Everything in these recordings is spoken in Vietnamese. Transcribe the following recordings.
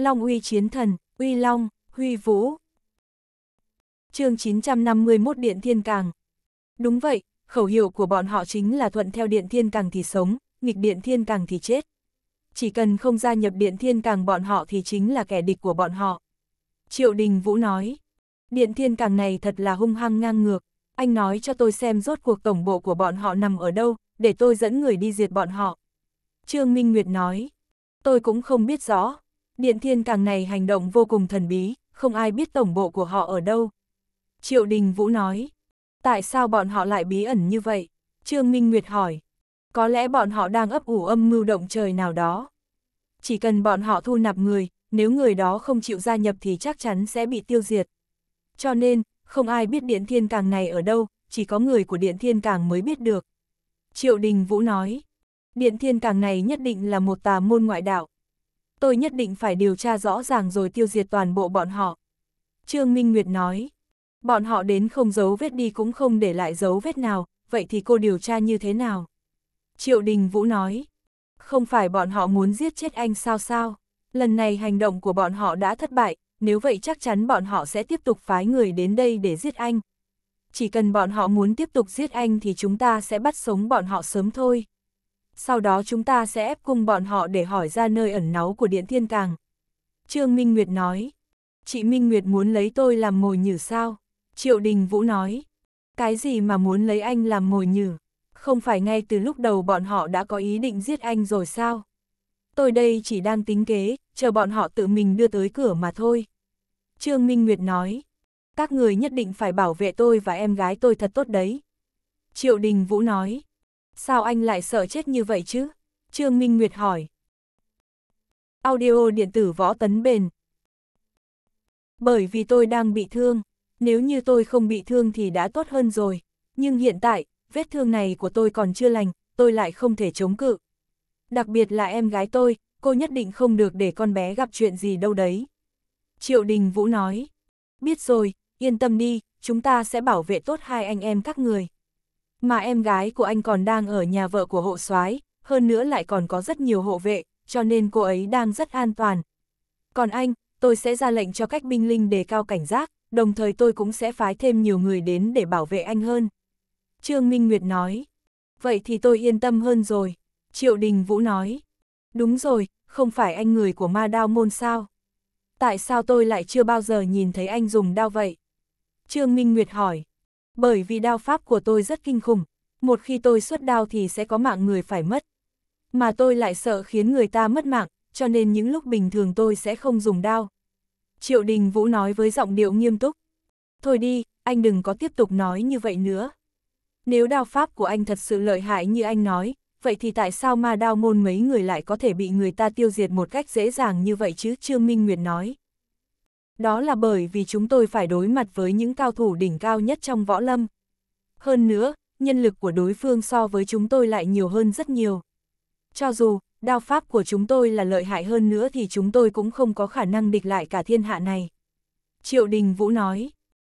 Long uy chiến thần, uy long, huy vũ. chương 951 Điện Thiên Càng Đúng vậy, khẩu hiệu của bọn họ chính là thuận theo Điện Thiên Càng thì sống, nghịch Điện Thiên Càng thì chết. Chỉ cần không gia nhập Điện Thiên Càng bọn họ thì chính là kẻ địch của bọn họ. Triệu Đình Vũ nói, Điện Thiên Càng này thật là hung hăng ngang ngược, anh nói cho tôi xem rốt cuộc tổng bộ của bọn họ nằm ở đâu, để tôi dẫn người đi diệt bọn họ. Trương Minh Nguyệt nói, tôi cũng không biết rõ, Điện thiên càng này hành động vô cùng thần bí, không ai biết tổng bộ của họ ở đâu. Triệu Đình Vũ nói, tại sao bọn họ lại bí ẩn như vậy? Trương Minh Nguyệt hỏi, có lẽ bọn họ đang ấp ủ âm mưu động trời nào đó. Chỉ cần bọn họ thu nạp người, nếu người đó không chịu gia nhập thì chắc chắn sẽ bị tiêu diệt. Cho nên, không ai biết Điện Thiên Càng này ở đâu, chỉ có người của Điện Thiên Càng mới biết được. Triệu Đình Vũ nói, Điện Thiên Càng này nhất định là một tà môn ngoại đạo, tôi nhất định phải điều tra rõ ràng rồi tiêu diệt toàn bộ bọn họ. Trương Minh Nguyệt nói, bọn họ đến không giấu vết đi cũng không để lại dấu vết nào, vậy thì cô điều tra như thế nào? Triệu Đình Vũ nói, không phải bọn họ muốn giết chết anh sao sao, lần này hành động của bọn họ đã thất bại, nếu vậy chắc chắn bọn họ sẽ tiếp tục phái người đến đây để giết anh. Chỉ cần bọn họ muốn tiếp tục giết anh thì chúng ta sẽ bắt sống bọn họ sớm thôi sau đó chúng ta sẽ ép cung bọn họ để hỏi ra nơi ẩn náu của Điện Thiên Càng. Trương Minh Nguyệt nói, chị Minh Nguyệt muốn lấy tôi làm mồi nhử sao? Triệu Đình Vũ nói, cái gì mà muốn lấy anh làm mồi nhử? Không phải ngay từ lúc đầu bọn họ đã có ý định giết anh rồi sao? Tôi đây chỉ đang tính kế, chờ bọn họ tự mình đưa tới cửa mà thôi. Trương Minh Nguyệt nói, các người nhất định phải bảo vệ tôi và em gái tôi thật tốt đấy. Triệu Đình Vũ nói, Sao anh lại sợ chết như vậy chứ? Trương Minh Nguyệt hỏi. Audio điện tử võ tấn bền. Bởi vì tôi đang bị thương, nếu như tôi không bị thương thì đã tốt hơn rồi, nhưng hiện tại, vết thương này của tôi còn chưa lành, tôi lại không thể chống cự. Đặc biệt là em gái tôi, cô nhất định không được để con bé gặp chuyện gì đâu đấy. Triệu Đình Vũ nói, biết rồi, yên tâm đi, chúng ta sẽ bảo vệ tốt hai anh em các người. Mà em gái của anh còn đang ở nhà vợ của hộ soái hơn nữa lại còn có rất nhiều hộ vệ, cho nên cô ấy đang rất an toàn. Còn anh, tôi sẽ ra lệnh cho cách binh linh đề cao cảnh giác, đồng thời tôi cũng sẽ phái thêm nhiều người đến để bảo vệ anh hơn. Trương Minh Nguyệt nói, vậy thì tôi yên tâm hơn rồi. Triệu Đình Vũ nói, đúng rồi, không phải anh người của ma đao môn sao? Tại sao tôi lại chưa bao giờ nhìn thấy anh dùng đao vậy? Trương Minh Nguyệt hỏi, bởi vì đao pháp của tôi rất kinh khủng, một khi tôi xuất đao thì sẽ có mạng người phải mất. Mà tôi lại sợ khiến người ta mất mạng, cho nên những lúc bình thường tôi sẽ không dùng đao. Triệu Đình Vũ nói với giọng điệu nghiêm túc. Thôi đi, anh đừng có tiếp tục nói như vậy nữa. Nếu đao pháp của anh thật sự lợi hại như anh nói, vậy thì tại sao ma đao môn mấy người lại có thể bị người ta tiêu diệt một cách dễ dàng như vậy chứ Trương Minh Nguyệt nói đó là bởi vì chúng tôi phải đối mặt với những cao thủ đỉnh cao nhất trong võ lâm. Hơn nữa, nhân lực của đối phương so với chúng tôi lại nhiều hơn rất nhiều. Cho dù, đao pháp của chúng tôi là lợi hại hơn nữa thì chúng tôi cũng không có khả năng địch lại cả thiên hạ này. Triệu Đình Vũ nói,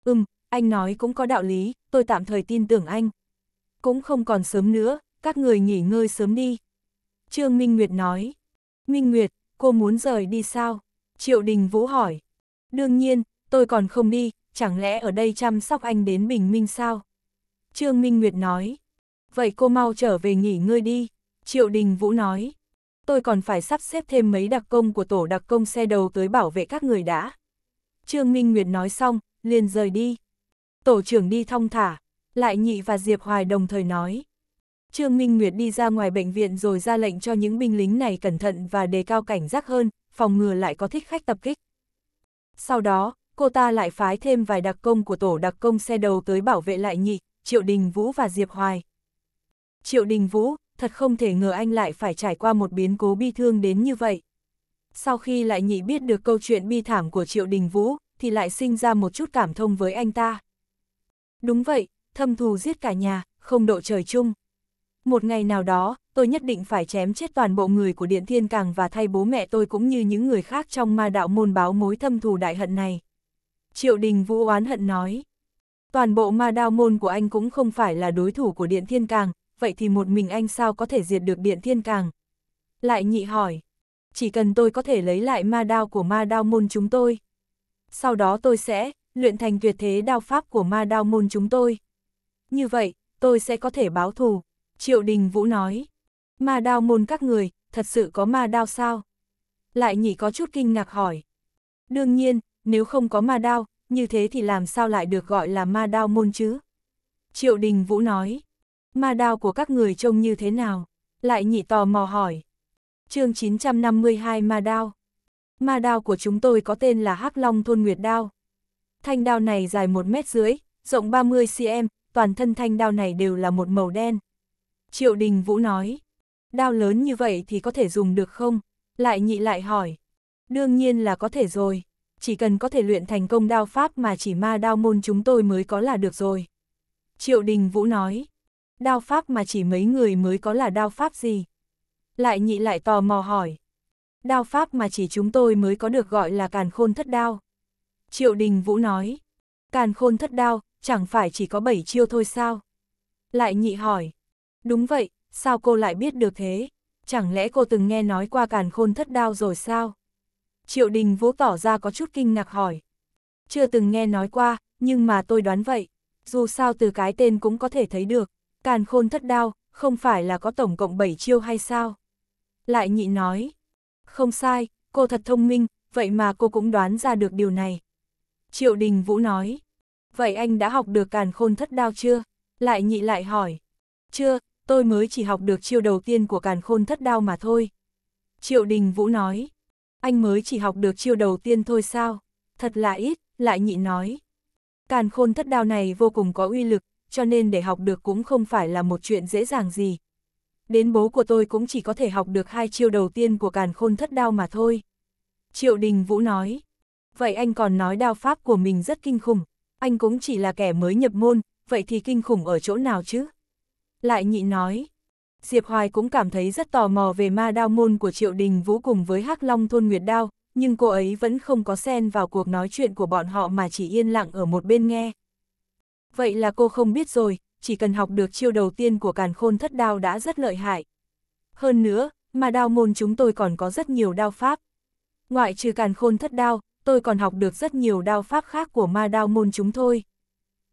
ừm, anh nói cũng có đạo lý, tôi tạm thời tin tưởng anh. Cũng không còn sớm nữa, các người nghỉ ngơi sớm đi. Trương Minh Nguyệt nói, Minh Nguyệt, cô muốn rời đi sao? Triệu Đình Vũ hỏi, Đương nhiên, tôi còn không đi, chẳng lẽ ở đây chăm sóc anh đến bình minh sao? Trương Minh Nguyệt nói. Vậy cô mau trở về nghỉ ngơi đi, Triệu Đình Vũ nói. Tôi còn phải sắp xếp thêm mấy đặc công của tổ đặc công xe đầu tới bảo vệ các người đã. Trương Minh Nguyệt nói xong, liền rời đi. Tổ trưởng đi thong thả, lại nhị và Diệp Hoài đồng thời nói. Trương Minh Nguyệt đi ra ngoài bệnh viện rồi ra lệnh cho những binh lính này cẩn thận và đề cao cảnh giác hơn, phòng ngừa lại có thích khách tập kích. Sau đó, cô ta lại phái thêm vài đặc công của tổ đặc công xe đầu tới bảo vệ lại nhị, Triệu Đình Vũ và Diệp Hoài. Triệu Đình Vũ, thật không thể ngờ anh lại phải trải qua một biến cố bi thương đến như vậy. Sau khi lại nhị biết được câu chuyện bi thảm của Triệu Đình Vũ, thì lại sinh ra một chút cảm thông với anh ta. Đúng vậy, thâm thù giết cả nhà, không độ trời chung. Một ngày nào đó, tôi nhất định phải chém chết toàn bộ người của Điện Thiên Càng và thay bố mẹ tôi cũng như những người khác trong ma đạo môn báo mối thâm thù đại hận này. Triệu Đình Vũ oán hận nói, toàn bộ ma đạo môn của anh cũng không phải là đối thủ của Điện Thiên Càng, vậy thì một mình anh sao có thể diệt được Điện Thiên Càng? Lại nhị hỏi, chỉ cần tôi có thể lấy lại ma đao của ma đao môn chúng tôi. Sau đó tôi sẽ luyện thành tuyệt thế đao pháp của ma đao môn chúng tôi. Như vậy, tôi sẽ có thể báo thù. Triệu Đình Vũ nói, ma đao môn các người, thật sự có ma đao sao? Lại nhỉ có chút kinh ngạc hỏi. Đương nhiên, nếu không có ma đao, như thế thì làm sao lại được gọi là ma đao môn chứ? Triệu Đình Vũ nói, ma đao của các người trông như thế nào? Lại nhỉ tò mò hỏi. chương 952 ma đao. Ma đao của chúng tôi có tên là hắc Long Thôn Nguyệt Đao. Thanh đao này dài 1 mét dưới, rộng 30 cm, toàn thân thanh đao này đều là một màu đen. Triệu Đình Vũ nói, đao lớn như vậy thì có thể dùng được không? Lại nhị lại hỏi, đương nhiên là có thể rồi, chỉ cần có thể luyện thành công đao pháp mà chỉ ma đao môn chúng tôi mới có là được rồi. Triệu Đình Vũ nói, đao pháp mà chỉ mấy người mới có là đao pháp gì? Lại nhị lại tò mò hỏi, đao pháp mà chỉ chúng tôi mới có được gọi là càn khôn thất đao. Triệu Đình Vũ nói, càn khôn thất đao, chẳng phải chỉ có 7 chiêu thôi sao? Lại nhị hỏi, Đúng vậy, sao cô lại biết được thế? Chẳng lẽ cô từng nghe nói qua càn khôn thất đao rồi sao? Triệu đình vũ tỏ ra có chút kinh ngạc hỏi. Chưa từng nghe nói qua, nhưng mà tôi đoán vậy. Dù sao từ cái tên cũng có thể thấy được, càn khôn thất đao, không phải là có tổng cộng 7 chiêu hay sao? Lại nhị nói. Không sai, cô thật thông minh, vậy mà cô cũng đoán ra được điều này. Triệu đình vũ nói. Vậy anh đã học được càn khôn thất đao chưa? Lại nhị lại hỏi. Chưa, tôi mới chỉ học được chiêu đầu tiên của càn khôn thất đao mà thôi. Triệu Đình Vũ nói, anh mới chỉ học được chiêu đầu tiên thôi sao, thật là ít, lại nhị nói. Càn khôn thất đao này vô cùng có uy lực, cho nên để học được cũng không phải là một chuyện dễ dàng gì. Đến bố của tôi cũng chỉ có thể học được hai chiêu đầu tiên của càn khôn thất đao mà thôi. Triệu Đình Vũ nói, vậy anh còn nói đao pháp của mình rất kinh khủng, anh cũng chỉ là kẻ mới nhập môn, vậy thì kinh khủng ở chỗ nào chứ? Lại nhị nói, Diệp Hoài cũng cảm thấy rất tò mò về ma đao môn của Triệu Đình Vũ cùng với hắc Long Thôn Nguyệt Đao, nhưng cô ấy vẫn không có xen vào cuộc nói chuyện của bọn họ mà chỉ yên lặng ở một bên nghe. Vậy là cô không biết rồi, chỉ cần học được chiêu đầu tiên của càn khôn thất đao đã rất lợi hại. Hơn nữa, ma đao môn chúng tôi còn có rất nhiều đao pháp. Ngoại trừ càn khôn thất đao, tôi còn học được rất nhiều đao pháp khác của ma đao môn chúng thôi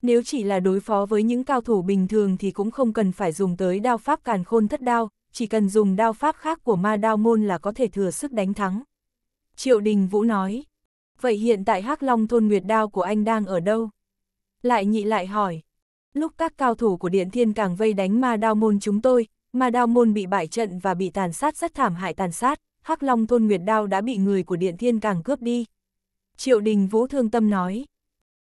nếu chỉ là đối phó với những cao thủ bình thường thì cũng không cần phải dùng tới đao pháp càn khôn thất đao, chỉ cần dùng đao pháp khác của ma đao môn là có thể thừa sức đánh thắng. Triệu Đình Vũ nói, vậy hiện tại hắc Long Thôn Nguyệt Đao của anh đang ở đâu? Lại nhị lại hỏi, lúc các cao thủ của Điện Thiên càng vây đánh ma đao môn chúng tôi, ma đao môn bị bại trận và bị tàn sát rất thảm hại tàn sát, hắc Long Thôn Nguyệt Đao đã bị người của Điện Thiên càng cướp đi. Triệu Đình Vũ thương tâm nói,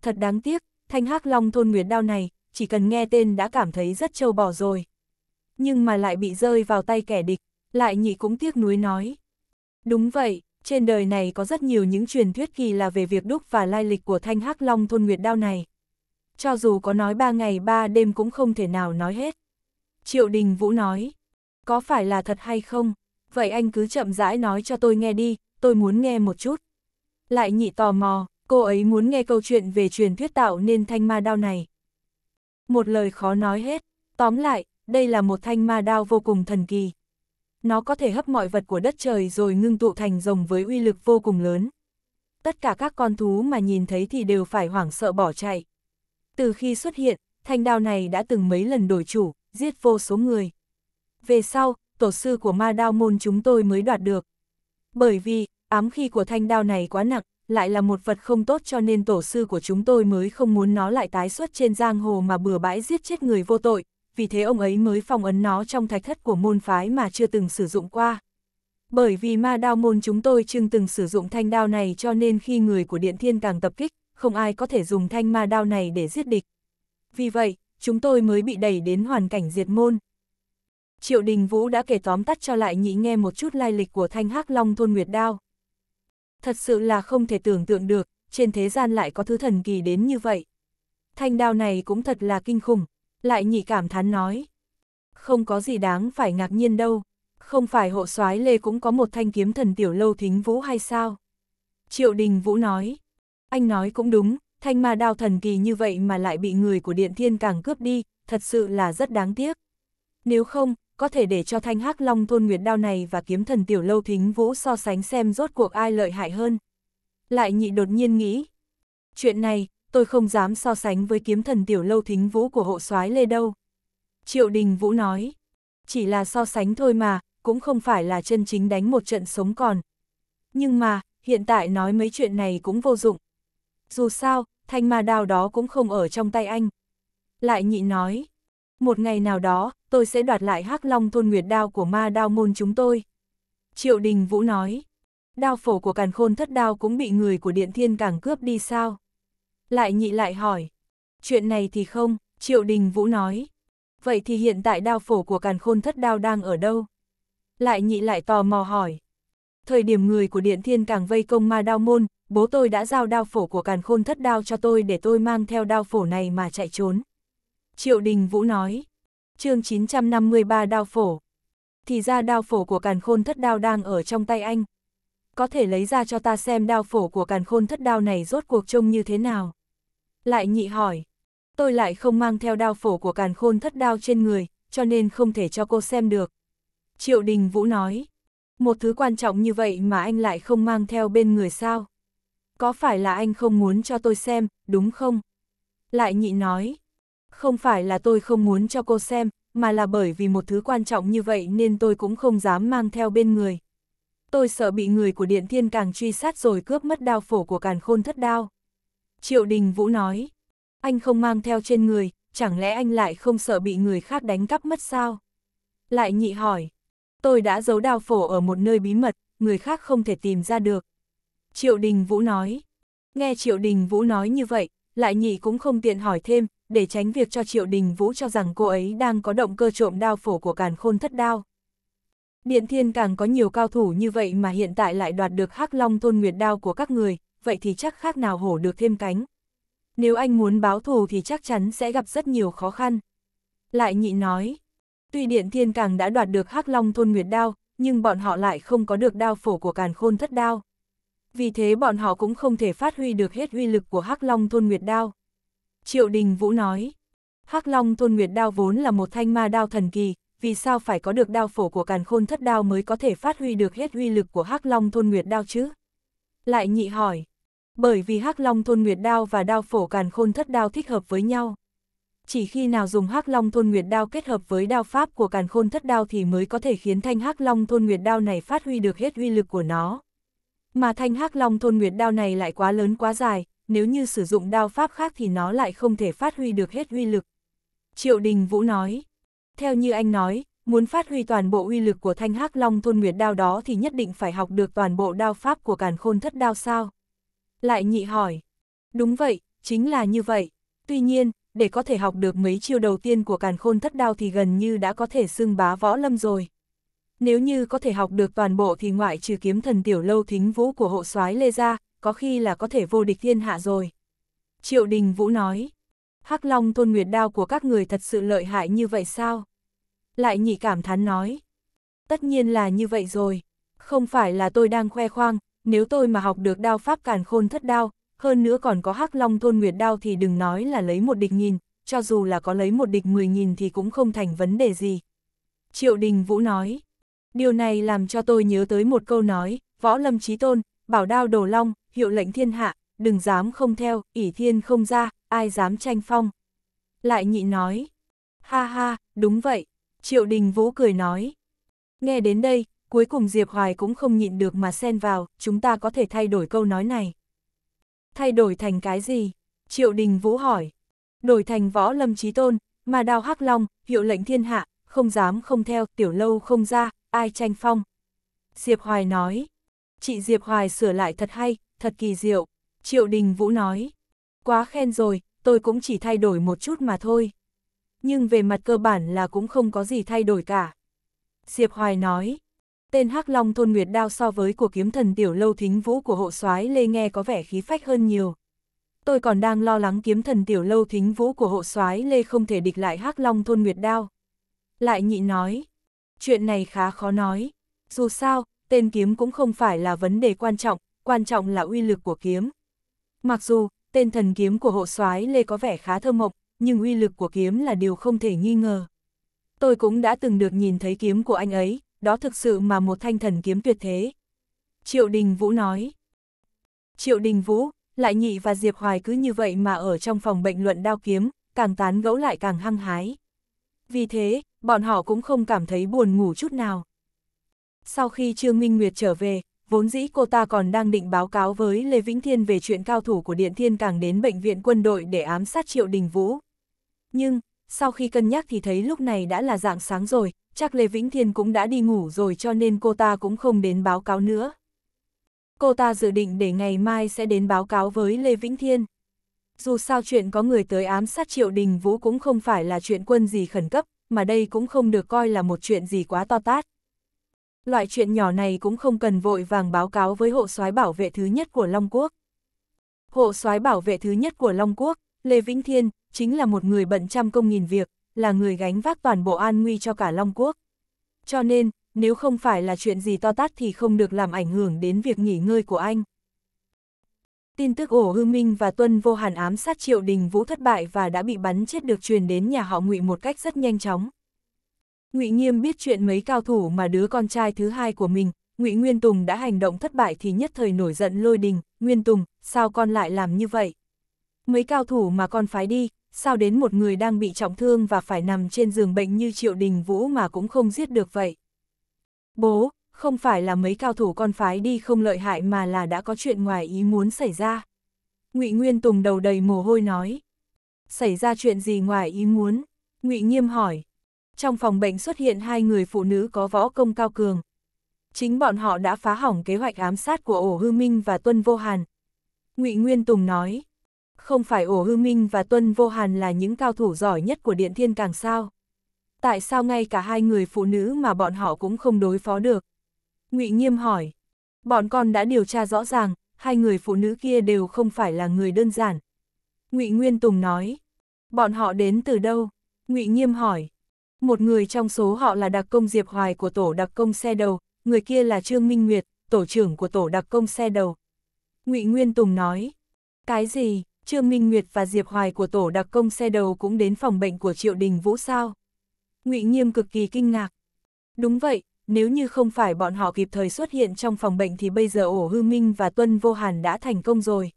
thật đáng tiếc, thanh hắc long thôn nguyệt đao này, chỉ cần nghe tên đã cảm thấy rất trâu bò rồi. Nhưng mà lại bị rơi vào tay kẻ địch, lại nhị cũng tiếc nuối nói. Đúng vậy, trên đời này có rất nhiều những truyền thuyết kỳ là về việc đúc và lai lịch của thanh hắc long thôn nguyệt đao này. Cho dù có nói ba ngày ba đêm cũng không thể nào nói hết. Triệu Đình Vũ nói, có phải là thật hay không? Vậy anh cứ chậm rãi nói cho tôi nghe đi, tôi muốn nghe một chút. Lại nhị tò mò, cô ấy muốn nghe câu chuyện về truyền thuyết tạo nên thanh ma đao này. Một lời khó nói hết, tóm lại, đây là một thanh ma đao vô cùng thần kỳ. Nó có thể hấp mọi vật của đất trời rồi ngưng tụ thành rồng với uy lực vô cùng lớn. Tất cả các con thú mà nhìn thấy thì đều phải hoảng sợ bỏ chạy. Từ khi xuất hiện, thanh đao này đã từng mấy lần đổi chủ, giết vô số người. Về sau, tổ sư của ma đao môn chúng tôi mới đoạt được. Bởi vì, ám khi của thanh đao này quá nặng, lại là một vật không tốt cho nên tổ sư của chúng tôi mới không muốn nó lại tái xuất trên giang hồ mà bừa bãi giết chết người vô tội, vì thế ông ấy mới phong ấn nó trong thạch thất của môn phái mà chưa từng sử dụng qua. Bởi vì ma đao môn chúng tôi chưa từng sử dụng thanh đao này cho nên khi người của Điện Thiên càng tập kích, không ai có thể dùng thanh ma đao này để giết địch. Vì vậy, chúng tôi mới bị đẩy đến hoàn cảnh diệt môn. Triệu Đình Vũ đã kể tóm tắt cho lại nhị nghe một chút lai lịch của thanh hắc long thôn nguyệt đao thật sự là không thể tưởng tượng được, trên thế gian lại có thứ thần kỳ đến như vậy. Thanh đao này cũng thật là kinh khủng, lại nhị cảm thán nói. Không có gì đáng phải ngạc nhiên đâu, không phải hộ soái Lê cũng có một thanh kiếm thần tiểu lâu thính vũ hay sao? Triệu Đình Vũ nói, anh nói cũng đúng, thanh ma đao thần kỳ như vậy mà lại bị người của Điện Thiên Càng cướp đi, thật sự là rất đáng tiếc. Nếu không, có thể để cho thanh hắc long thôn nguyệt đao này và kiếm thần tiểu lâu thính vũ so sánh xem rốt cuộc ai lợi hại hơn. Lại nhị đột nhiên nghĩ, chuyện này, tôi không dám so sánh với kiếm thần tiểu lâu thính vũ của hộ soái lê đâu. Triệu đình vũ nói, chỉ là so sánh thôi mà, cũng không phải là chân chính đánh một trận sống còn. Nhưng mà, hiện tại nói mấy chuyện này cũng vô dụng. Dù sao, thanh ma đao đó cũng không ở trong tay anh. Lại nhị nói, một ngày nào đó, tôi sẽ đoạt lại hắc long thôn nguyệt đao của ma đao môn chúng tôi. Triệu Đình Vũ nói, đao phổ của càn khôn thất đao cũng bị người của điện thiên càng cướp đi sao? Lại nhị lại hỏi, chuyện này thì không, Triệu Đình Vũ nói. Vậy thì hiện tại đao phổ của càn khôn thất đao đang ở đâu? Lại nhị lại tò mò hỏi. Thời điểm người của điện thiên càng vây công ma đao môn, bố tôi đã giao đao phổ của càn khôn thất đao cho tôi để tôi mang theo đao phổ này mà chạy trốn. Triệu Đình Vũ nói. chương 953 đao phổ. Thì ra đao phổ của càn khôn thất đao đang ở trong tay anh. Có thể lấy ra cho ta xem đao phổ của càn khôn thất đao này rốt cuộc trông như thế nào. Lại nhị hỏi. Tôi lại không mang theo đao phổ của càn khôn thất đao trên người, cho nên không thể cho cô xem được. Triệu Đình Vũ nói. Một thứ quan trọng như vậy mà anh lại không mang theo bên người sao? Có phải là anh không muốn cho tôi xem, đúng không? Lại nhị nói không phải là tôi không muốn cho cô xem, mà là bởi vì một thứ quan trọng như vậy nên tôi cũng không dám mang theo bên người. Tôi sợ bị người của Điện Thiên Càng truy sát rồi cướp mất đao phổ của Càn Khôn Thất Đao. Triệu Đình Vũ nói, anh không mang theo trên người, chẳng lẽ anh lại không sợ bị người khác đánh cắp mất sao? Lại nhị hỏi, tôi đã giấu đao phổ ở một nơi bí mật, người khác không thể tìm ra được. Triệu Đình Vũ nói, nghe Triệu Đình Vũ nói như vậy, lại nhị cũng không tiện hỏi thêm, để tránh việc cho Triệu Đình Vũ cho rằng cô ấy đang có động cơ trộm đao phổ của càn khôn thất đao. Điện thiên càng có nhiều cao thủ như vậy mà hiện tại lại đoạt được hắc long thôn nguyệt đao của các người, vậy thì chắc khác nào hổ được thêm cánh. Nếu anh muốn báo thù thì chắc chắn sẽ gặp rất nhiều khó khăn. Lại nhị nói, tuy điện thiên càng đã đoạt được hắc long thôn nguyệt đao, nhưng bọn họ lại không có được đao phổ của càn khôn thất đao. Vì thế bọn họ cũng không thể phát huy được hết huy lực của hắc long thôn nguyệt đao. Triệu Đình Vũ nói, Hắc Long Thôn Nguyệt Đao vốn là một thanh ma đao thần kỳ, vì sao phải có được đao phổ của càn khôn thất đao mới có thể phát huy được hết uy lực của Hắc Long Thôn Nguyệt Đao chứ? Lại nhị hỏi, bởi vì Hắc Long Thôn Nguyệt Đao và đao phổ càn khôn thất đao thích hợp với nhau. Chỉ khi nào dùng Hắc Long Thôn Nguyệt Đao kết hợp với đao pháp của càn khôn thất đao thì mới có thể khiến thanh Hắc Long Thôn Nguyệt Đao này phát huy được hết uy lực của nó. Mà thanh Hắc Long Thôn Nguyệt Đao này lại quá lớn quá dài, nếu như sử dụng đao pháp khác thì nó lại không thể phát huy được hết uy lực. Triệu Đình Vũ nói, theo như anh nói, muốn phát huy toàn bộ uy lực của thanh hắc long thôn nguyệt đao đó thì nhất định phải học được toàn bộ đao pháp của càn khôn thất đao sao. Lại nhị hỏi, đúng vậy, chính là như vậy. Tuy nhiên, để có thể học được mấy chiêu đầu tiên của càn khôn thất đao thì gần như đã có thể xưng bá võ lâm rồi. Nếu như có thể học được toàn bộ thì ngoại trừ kiếm thần tiểu lâu thính vũ của hộ soái Lê Gia, có khi là có thể vô địch thiên hạ rồi. Triệu Đình Vũ nói, Hắc Long thôn nguyệt đao của các người thật sự lợi hại như vậy sao? Lại nhị cảm thán nói, tất nhiên là như vậy rồi, không phải là tôi đang khoe khoang, nếu tôi mà học được đao pháp càn khôn thất đao, hơn nữa còn có Hắc Long thôn nguyệt đao thì đừng nói là lấy một địch nghìn, cho dù là có lấy một địch mười nghìn thì cũng không thành vấn đề gì. Triệu Đình Vũ nói, điều này làm cho tôi nhớ tới một câu nói, võ lâm trí tôn, bảo đao đồ long, hiệu lệnh thiên hạ, đừng dám không theo, ỷ thiên không ra, ai dám tranh phong. Lại nhị nói, ha ha, đúng vậy, triệu đình vũ cười nói. Nghe đến đây, cuối cùng Diệp Hoài cũng không nhịn được mà xen vào, chúng ta có thể thay đổi câu nói này. Thay đổi thành cái gì? Triệu đình vũ hỏi. Đổi thành võ lâm trí tôn, mà đao hắc long, hiệu lệnh thiên hạ, không dám không theo, tiểu lâu không ra, ai tranh phong. Diệp Hoài nói. Chị Diệp Hoài sửa lại thật hay, thật kỳ diệu. Triệu Đình Vũ nói, quá khen rồi, tôi cũng chỉ thay đổi một chút mà thôi. Nhưng về mặt cơ bản là cũng không có gì thay đổi cả. Diệp Hoài nói, tên Hắc Long thôn Nguyệt Đao so với của kiếm thần tiểu lâu thính vũ của hộ soái Lê nghe có vẻ khí phách hơn nhiều. Tôi còn đang lo lắng kiếm thần tiểu lâu thính vũ của hộ soái Lê không thể địch lại Hắc Long thôn Nguyệt Đao. Lại nhị nói, chuyện này khá khó nói. Dù sao, tên kiếm cũng không phải là vấn đề quan trọng, quan trọng là uy lực của kiếm. Mặc dù, tên thần kiếm của hộ soái Lê có vẻ khá thơ mộc, nhưng uy lực của kiếm là điều không thể nghi ngờ. Tôi cũng đã từng được nhìn thấy kiếm của anh ấy, đó thực sự mà một thanh thần kiếm tuyệt thế. Triệu Đình Vũ nói. Triệu Đình Vũ, lại nhị và Diệp Hoài cứ như vậy mà ở trong phòng bệnh luận đao kiếm, càng tán gẫu lại càng hăng hái. Vì thế, bọn họ cũng không cảm thấy buồn ngủ chút nào. Sau khi Trương Minh Nguyệt trở về, vốn dĩ cô ta còn đang định báo cáo với Lê Vĩnh Thiên về chuyện cao thủ của Điện Thiên Càng đến bệnh viện quân đội để ám sát Triệu Đình Vũ. Nhưng, sau khi cân nhắc thì thấy lúc này đã là dạng sáng rồi, chắc Lê Vĩnh Thiên cũng đã đi ngủ rồi cho nên cô ta cũng không đến báo cáo nữa. Cô ta dự định để ngày mai sẽ đến báo cáo với Lê Vĩnh Thiên. Dù sao chuyện có người tới ám sát Triệu Đình Vũ cũng không phải là chuyện quân gì khẩn cấp, mà đây cũng không được coi là một chuyện gì quá to tát loại chuyện nhỏ này cũng không cần vội vàng báo cáo với hộ soái bảo vệ thứ nhất của Long Quốc. Hộ soái bảo vệ thứ nhất của Long Quốc, Lê Vĩnh Thiên, chính là một người bận trăm công nghìn việc, là người gánh vác toàn bộ an nguy cho cả Long Quốc. Cho nên, nếu không phải là chuyện gì to tát thì không được làm ảnh hưởng đến việc nghỉ ngơi của anh. Tin tức ổ hư minh và tuân vô hàn ám sát triệu đình vũ thất bại và đã bị bắn chết được truyền đến nhà họ ngụy một cách rất nhanh chóng. Ngụy Nghiêm biết chuyện mấy cao thủ mà đứa con trai thứ hai của mình, Ngụy Nguyên Tùng đã hành động thất bại thì nhất thời nổi giận lôi đình, Nguyên Tùng, sao con lại làm như vậy? Mấy cao thủ mà con phái đi, sao đến một người đang bị trọng thương và phải nằm trên giường bệnh như Triệu Đình Vũ mà cũng không giết được vậy? Bố, không phải là mấy cao thủ con phái đi không lợi hại mà là đã có chuyện ngoài ý muốn xảy ra. Ngụy Nguyên Tùng đầu đầy mồ hôi nói. Xảy ra chuyện gì ngoài ý muốn? Ngụy Nghiêm hỏi trong phòng bệnh xuất hiện hai người phụ nữ có võ công cao cường. Chính bọn họ đã phá hỏng kế hoạch ám sát của ổ hư minh và tuân vô hàn. ngụy Nguyên Tùng nói, không phải ổ hư minh và tuân vô hàn là những cao thủ giỏi nhất của điện thiên càng sao. Tại sao ngay cả hai người phụ nữ mà bọn họ cũng không đối phó được? ngụy Nghiêm hỏi, bọn con đã điều tra rõ ràng, hai người phụ nữ kia đều không phải là người đơn giản. ngụy Nguyên Tùng nói, bọn họ đến từ đâu? ngụy Nghiêm hỏi, một người trong số họ là đặc công Diệp Hoài của tổ đặc công xe đầu, người kia là Trương Minh Nguyệt, tổ trưởng của tổ đặc công xe đầu. ngụy Nguyên Tùng nói, cái gì, Trương Minh Nguyệt và Diệp Hoài của tổ đặc công xe đầu cũng đến phòng bệnh của Triệu Đình Vũ sao? ngụy Nghiêm cực kỳ kinh ngạc. Đúng vậy, nếu như không phải bọn họ kịp thời xuất hiện trong phòng bệnh thì bây giờ ổ hư minh và tuân vô hàn đã thành công rồi.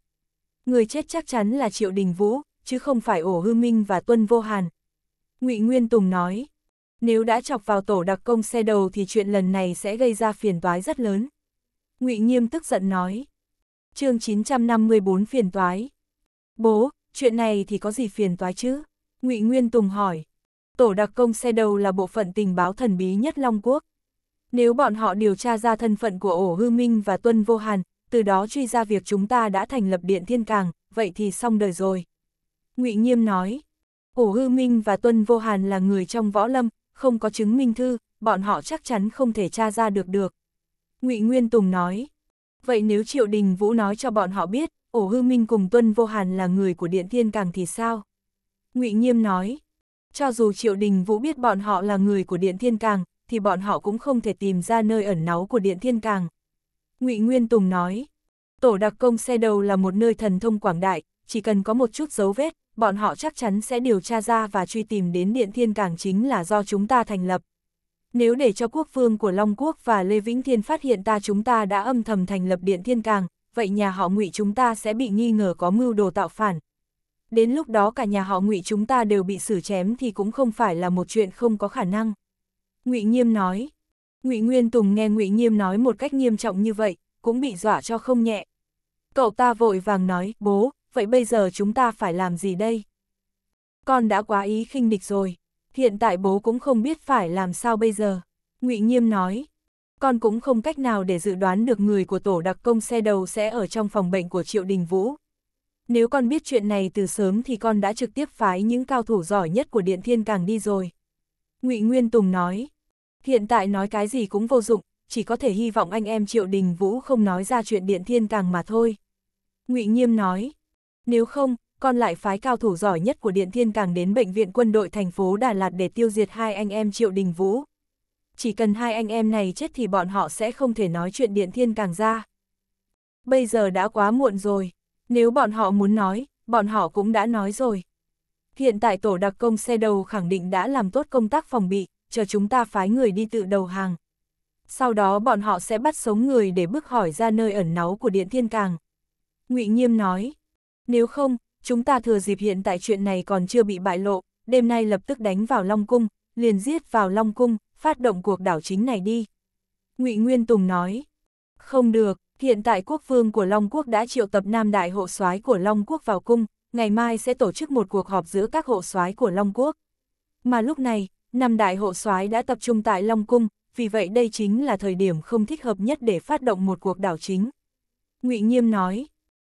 Người chết chắc chắn là Triệu Đình Vũ, chứ không phải ổ hư minh và tuân vô hàn, Ngụy Nguyên Tùng nói, nếu đã chọc vào tổ đặc công xe đầu thì chuyện lần này sẽ gây ra phiền toái rất lớn. Ngụy Nghiêm tức giận nói, chương 954 phiền toái. Bố, chuyện này thì có gì phiền toái chứ? Ngụy Nguyên Tùng hỏi, tổ đặc công xe đầu là bộ phận tình báo thần bí nhất Long Quốc. Nếu bọn họ điều tra ra thân phận của ổ hư minh và tuân vô hàn, từ đó truy ra việc chúng ta đã thành lập điện thiên càng, vậy thì xong đời rồi. Ngụy Nghiêm nói, Hồ Hư Minh và Tuân Vô Hàn là người trong võ lâm, không có chứng minh thư, bọn họ chắc chắn không thể tra ra được được. Ngụy Nguyên Tùng nói, vậy nếu Triệu Đình Vũ nói cho bọn họ biết, ổ hư minh cùng Tuân Vô Hàn là người của Điện Thiên Càng thì sao? Ngụy Nghiêm nói, cho dù Triệu Đình Vũ biết bọn họ là người của Điện Thiên Càng, thì bọn họ cũng không thể tìm ra nơi ẩn náu của Điện Thiên Càng. Ngụy Nguyên Tùng nói, tổ đặc công xe đầu là một nơi thần thông quảng đại, chỉ cần có một chút dấu vết, bọn họ chắc chắn sẽ điều tra ra và truy tìm đến Điện Thiên Cảng chính là do chúng ta thành lập. Nếu để cho quốc vương của Long Quốc và Lê Vĩnh Thiên phát hiện ta chúng ta đã âm thầm thành lập Điện Thiên Cảng, vậy nhà họ ngụy chúng ta sẽ bị nghi ngờ có mưu đồ tạo phản. Đến lúc đó cả nhà họ ngụy chúng ta đều bị xử chém thì cũng không phải là một chuyện không có khả năng. Ngụy Nghiêm nói. Ngụy Nguyên Tùng nghe Ngụy Nghiêm nói một cách nghiêm trọng như vậy, cũng bị dọa cho không nhẹ. Cậu ta vội vàng nói, bố, vậy bây giờ chúng ta phải làm gì đây? Con đã quá ý khinh địch rồi, hiện tại bố cũng không biết phải làm sao bây giờ. ngụy Nghiêm nói, con cũng không cách nào để dự đoán được người của tổ đặc công xe đầu sẽ ở trong phòng bệnh của Triệu Đình Vũ. Nếu con biết chuyện này từ sớm thì con đã trực tiếp phái những cao thủ giỏi nhất của Điện Thiên Càng đi rồi. ngụy Nguyên Tùng nói, hiện tại nói cái gì cũng vô dụng, chỉ có thể hy vọng anh em Triệu Đình Vũ không nói ra chuyện Điện Thiên Càng mà thôi. ngụy Nghiêm nói, nếu không, còn lại phái cao thủ giỏi nhất của Điện Thiên Càng đến bệnh viện quân đội thành phố Đà Lạt để tiêu diệt hai anh em Triệu Đình Vũ. Chỉ cần hai anh em này chết thì bọn họ sẽ không thể nói chuyện Điện Thiên Càng ra. Bây giờ đã quá muộn rồi, nếu bọn họ muốn nói, bọn họ cũng đã nói rồi. Hiện tại tổ đặc công xe đầu khẳng định đã làm tốt công tác phòng bị, chờ chúng ta phái người đi tự đầu hàng. Sau đó bọn họ sẽ bắt sống người để bức hỏi ra nơi ẩn náu của Điện Thiên Càng. ngụy Nghiêm nói, nếu không, chúng ta thừa dịp hiện tại chuyện này còn chưa bị bại lộ, đêm nay lập tức đánh vào Long Cung, liền giết vào Long Cung, phát động cuộc đảo chính này đi. ngụy Nguyên Tùng nói, không được, hiện tại quốc vương của Long Quốc đã triệu tập Nam Đại hộ soái của Long Quốc vào cung, ngày mai sẽ tổ chức một cuộc họp giữa các hộ soái của Long Quốc. Mà lúc này, Nam Đại hộ soái đã tập trung tại Long Cung, vì vậy đây chính là thời điểm không thích hợp nhất để phát động một cuộc đảo chính. ngụy Nghiêm nói,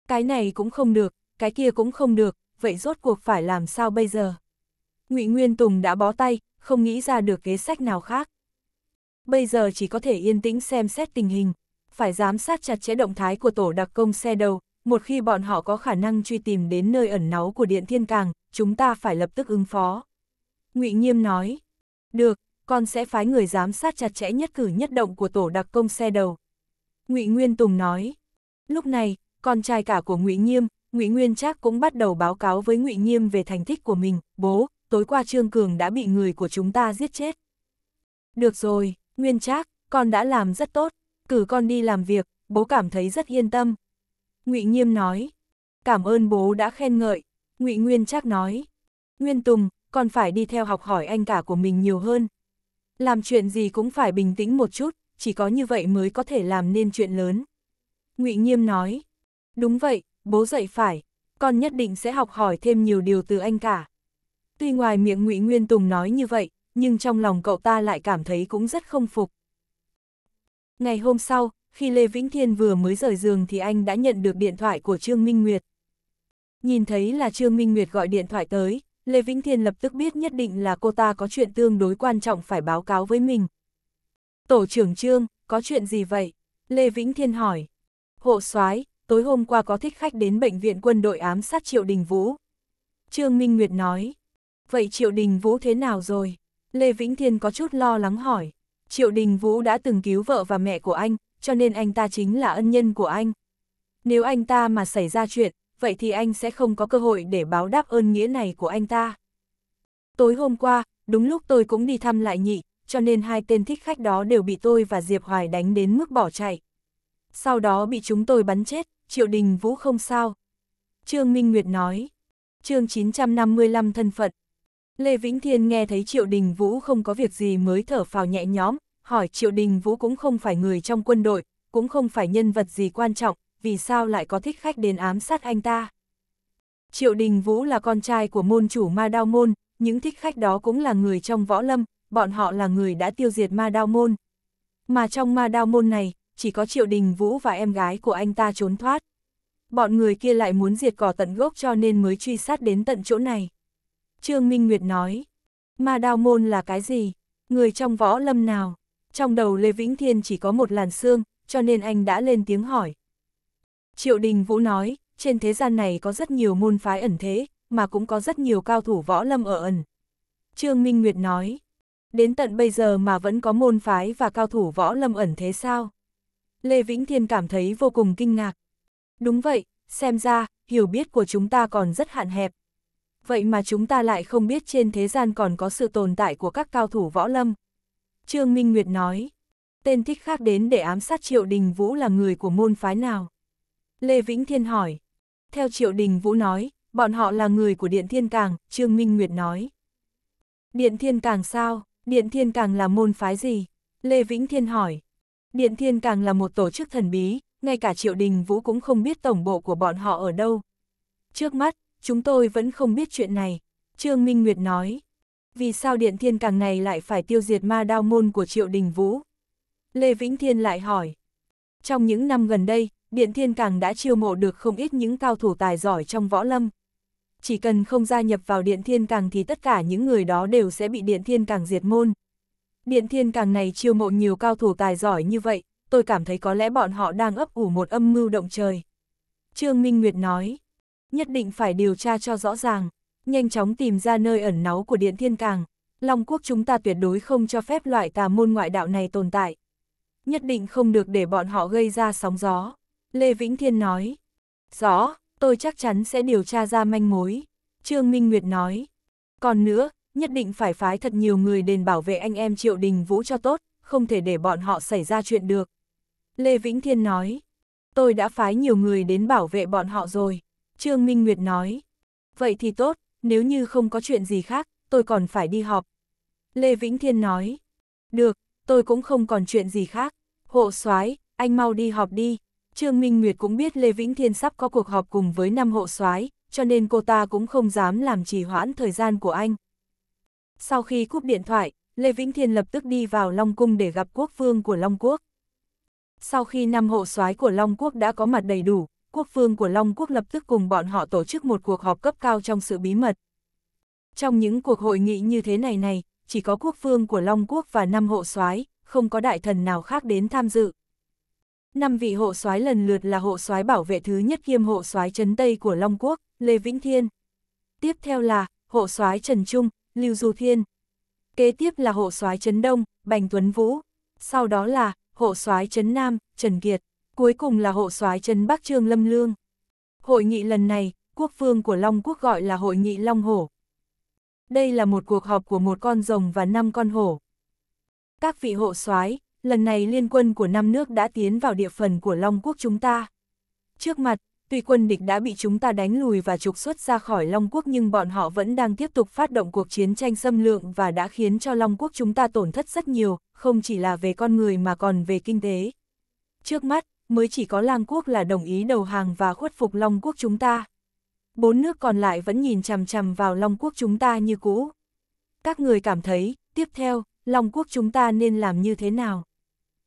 cái này cũng không được, cái kia cũng không được, vậy rốt cuộc phải làm sao bây giờ? Ngụy Nguyên Tùng đã bó tay, không nghĩ ra được kế sách nào khác. Bây giờ chỉ có thể yên tĩnh xem xét tình hình, phải giám sát chặt chẽ động thái của tổ đặc công xe đầu, một khi bọn họ có khả năng truy tìm đến nơi ẩn náu của Điện Thiên Càng, chúng ta phải lập tức ứng phó. Ngụy Nghiêm nói, được, con sẽ phái người giám sát chặt chẽ nhất cử nhất động của tổ đặc công xe đầu. Ngụy Nguyên Tùng nói, lúc này, con trai cả của Ngụy Nghiêm, Ngụy Nguyên Trác cũng bắt đầu báo cáo với Ngụy Nghiêm về thành tích của mình, "Bố, tối qua Trương Cường đã bị người của chúng ta giết chết." "Được rồi, Nguyên Trác, con đã làm rất tốt, cử con đi làm việc, bố cảm thấy rất yên tâm." Ngụy Nghiêm nói. "Cảm ơn bố đã khen ngợi." Ngụy Nguyên Trác nói. "Nguyên Tùng, con phải đi theo học hỏi anh cả của mình nhiều hơn. Làm chuyện gì cũng phải bình tĩnh một chút, chỉ có như vậy mới có thể làm nên chuyện lớn." Ngụy Nghiêm nói. "Đúng vậy, bố dạy phải, con nhất định sẽ học hỏi thêm nhiều điều từ anh cả. Tuy ngoài miệng Ngụy Nguyên Tùng nói như vậy, nhưng trong lòng cậu ta lại cảm thấy cũng rất không phục. Ngày hôm sau, khi Lê Vĩnh Thiên vừa mới rời giường thì anh đã nhận được điện thoại của Trương Minh Nguyệt. Nhìn thấy là Trương Minh Nguyệt gọi điện thoại tới, Lê Vĩnh Thiên lập tức biết nhất định là cô ta có chuyện tương đối quan trọng phải báo cáo với mình. Tổ trưởng Trương, có chuyện gì vậy? Lê Vĩnh Thiên hỏi. Hộ soái tối hôm qua có thích khách đến bệnh viện quân đội ám sát Triệu Đình Vũ. Trương Minh Nguyệt nói, vậy Triệu Đình Vũ thế nào rồi? Lê Vĩnh Thiên có chút lo lắng hỏi. Triệu Đình Vũ đã từng cứu vợ và mẹ của anh, cho nên anh ta chính là ân nhân của anh. Nếu anh ta mà xảy ra chuyện, vậy thì anh sẽ không có cơ hội để báo đáp ơn nghĩa này của anh ta. Tối hôm qua, đúng lúc tôi cũng đi thăm lại nhị, cho nên hai tên thích khách đó đều bị tôi và Diệp Hoài đánh đến mức bỏ chạy sau đó bị chúng tôi bắn chết, Triệu Đình Vũ không sao. Trương Minh Nguyệt nói, chương 955 thân phận. Lê Vĩnh Thiên nghe thấy Triệu Đình Vũ không có việc gì mới thở phào nhẹ nhõm, hỏi Triệu Đình Vũ cũng không phải người trong quân đội, cũng không phải nhân vật gì quan trọng, vì sao lại có thích khách đến ám sát anh ta. Triệu Đình Vũ là con trai của môn chủ Ma Đao Môn, những thích khách đó cũng là người trong võ lâm, bọn họ là người đã tiêu diệt Ma Đao Môn. Mà trong Ma Đao Môn này, chỉ có Triệu Đình Vũ và em gái của anh ta trốn thoát. Bọn người kia lại muốn diệt cỏ tận gốc cho nên mới truy sát đến tận chỗ này. Trương Minh Nguyệt nói, ma đao môn là cái gì? Người trong võ lâm nào? Trong đầu Lê Vĩnh Thiên chỉ có một làn xương, cho nên anh đã lên tiếng hỏi. Triệu Đình Vũ nói, trên thế gian này có rất nhiều môn phái ẩn thế, mà cũng có rất nhiều cao thủ võ lâm ở ẩn. Trương Minh Nguyệt nói, đến tận bây giờ mà vẫn có môn phái và cao thủ võ lâm ẩn thế sao? Lê Vĩnh Thiên cảm thấy vô cùng kinh ngạc. Đúng vậy, xem ra, hiểu biết của chúng ta còn rất hạn hẹp. Vậy mà chúng ta lại không biết trên thế gian còn có sự tồn tại của các cao thủ võ lâm. Trương Minh Nguyệt nói, tên thích khác đến để ám sát Triệu Đình Vũ là người của môn phái nào? Lê Vĩnh Thiên hỏi. Theo Triệu Đình Vũ nói, bọn họ là người của Điện Thiên Càng, Trương Minh Nguyệt nói. Điện Thiên Càng sao? Điện Thiên Càng là môn phái gì? Lê Vĩnh Thiên hỏi. Điện Thiên càng là một tổ chức thần bí, ngay cả Triệu Đình Vũ cũng không biết tổng bộ của bọn họ ở đâu. Trước mắt, chúng tôi vẫn không biết chuyện này, Trương Minh Nguyệt nói. Vì sao Điện Thiên càng này lại phải tiêu diệt ma đao môn của Triệu Đình Vũ? Lê Vĩnh Thiên lại hỏi. Trong những năm gần đây, Điện Thiên Càng đã chiêu mộ được không ít những cao thủ tài giỏi trong võ lâm. Chỉ cần không gia nhập vào Điện Thiên Càng thì tất cả những người đó đều sẽ bị Điện Thiên Càng diệt môn. Điện thiên càng này chiêu mộ nhiều cao thủ tài giỏi như vậy, tôi cảm thấy có lẽ bọn họ đang ấp ủ một âm mưu động trời. Trương Minh Nguyệt nói, nhất định phải điều tra cho rõ ràng, nhanh chóng tìm ra nơi ẩn náu của điện thiên càng. Long quốc chúng ta tuyệt đối không cho phép loại tà môn ngoại đạo này tồn tại. Nhất định không được để bọn họ gây ra sóng gió. Lê Vĩnh Thiên nói, rõ, tôi chắc chắn sẽ điều tra ra manh mối. Trương Minh Nguyệt nói, còn nữa, nhất định phải phái thật nhiều người đền bảo vệ anh em Triệu Đình Vũ cho tốt, không thể để bọn họ xảy ra chuyện được. Lê Vĩnh Thiên nói, tôi đã phái nhiều người đến bảo vệ bọn họ rồi. Trương Minh Nguyệt nói, vậy thì tốt, nếu như không có chuyện gì khác, tôi còn phải đi họp. Lê Vĩnh Thiên nói, được, tôi cũng không còn chuyện gì khác. Hộ soái anh mau đi họp đi. Trương Minh Nguyệt cũng biết Lê Vĩnh Thiên sắp có cuộc họp cùng với năm hộ soái cho nên cô ta cũng không dám làm trì hoãn thời gian của anh. Sau khi cúp điện thoại, Lê Vĩnh Thiên lập tức đi vào Long Cung để gặp quốc vương của Long Quốc. Sau khi năm hộ soái của Long Quốc đã có mặt đầy đủ, quốc vương của Long Quốc lập tức cùng bọn họ tổ chức một cuộc họp cấp cao trong sự bí mật. Trong những cuộc hội nghị như thế này này, chỉ có quốc vương của Long Quốc và năm hộ soái, không có đại thần nào khác đến tham dự. Năm vị hộ soái lần lượt là hộ soái bảo vệ thứ nhất kiêm hộ soái trấn Tây của Long Quốc, Lê Vĩnh Thiên. Tiếp theo là hộ soái Trần Trung, Lưu Du Thiên. Kế tiếp là hộ soái Trấn Đông, Bành Tuấn Vũ. Sau đó là hộ soái Trấn Nam, Trần Kiệt. Cuối cùng là hộ soái Trấn Bắc Trương Lâm Lương. Hội nghị lần này, quốc phương của Long Quốc gọi là Hội nghị Long Hổ. Đây là một cuộc họp của một con rồng và năm con hổ. Các vị hộ soái, lần này liên quân của năm nước đã tiến vào địa phần của Long Quốc chúng ta. Trước mặt, Tuy quân địch đã bị chúng ta đánh lùi và trục xuất ra khỏi Long Quốc nhưng bọn họ vẫn đang tiếp tục phát động cuộc chiến tranh xâm lược và đã khiến cho Long Quốc chúng ta tổn thất rất nhiều, không chỉ là về con người mà còn về kinh tế. Trước mắt, mới chỉ có Lang Quốc là đồng ý đầu hàng và khuất phục Long Quốc chúng ta. Bốn nước còn lại vẫn nhìn chằm chằm vào Long Quốc chúng ta như cũ. Các người cảm thấy, tiếp theo, Long Quốc chúng ta nên làm như thế nào?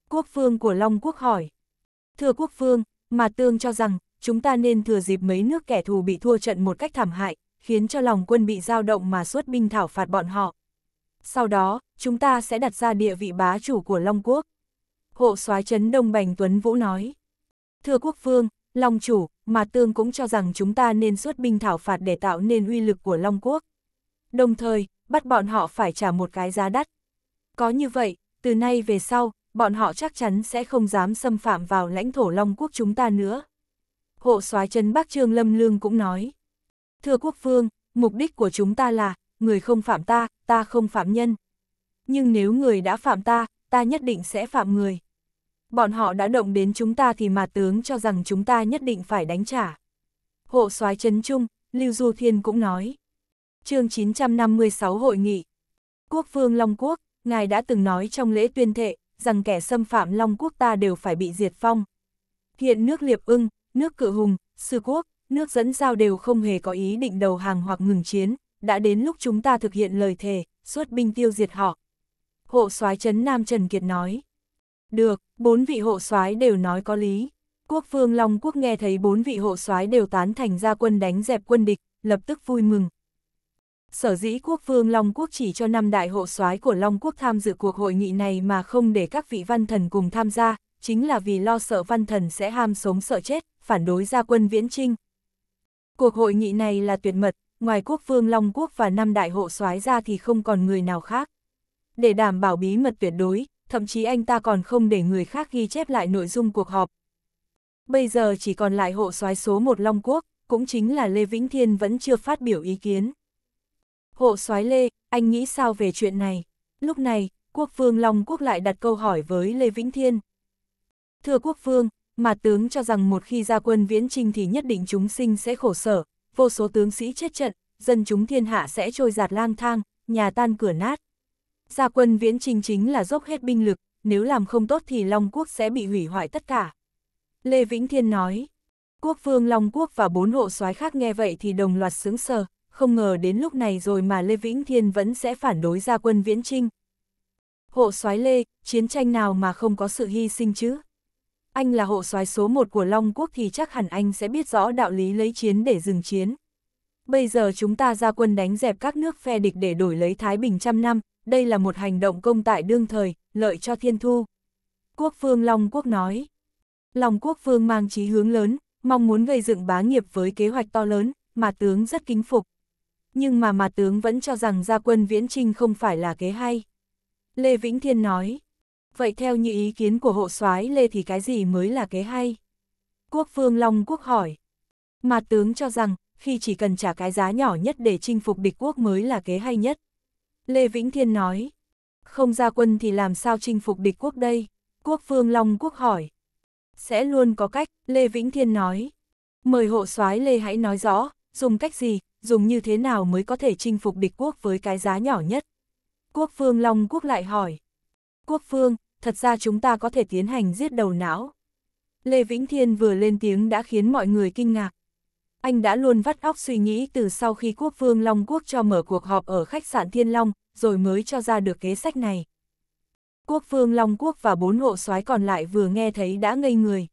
Quốc vương của Long Quốc hỏi. Thưa quốc vương, mà tương cho rằng, chúng ta nên thừa dịp mấy nước kẻ thù bị thua trận một cách thảm hại, khiến cho lòng quân bị dao động mà xuất binh thảo phạt bọn họ. Sau đó, chúng ta sẽ đặt ra địa vị bá chủ của Long Quốc. Hộ soái trấn Đông Bành Tuấn Vũ nói. Thưa quốc vương, Long chủ, mà tương cũng cho rằng chúng ta nên xuất binh thảo phạt để tạo nên uy lực của Long Quốc. Đồng thời, bắt bọn họ phải trả một cái giá đắt. Có như vậy, từ nay về sau, bọn họ chắc chắn sẽ không dám xâm phạm vào lãnh thổ Long Quốc chúng ta nữa hộ soái trấn Bắc Trương Lâm Lương cũng nói. Thưa quốc vương, mục đích của chúng ta là, người không phạm ta, ta không phạm nhân. Nhưng nếu người đã phạm ta, ta nhất định sẽ phạm người. Bọn họ đã động đến chúng ta thì mà tướng cho rằng chúng ta nhất định phải đánh trả. Hộ soái trấn Trung, Lưu Du Thiên cũng nói. chương 956 hội nghị. Quốc vương Long Quốc, ngài đã từng nói trong lễ tuyên thệ, rằng kẻ xâm phạm Long Quốc ta đều phải bị diệt phong. Hiện nước Liệp ưng, nước cự hùng, sư quốc, nước dẫn giao đều không hề có ý định đầu hàng hoặc ngừng chiến, đã đến lúc chúng ta thực hiện lời thề, xuất binh tiêu diệt họ. Hộ soái Trấn Nam Trần Kiệt nói. Được, bốn vị hộ soái đều nói có lý. Quốc vương Long Quốc nghe thấy bốn vị hộ soái đều tán thành ra quân đánh dẹp quân địch, lập tức vui mừng. Sở dĩ quốc vương Long Quốc chỉ cho năm đại hộ soái của Long Quốc tham dự cuộc hội nghị này mà không để các vị văn thần cùng tham gia, chính là vì lo sợ văn thần sẽ ham sống sợ chết, phản đối gia quân viễn trinh. Cuộc hội nghị này là tuyệt mật, ngoài quốc vương Long Quốc và năm đại hộ soái ra thì không còn người nào khác. Để đảm bảo bí mật tuyệt đối, thậm chí anh ta còn không để người khác ghi chép lại nội dung cuộc họp. Bây giờ chỉ còn lại hộ soái số 1 Long Quốc, cũng chính là Lê Vĩnh Thiên vẫn chưa phát biểu ý kiến. Hộ soái Lê, anh nghĩ sao về chuyện này? Lúc này, quốc vương Long Quốc lại đặt câu hỏi với Lê Vĩnh Thiên. Thưa quốc vương, mà tướng cho rằng một khi ra quân viễn trinh thì nhất định chúng sinh sẽ khổ sở, vô số tướng sĩ chết trận, dân chúng thiên hạ sẽ trôi giạt lang thang, nhà tan cửa nát. Ra quân viễn trinh chính là dốc hết binh lực, nếu làm không tốt thì Long Quốc sẽ bị hủy hoại tất cả. Lê Vĩnh Thiên nói, quốc vương Long Quốc và bốn hộ soái khác nghe vậy thì đồng loạt sướng sờ, không ngờ đến lúc này rồi mà Lê Vĩnh Thiên vẫn sẽ phản đối ra quân viễn trinh. Hộ soái Lê, chiến tranh nào mà không có sự hy sinh chứ? anh là hộ soái số một của Long Quốc thì chắc hẳn anh sẽ biết rõ đạo lý lấy chiến để dừng chiến. Bây giờ chúng ta ra quân đánh dẹp các nước phe địch để đổi lấy Thái Bình trăm năm, đây là một hành động công tại đương thời, lợi cho thiên thu. Quốc phương Long Quốc nói. Long Quốc phương mang chí hướng lớn, mong muốn gây dựng bá nghiệp với kế hoạch to lớn, mà tướng rất kính phục. Nhưng mà mà tướng vẫn cho rằng ra quân viễn trinh không phải là kế hay. Lê Vĩnh Thiên nói. Vậy theo như ý kiến của hộ soái Lê thì cái gì mới là kế hay? Quốc vương Long Quốc hỏi. Mà tướng cho rằng, khi chỉ cần trả cái giá nhỏ nhất để chinh phục địch quốc mới là kế hay nhất. Lê Vĩnh Thiên nói. Không ra quân thì làm sao chinh phục địch quốc đây? Quốc vương Long Quốc hỏi. Sẽ luôn có cách, Lê Vĩnh Thiên nói. Mời hộ soái Lê hãy nói rõ, dùng cách gì, dùng như thế nào mới có thể chinh phục địch quốc với cái giá nhỏ nhất. Quốc vương Long Quốc lại hỏi quốc phương, thật ra chúng ta có thể tiến hành giết đầu não. Lê Vĩnh Thiên vừa lên tiếng đã khiến mọi người kinh ngạc. Anh đã luôn vắt óc suy nghĩ từ sau khi quốc vương Long Quốc cho mở cuộc họp ở khách sạn Thiên Long, rồi mới cho ra được kế sách này. Quốc vương Long Quốc và bốn hộ soái còn lại vừa nghe thấy đã ngây người.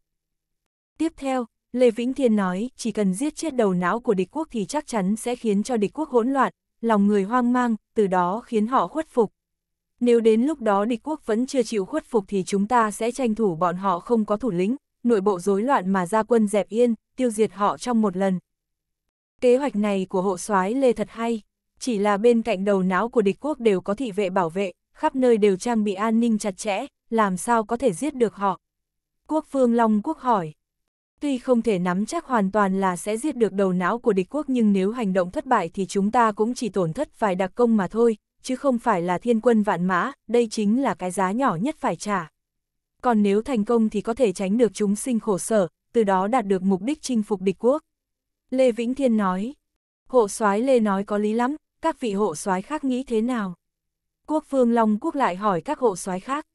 Tiếp theo, Lê Vĩnh Thiên nói, chỉ cần giết chết đầu não của địch quốc thì chắc chắn sẽ khiến cho địch quốc hỗn loạn, lòng người hoang mang, từ đó khiến họ khuất phục. Nếu đến lúc đó địch quốc vẫn chưa chịu khuất phục thì chúng ta sẽ tranh thủ bọn họ không có thủ lĩnh, nội bộ rối loạn mà ra quân dẹp yên, tiêu diệt họ trong một lần. Kế hoạch này của hộ soái Lê thật hay, chỉ là bên cạnh đầu não của địch quốc đều có thị vệ bảo vệ, khắp nơi đều trang bị an ninh chặt chẽ, làm sao có thể giết được họ. Quốc phương Long Quốc hỏi, tuy không thể nắm chắc hoàn toàn là sẽ giết được đầu não của địch quốc nhưng nếu hành động thất bại thì chúng ta cũng chỉ tổn thất vài đặc công mà thôi, chứ không phải là thiên quân vạn mã, đây chính là cái giá nhỏ nhất phải trả. Còn nếu thành công thì có thể tránh được chúng sinh khổ sở, từ đó đạt được mục đích chinh phục địch quốc. Lê Vĩnh Thiên nói, hộ soái Lê nói có lý lắm, các vị hộ soái khác nghĩ thế nào? Quốc Vương Long Quốc lại hỏi các hộ soái khác.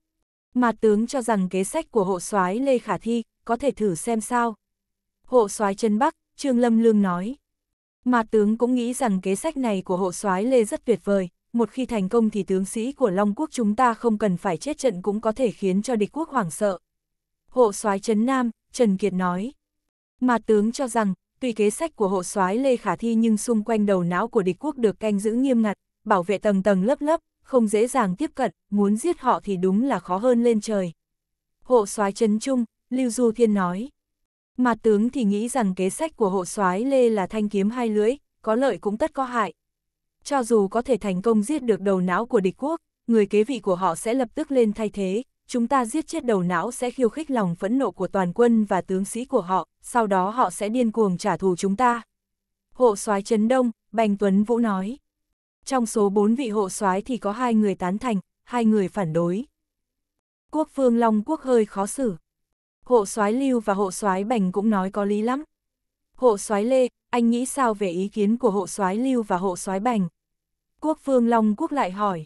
Mà tướng cho rằng kế sách của hộ soái Lê khả thi, có thể thử xem sao. Hộ soái Trân Bắc, Trương Lâm Lương nói. Mà tướng cũng nghĩ rằng kế sách này của hộ soái Lê rất tuyệt vời, một khi thành công thì tướng sĩ của Long Quốc chúng ta không cần phải chết trận cũng có thể khiến cho địch quốc hoảng sợ. Hộ soái Trấn Nam, Trần Kiệt nói. Mà tướng cho rằng, tuy kế sách của hộ soái Lê Khả Thi nhưng xung quanh đầu não của địch quốc được canh giữ nghiêm ngặt, bảo vệ tầng tầng lớp lớp, không dễ dàng tiếp cận, muốn giết họ thì đúng là khó hơn lên trời. Hộ soái Trấn Trung, Lưu Du Thiên nói. Mà tướng thì nghĩ rằng kế sách của hộ soái Lê là thanh kiếm hai lưỡi, có lợi cũng tất có hại, cho dù có thể thành công giết được đầu não của địch quốc, người kế vị của họ sẽ lập tức lên thay thế, chúng ta giết chết đầu não sẽ khiêu khích lòng phẫn nộ của toàn quân và tướng sĩ của họ, sau đó họ sẽ điên cuồng trả thù chúng ta. Hộ soái Trấn Đông, Bành Tuấn Vũ nói. Trong số bốn vị hộ soái thì có hai người tán thành, hai người phản đối. Quốc Phương Long Quốc hơi khó xử. Hộ soái Lưu và hộ soái Bành cũng nói có lý lắm. Hộ soái Lê, anh nghĩ sao về ý kiến của hộ soái lưu và hộ soái bành? Quốc vương Long Quốc lại hỏi.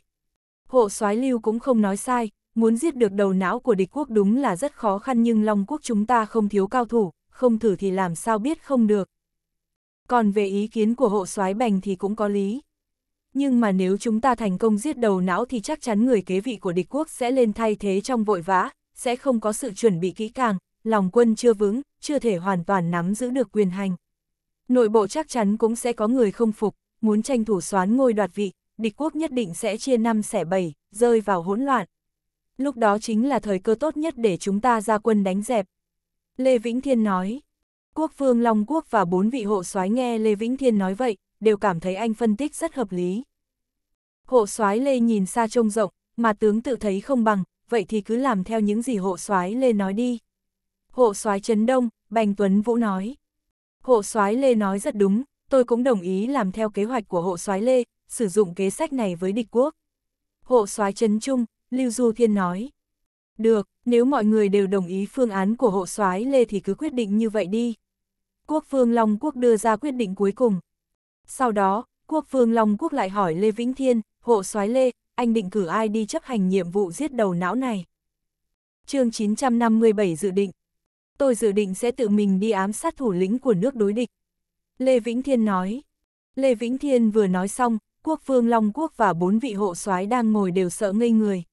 Hộ soái lưu cũng không nói sai, muốn giết được đầu não của địch quốc đúng là rất khó khăn nhưng Long Quốc chúng ta không thiếu cao thủ, không thử thì làm sao biết không được. Còn về ý kiến của hộ soái bành thì cũng có lý. Nhưng mà nếu chúng ta thành công giết đầu não thì chắc chắn người kế vị của địch quốc sẽ lên thay thế trong vội vã, sẽ không có sự chuẩn bị kỹ càng, lòng quân chưa vững, chưa thể hoàn toàn nắm giữ được quyền hành nội bộ chắc chắn cũng sẽ có người không phục, muốn tranh thủ xoán ngôi đoạt vị, địch quốc nhất định sẽ chia năm xẻ bảy, rơi vào hỗn loạn. Lúc đó chính là thời cơ tốt nhất để chúng ta ra quân đánh dẹp. Lê Vĩnh Thiên nói, quốc vương Long Quốc và bốn vị hộ soái nghe Lê Vĩnh Thiên nói vậy, đều cảm thấy anh phân tích rất hợp lý. Hộ soái Lê nhìn xa trông rộng, mà tướng tự thấy không bằng, vậy thì cứ làm theo những gì hộ soái Lê nói đi. Hộ soái Trấn Đông, Bành Tuấn Vũ nói. Hộ soái Lê nói rất đúng, tôi cũng đồng ý làm theo kế hoạch của hộ soái Lê, sử dụng kế sách này với địch quốc. Hộ soái Trấn Trung, Lưu Du Thiên nói. Được, nếu mọi người đều đồng ý phương án của hộ soái Lê thì cứ quyết định như vậy đi. Quốc Vương Long Quốc đưa ra quyết định cuối cùng. Sau đó, Quốc Vương Long Quốc lại hỏi Lê Vĩnh Thiên, hộ soái Lê, anh định cử ai đi chấp hành nhiệm vụ giết đầu não này? chương 957 dự định, tôi dự định sẽ tự mình đi ám sát thủ lĩnh của nước đối địch. Lê Vĩnh Thiên nói. Lê Vĩnh Thiên vừa nói xong, quốc vương Long Quốc và bốn vị hộ soái đang ngồi đều sợ ngây người.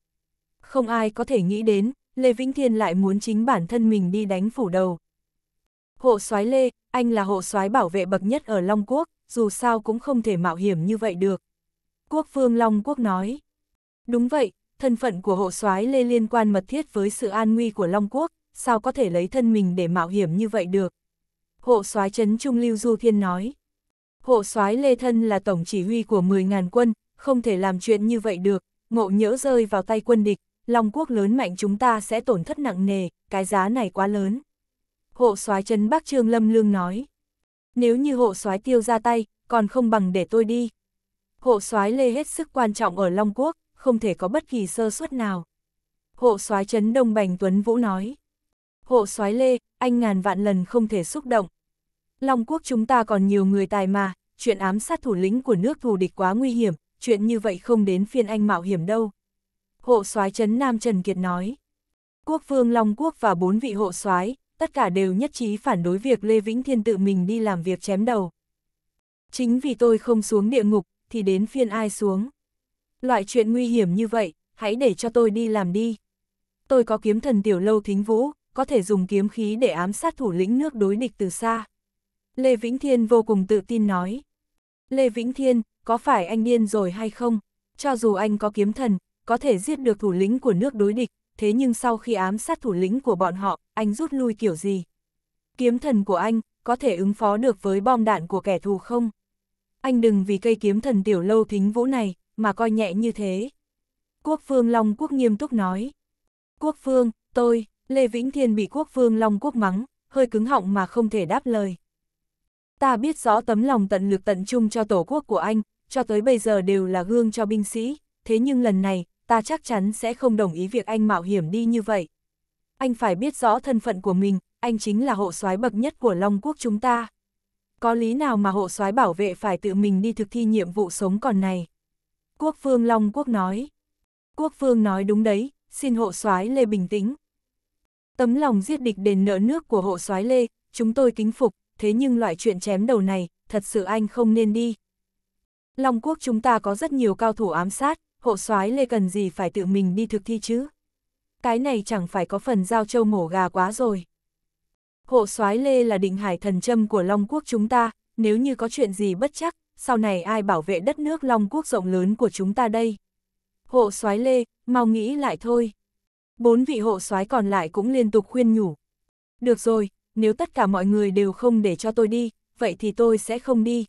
Không ai có thể nghĩ đến, Lê Vĩnh Thiên lại muốn chính bản thân mình đi đánh phủ đầu. Hộ soái Lê, anh là hộ soái bảo vệ bậc nhất ở Long Quốc, dù sao cũng không thể mạo hiểm như vậy được. Quốc vương Long Quốc nói. Đúng vậy, thân phận của hộ soái Lê liên quan mật thiết với sự an nguy của Long Quốc, sao có thể lấy thân mình để mạo hiểm như vậy được. Hộ soái Trấn Trung Lưu Du Thiên nói. Hộ soái Lê Thân là tổng chỉ huy của 10.000 quân, không thể làm chuyện như vậy được, ngộ nhỡ rơi vào tay quân địch, Long quốc lớn mạnh chúng ta sẽ tổn thất nặng nề, cái giá này quá lớn. Hộ soái Trấn Bắc Trương Lâm Lương nói. Nếu như hộ soái tiêu ra tay, còn không bằng để tôi đi. Hộ soái Lê hết sức quan trọng ở Long quốc, không thể có bất kỳ sơ suất nào. Hộ soái Trấn Đông Bành Tuấn Vũ nói hộ soái lê, anh ngàn vạn lần không thể xúc động. Long quốc chúng ta còn nhiều người tài mà, chuyện ám sát thủ lĩnh của nước thù địch quá nguy hiểm, chuyện như vậy không đến phiên anh mạo hiểm đâu. Hộ soái Trấn Nam Trần Kiệt nói. Quốc vương Long Quốc và bốn vị hộ soái tất cả đều nhất trí phản đối việc Lê Vĩnh Thiên tự mình đi làm việc chém đầu. Chính vì tôi không xuống địa ngục, thì đến phiên ai xuống. Loại chuyện nguy hiểm như vậy, hãy để cho tôi đi làm đi. Tôi có kiếm thần tiểu lâu thính vũ, có thể dùng kiếm khí để ám sát thủ lĩnh nước đối địch từ xa. Lê Vĩnh Thiên vô cùng tự tin nói. Lê Vĩnh Thiên, có phải anh điên rồi hay không? Cho dù anh có kiếm thần, có thể giết được thủ lĩnh của nước đối địch, thế nhưng sau khi ám sát thủ lĩnh của bọn họ, anh rút lui kiểu gì? Kiếm thần của anh, có thể ứng phó được với bom đạn của kẻ thù không? Anh đừng vì cây kiếm thần tiểu lâu thính vũ này, mà coi nhẹ như thế. Quốc Phương Long Quốc nghiêm túc nói. Quốc Phương, tôi, Lê Vĩnh Thiên bị quốc vương Long Quốc mắng, hơi cứng họng mà không thể đáp lời. Ta biết rõ tấm lòng tận lực tận trung cho tổ quốc của anh, cho tới bây giờ đều là gương cho binh sĩ, thế nhưng lần này, ta chắc chắn sẽ không đồng ý việc anh mạo hiểm đi như vậy. Anh phải biết rõ thân phận của mình, anh chính là hộ soái bậc nhất của Long Quốc chúng ta. Có lý nào mà hộ soái bảo vệ phải tự mình đi thực thi nhiệm vụ sống còn này? Quốc vương Long Quốc nói. Quốc vương nói đúng đấy, xin hộ soái Lê bình tĩnh, Tấm lòng giết địch đền nợ nước của hộ soái Lê, chúng tôi kính phục, thế nhưng loại chuyện chém đầu này, thật sự anh không nên đi. Long quốc chúng ta có rất nhiều cao thủ ám sát, hộ soái Lê cần gì phải tự mình đi thực thi chứ? Cái này chẳng phải có phần giao châu mổ gà quá rồi. Hộ soái Lê là định hải thần châm của Long quốc chúng ta, nếu như có chuyện gì bất chắc, sau này ai bảo vệ đất nước Long quốc rộng lớn của chúng ta đây? Hộ soái Lê, mau nghĩ lại thôi. Bốn vị hộ soái còn lại cũng liên tục khuyên nhủ. Được rồi, nếu tất cả mọi người đều không để cho tôi đi, vậy thì tôi sẽ không đi.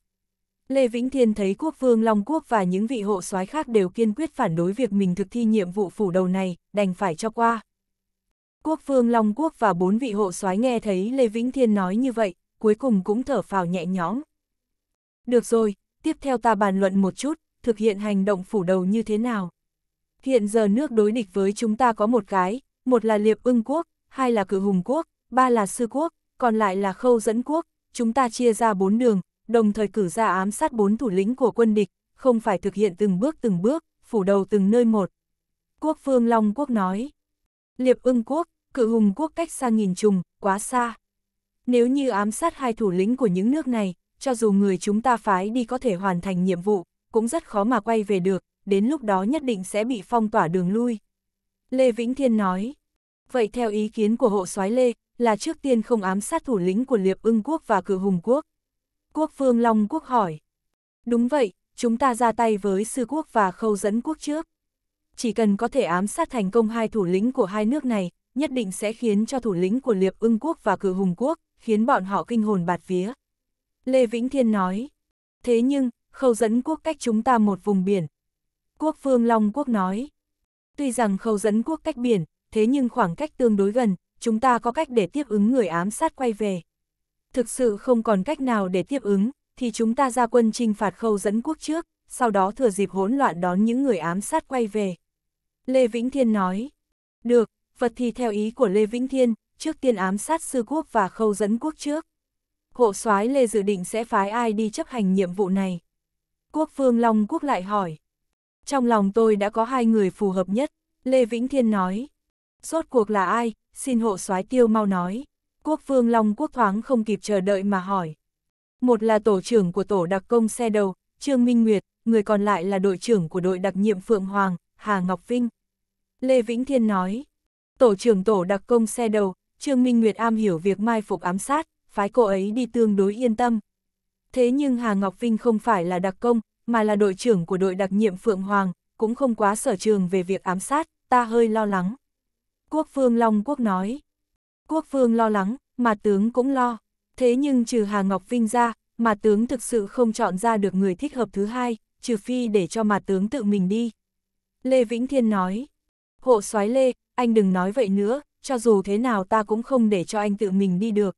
Lê Vĩnh Thiên thấy quốc vương Long Quốc và những vị hộ soái khác đều kiên quyết phản đối việc mình thực thi nhiệm vụ phủ đầu này, đành phải cho qua. Quốc vương Long Quốc và bốn vị hộ soái nghe thấy Lê Vĩnh Thiên nói như vậy, cuối cùng cũng thở phào nhẹ nhõm. Được rồi, tiếp theo ta bàn luận một chút, thực hiện hành động phủ đầu như thế nào. Hiện giờ nước đối địch với chúng ta có một cái, một là Liệp ưng quốc, hai là Cử Hùng quốc, ba là Sư quốc, còn lại là Khâu dẫn quốc, chúng ta chia ra bốn đường, đồng thời cử ra ám sát bốn thủ lĩnh của quân địch, không phải thực hiện từng bước từng bước, phủ đầu từng nơi một. Quốc Phương Long Quốc nói, Liệp ưng quốc, Cự Hùng quốc cách xa nghìn trùng, quá xa. Nếu như ám sát hai thủ lĩnh của những nước này, cho dù người chúng ta phái đi có thể hoàn thành nhiệm vụ, cũng rất khó mà quay về được, đến lúc đó nhất định sẽ bị phong tỏa đường lui. Lê Vĩnh Thiên nói, vậy theo ý kiến của hộ soái Lê, là trước tiên không ám sát thủ lĩnh của Liệp ưng quốc và cử hùng quốc. Quốc Phương Long Quốc hỏi, đúng vậy, chúng ta ra tay với sư quốc và khâu dẫn quốc trước. Chỉ cần có thể ám sát thành công hai thủ lĩnh của hai nước này, nhất định sẽ khiến cho thủ lĩnh của Liệp ưng quốc và cử hùng quốc, khiến bọn họ kinh hồn bạt vía. Lê Vĩnh Thiên nói, thế nhưng, khâu dẫn quốc cách chúng ta một vùng biển, quốc Phương Long Quốc nói. Tuy rằng khâu dẫn quốc cách biển, thế nhưng khoảng cách tương đối gần, chúng ta có cách để tiếp ứng người ám sát quay về. Thực sự không còn cách nào để tiếp ứng, thì chúng ta ra quân trinh phạt khâu dẫn quốc trước, sau đó thừa dịp hỗn loạn đón những người ám sát quay về. Lê Vĩnh Thiên nói, được, vật thì theo ý của Lê Vĩnh Thiên, trước tiên ám sát sư quốc và khâu dẫn quốc trước. Hộ soái Lê dự định sẽ phái ai đi chấp hành nhiệm vụ này? Quốc Phương Long Quốc lại hỏi, trong lòng tôi đã có hai người phù hợp nhất, Lê Vĩnh Thiên nói. Rốt cuộc là ai, xin hộ soái tiêu mau nói. Quốc vương Long Quốc thoáng không kịp chờ đợi mà hỏi. Một là tổ trưởng của tổ đặc công xe đầu, Trương Minh Nguyệt, người còn lại là đội trưởng của đội đặc nhiệm Phượng Hoàng, Hà Ngọc Vinh. Lê Vĩnh Thiên nói, tổ trưởng tổ đặc công xe đầu, Trương Minh Nguyệt am hiểu việc mai phục ám sát, phái cô ấy đi tương đối yên tâm. Thế nhưng Hà Ngọc Vinh không phải là đặc công, mà là đội trưởng của đội đặc nhiệm Phượng Hoàng, cũng không quá sở trường về việc ám sát, ta hơi lo lắng. Quốc Phương Long Quốc nói. Quốc Phương lo lắng, mà tướng cũng lo. Thế nhưng trừ Hà Ngọc Vinh ra, mà tướng thực sự không chọn ra được người thích hợp thứ hai, trừ phi để cho mà tướng tự mình đi. Lê Vĩnh Thiên nói. Hộ soái Lê, anh đừng nói vậy nữa, cho dù thế nào ta cũng không để cho anh tự mình đi được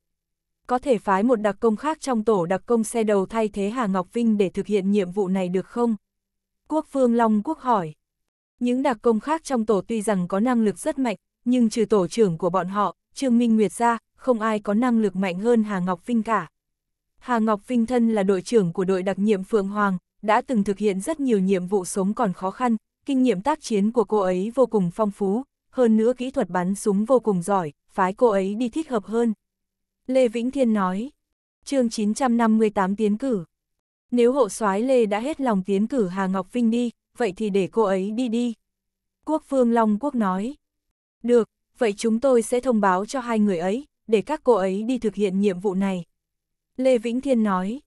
có thể phái một đặc công khác trong tổ đặc công xe đầu thay thế Hà Ngọc Vinh để thực hiện nhiệm vụ này được không? Quốc Phương Long Quốc hỏi. Những đặc công khác trong tổ tuy rằng có năng lực rất mạnh, nhưng trừ tổ trưởng của bọn họ, Trương Minh Nguyệt ra, không ai có năng lực mạnh hơn Hà Ngọc Vinh cả. Hà Ngọc Vinh thân là đội trưởng của đội đặc nhiệm Phượng Hoàng, đã từng thực hiện rất nhiều nhiệm vụ sống còn khó khăn, kinh nghiệm tác chiến của cô ấy vô cùng phong phú, hơn nữa kỹ thuật bắn súng vô cùng giỏi, phái cô ấy đi thích hợp hơn. Lê Vĩnh Thiên nói. chương 958 tiến cử. Nếu hộ soái Lê đã hết lòng tiến cử Hà Ngọc Vinh đi, vậy thì để cô ấy đi đi. Quốc Phương Long Quốc nói. Được, vậy chúng tôi sẽ thông báo cho hai người ấy, để các cô ấy đi thực hiện nhiệm vụ này. Lê Vĩnh Thiên nói.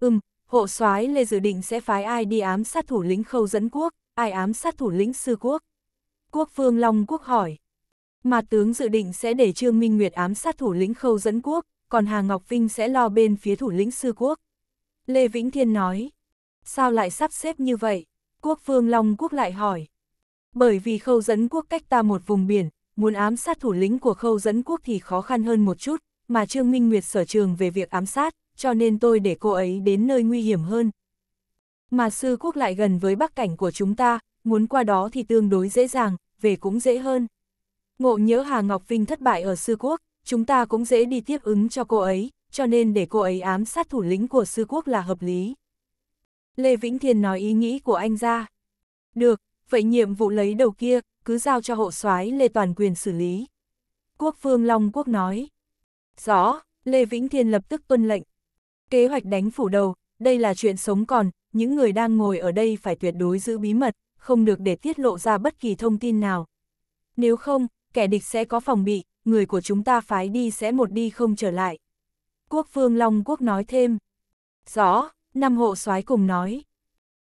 Ừm, hộ soái Lê dự định sẽ phái ai đi ám sát thủ lĩnh khâu dẫn quốc, ai ám sát thủ lĩnh sư quốc. Quốc Phương Long Quốc hỏi. Mà tướng dự định sẽ để Trương Minh Nguyệt ám sát thủ lĩnh khâu dẫn quốc, còn Hà Ngọc Vinh sẽ lo bên phía thủ lĩnh sư quốc. Lê Vĩnh Thiên nói, sao lại sắp xếp như vậy? Quốc Vương Long Quốc lại hỏi. Bởi vì khâu dẫn quốc cách ta một vùng biển, muốn ám sát thủ lĩnh của khâu dẫn quốc thì khó khăn hơn một chút, mà Trương Minh Nguyệt sở trường về việc ám sát, cho nên tôi để cô ấy đến nơi nguy hiểm hơn. Mà sư quốc lại gần với bắc cảnh của chúng ta, muốn qua đó thì tương đối dễ dàng, về cũng dễ hơn. Ngộ nhớ Hà Ngọc Vinh thất bại ở sư quốc, chúng ta cũng dễ đi tiếp ứng cho cô ấy, cho nên để cô ấy ám sát thủ lĩnh của sư quốc là hợp lý. Lê Vĩnh thiên nói ý nghĩ của anh ra. Được, vậy nhiệm vụ lấy đầu kia, cứ giao cho hộ soái Lê Toàn quyền xử lý. Quốc Phương Long Quốc nói. Rõ, Lê Vĩnh Thiên lập tức tuân lệnh. Kế hoạch đánh phủ đầu, đây là chuyện sống còn, những người đang ngồi ở đây phải tuyệt đối giữ bí mật, không được để tiết lộ ra bất kỳ thông tin nào. Nếu không, kẻ địch sẽ có phòng bị, người của chúng ta phái đi sẽ một đi không trở lại. Quốc Phương Long Quốc nói thêm. Rõ, năm hộ soái cùng nói.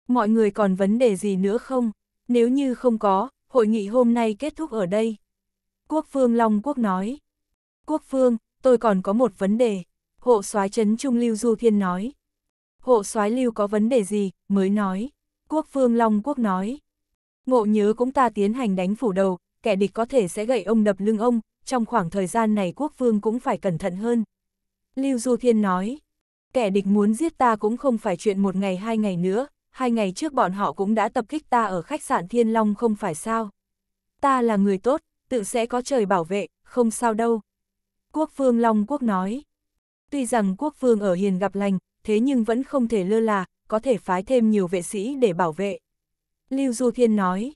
Mọi người còn vấn đề gì nữa không? Nếu như không có, hội nghị hôm nay kết thúc ở đây. Quốc Phương Long Quốc nói. Quốc Phương, tôi còn có một vấn đề. Hộ soái Trấn Trung Lưu Du Thiên nói. Hộ soái Lưu có vấn đề gì, mới nói. Quốc Phương Long Quốc nói. Ngộ nhớ cũng ta tiến hành đánh phủ đầu, kẻ địch có thể sẽ gậy ông đập lưng ông, trong khoảng thời gian này quốc vương cũng phải cẩn thận hơn. Lưu Du Thiên nói, kẻ địch muốn giết ta cũng không phải chuyện một ngày hai ngày nữa, hai ngày trước bọn họ cũng đã tập kích ta ở khách sạn Thiên Long không phải sao. Ta là người tốt, tự sẽ có trời bảo vệ, không sao đâu. Quốc vương Long Quốc nói, tuy rằng quốc vương ở hiền gặp lành, thế nhưng vẫn không thể lơ là, có thể phái thêm nhiều vệ sĩ để bảo vệ. Lưu Du Thiên nói,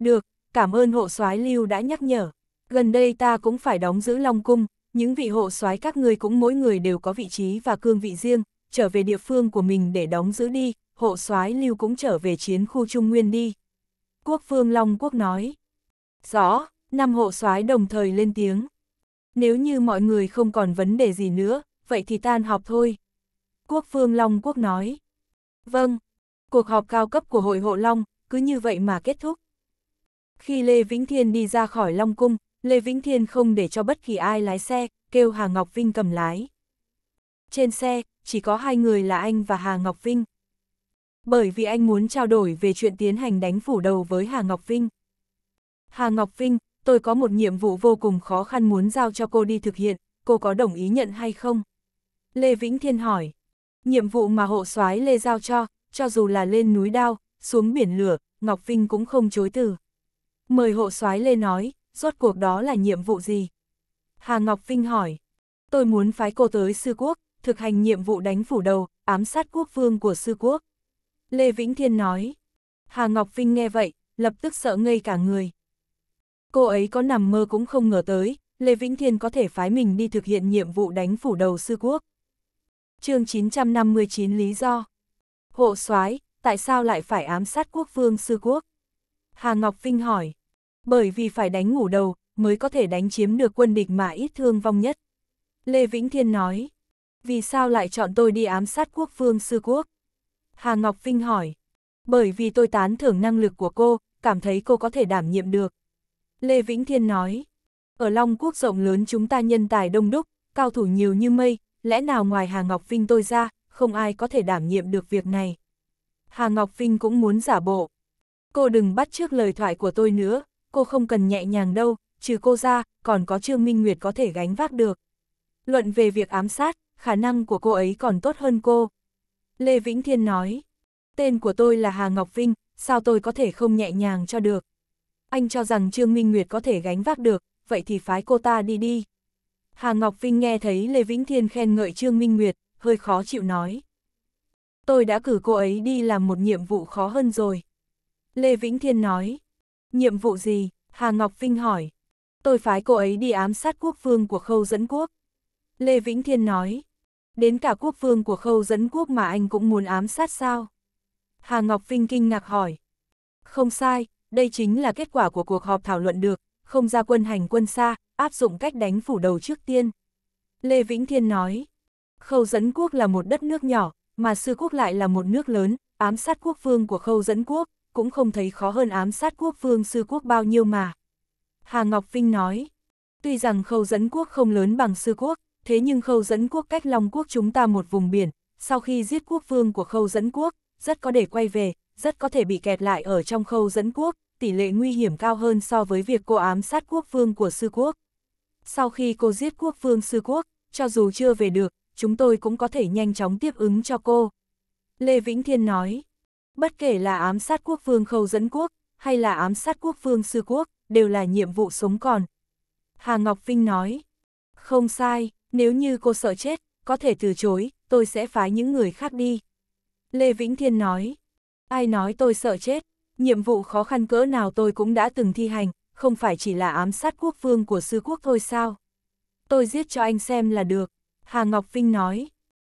được, cảm ơn hộ soái lưu đã nhắc nhở. Gần đây ta cũng phải đóng giữ Long Cung, những vị hộ soái các ngươi cũng mỗi người đều có vị trí và cương vị riêng, trở về địa phương của mình để đóng giữ đi, hộ soái lưu cũng trở về chiến khu Trung Nguyên đi. Quốc phương Long Quốc nói. Rõ, năm hộ soái đồng thời lên tiếng. Nếu như mọi người không còn vấn đề gì nữa, vậy thì tan họp thôi. Quốc phương Long Quốc nói. Vâng, cuộc họp cao cấp của Hội Hộ Long cứ như vậy mà kết thúc. Khi Lê Vĩnh Thiên đi ra khỏi Long Cung, Lê Vĩnh Thiên không để cho bất kỳ ai lái xe, kêu Hà Ngọc Vinh cầm lái. Trên xe, chỉ có hai người là anh và Hà Ngọc Vinh. Bởi vì anh muốn trao đổi về chuyện tiến hành đánh phủ đầu với Hà Ngọc Vinh. Hà Ngọc Vinh, tôi có một nhiệm vụ vô cùng khó khăn muốn giao cho cô đi thực hiện, cô có đồng ý nhận hay không? Lê Vĩnh Thiên hỏi. Nhiệm vụ mà hộ soái Lê giao cho, cho dù là lên núi đao, xuống biển lửa, Ngọc Vinh cũng không chối từ. Mời hộ soái lê nói, rốt cuộc đó là nhiệm vụ gì? Hà Ngọc Vinh hỏi. Tôi muốn phái cô tới sư quốc, thực hành nhiệm vụ đánh phủ đầu, ám sát quốc vương của sư quốc. Lê Vĩnh Thiên nói. Hà Ngọc Vinh nghe vậy, lập tức sợ ngây cả người. Cô ấy có nằm mơ cũng không ngờ tới, Lê Vĩnh Thiên có thể phái mình đi thực hiện nhiệm vụ đánh phủ đầu sư quốc. chương 959 lý do. Hộ soái tại sao lại phải ám sát quốc vương sư quốc? Hà Ngọc Vinh hỏi bởi vì phải đánh ngủ đầu, mới có thể đánh chiếm được quân địch mà ít thương vong nhất. Lê Vĩnh Thiên nói, vì sao lại chọn tôi đi ám sát quốc vương sư quốc? Hà Ngọc Vinh hỏi, bởi vì tôi tán thưởng năng lực của cô, cảm thấy cô có thể đảm nhiệm được. Lê Vĩnh Thiên nói, ở Long Quốc rộng lớn chúng ta nhân tài đông đúc, cao thủ nhiều như mây, lẽ nào ngoài Hà Ngọc Vinh tôi ra, không ai có thể đảm nhiệm được việc này. Hà Ngọc Vinh cũng muốn giả bộ. Cô đừng bắt trước lời thoại của tôi nữa, cô không cần nhẹ nhàng đâu, trừ cô ra, còn có Trương Minh Nguyệt có thể gánh vác được. Luận về việc ám sát, khả năng của cô ấy còn tốt hơn cô. Lê Vĩnh Thiên nói, tên của tôi là Hà Ngọc Vinh, sao tôi có thể không nhẹ nhàng cho được. Anh cho rằng Trương Minh Nguyệt có thể gánh vác được, vậy thì phái cô ta đi đi. Hà Ngọc Vinh nghe thấy Lê Vĩnh Thiên khen ngợi Trương Minh Nguyệt, hơi khó chịu nói. Tôi đã cử cô ấy đi làm một nhiệm vụ khó hơn rồi. Lê Vĩnh Thiên nói, Nhiệm vụ gì? Hà Ngọc Vinh hỏi. Tôi phái cô ấy đi ám sát quốc vương của khâu dẫn quốc. Lê Vĩnh Thiên nói. Đến cả quốc vương của khâu dẫn quốc mà anh cũng muốn ám sát sao? Hà Ngọc Vinh kinh ngạc hỏi. Không sai, đây chính là kết quả của cuộc họp thảo luận được, không ra quân hành quân xa, áp dụng cách đánh phủ đầu trước tiên. Lê Vĩnh Thiên nói, khâu dẫn quốc là một đất nước nhỏ, mà sư quốc lại là một nước lớn, ám sát quốc vương của khâu dẫn quốc, cũng không thấy khó hơn ám sát quốc vương sư quốc bao nhiêu mà. Hà Ngọc Vinh nói, tuy rằng khâu dẫn quốc không lớn bằng sư quốc, thế nhưng khâu dẫn quốc cách Long quốc chúng ta một vùng biển, sau khi giết quốc vương của khâu dẫn quốc, rất có để quay về, rất có thể bị kẹt lại ở trong khâu dẫn quốc, tỷ lệ nguy hiểm cao hơn so với việc cô ám sát quốc vương của sư quốc. Sau khi cô giết quốc vương sư quốc, cho dù chưa về được, chúng tôi cũng có thể nhanh chóng tiếp ứng cho cô. Lê Vĩnh Thiên nói, Bất kể là ám sát quốc vương khâu dẫn quốc, hay là ám sát quốc vương sư quốc, đều là nhiệm vụ sống còn. Hà Ngọc Vinh nói, không sai, nếu như cô sợ chết, có thể từ chối, tôi sẽ phái những người khác đi. Lê Vĩnh Thiên nói, ai nói tôi sợ chết, nhiệm vụ khó khăn cỡ nào tôi cũng đã từng thi hành, không phải chỉ là ám sát quốc vương của sư quốc thôi sao. Tôi giết cho anh xem là được, Hà Ngọc Vinh nói,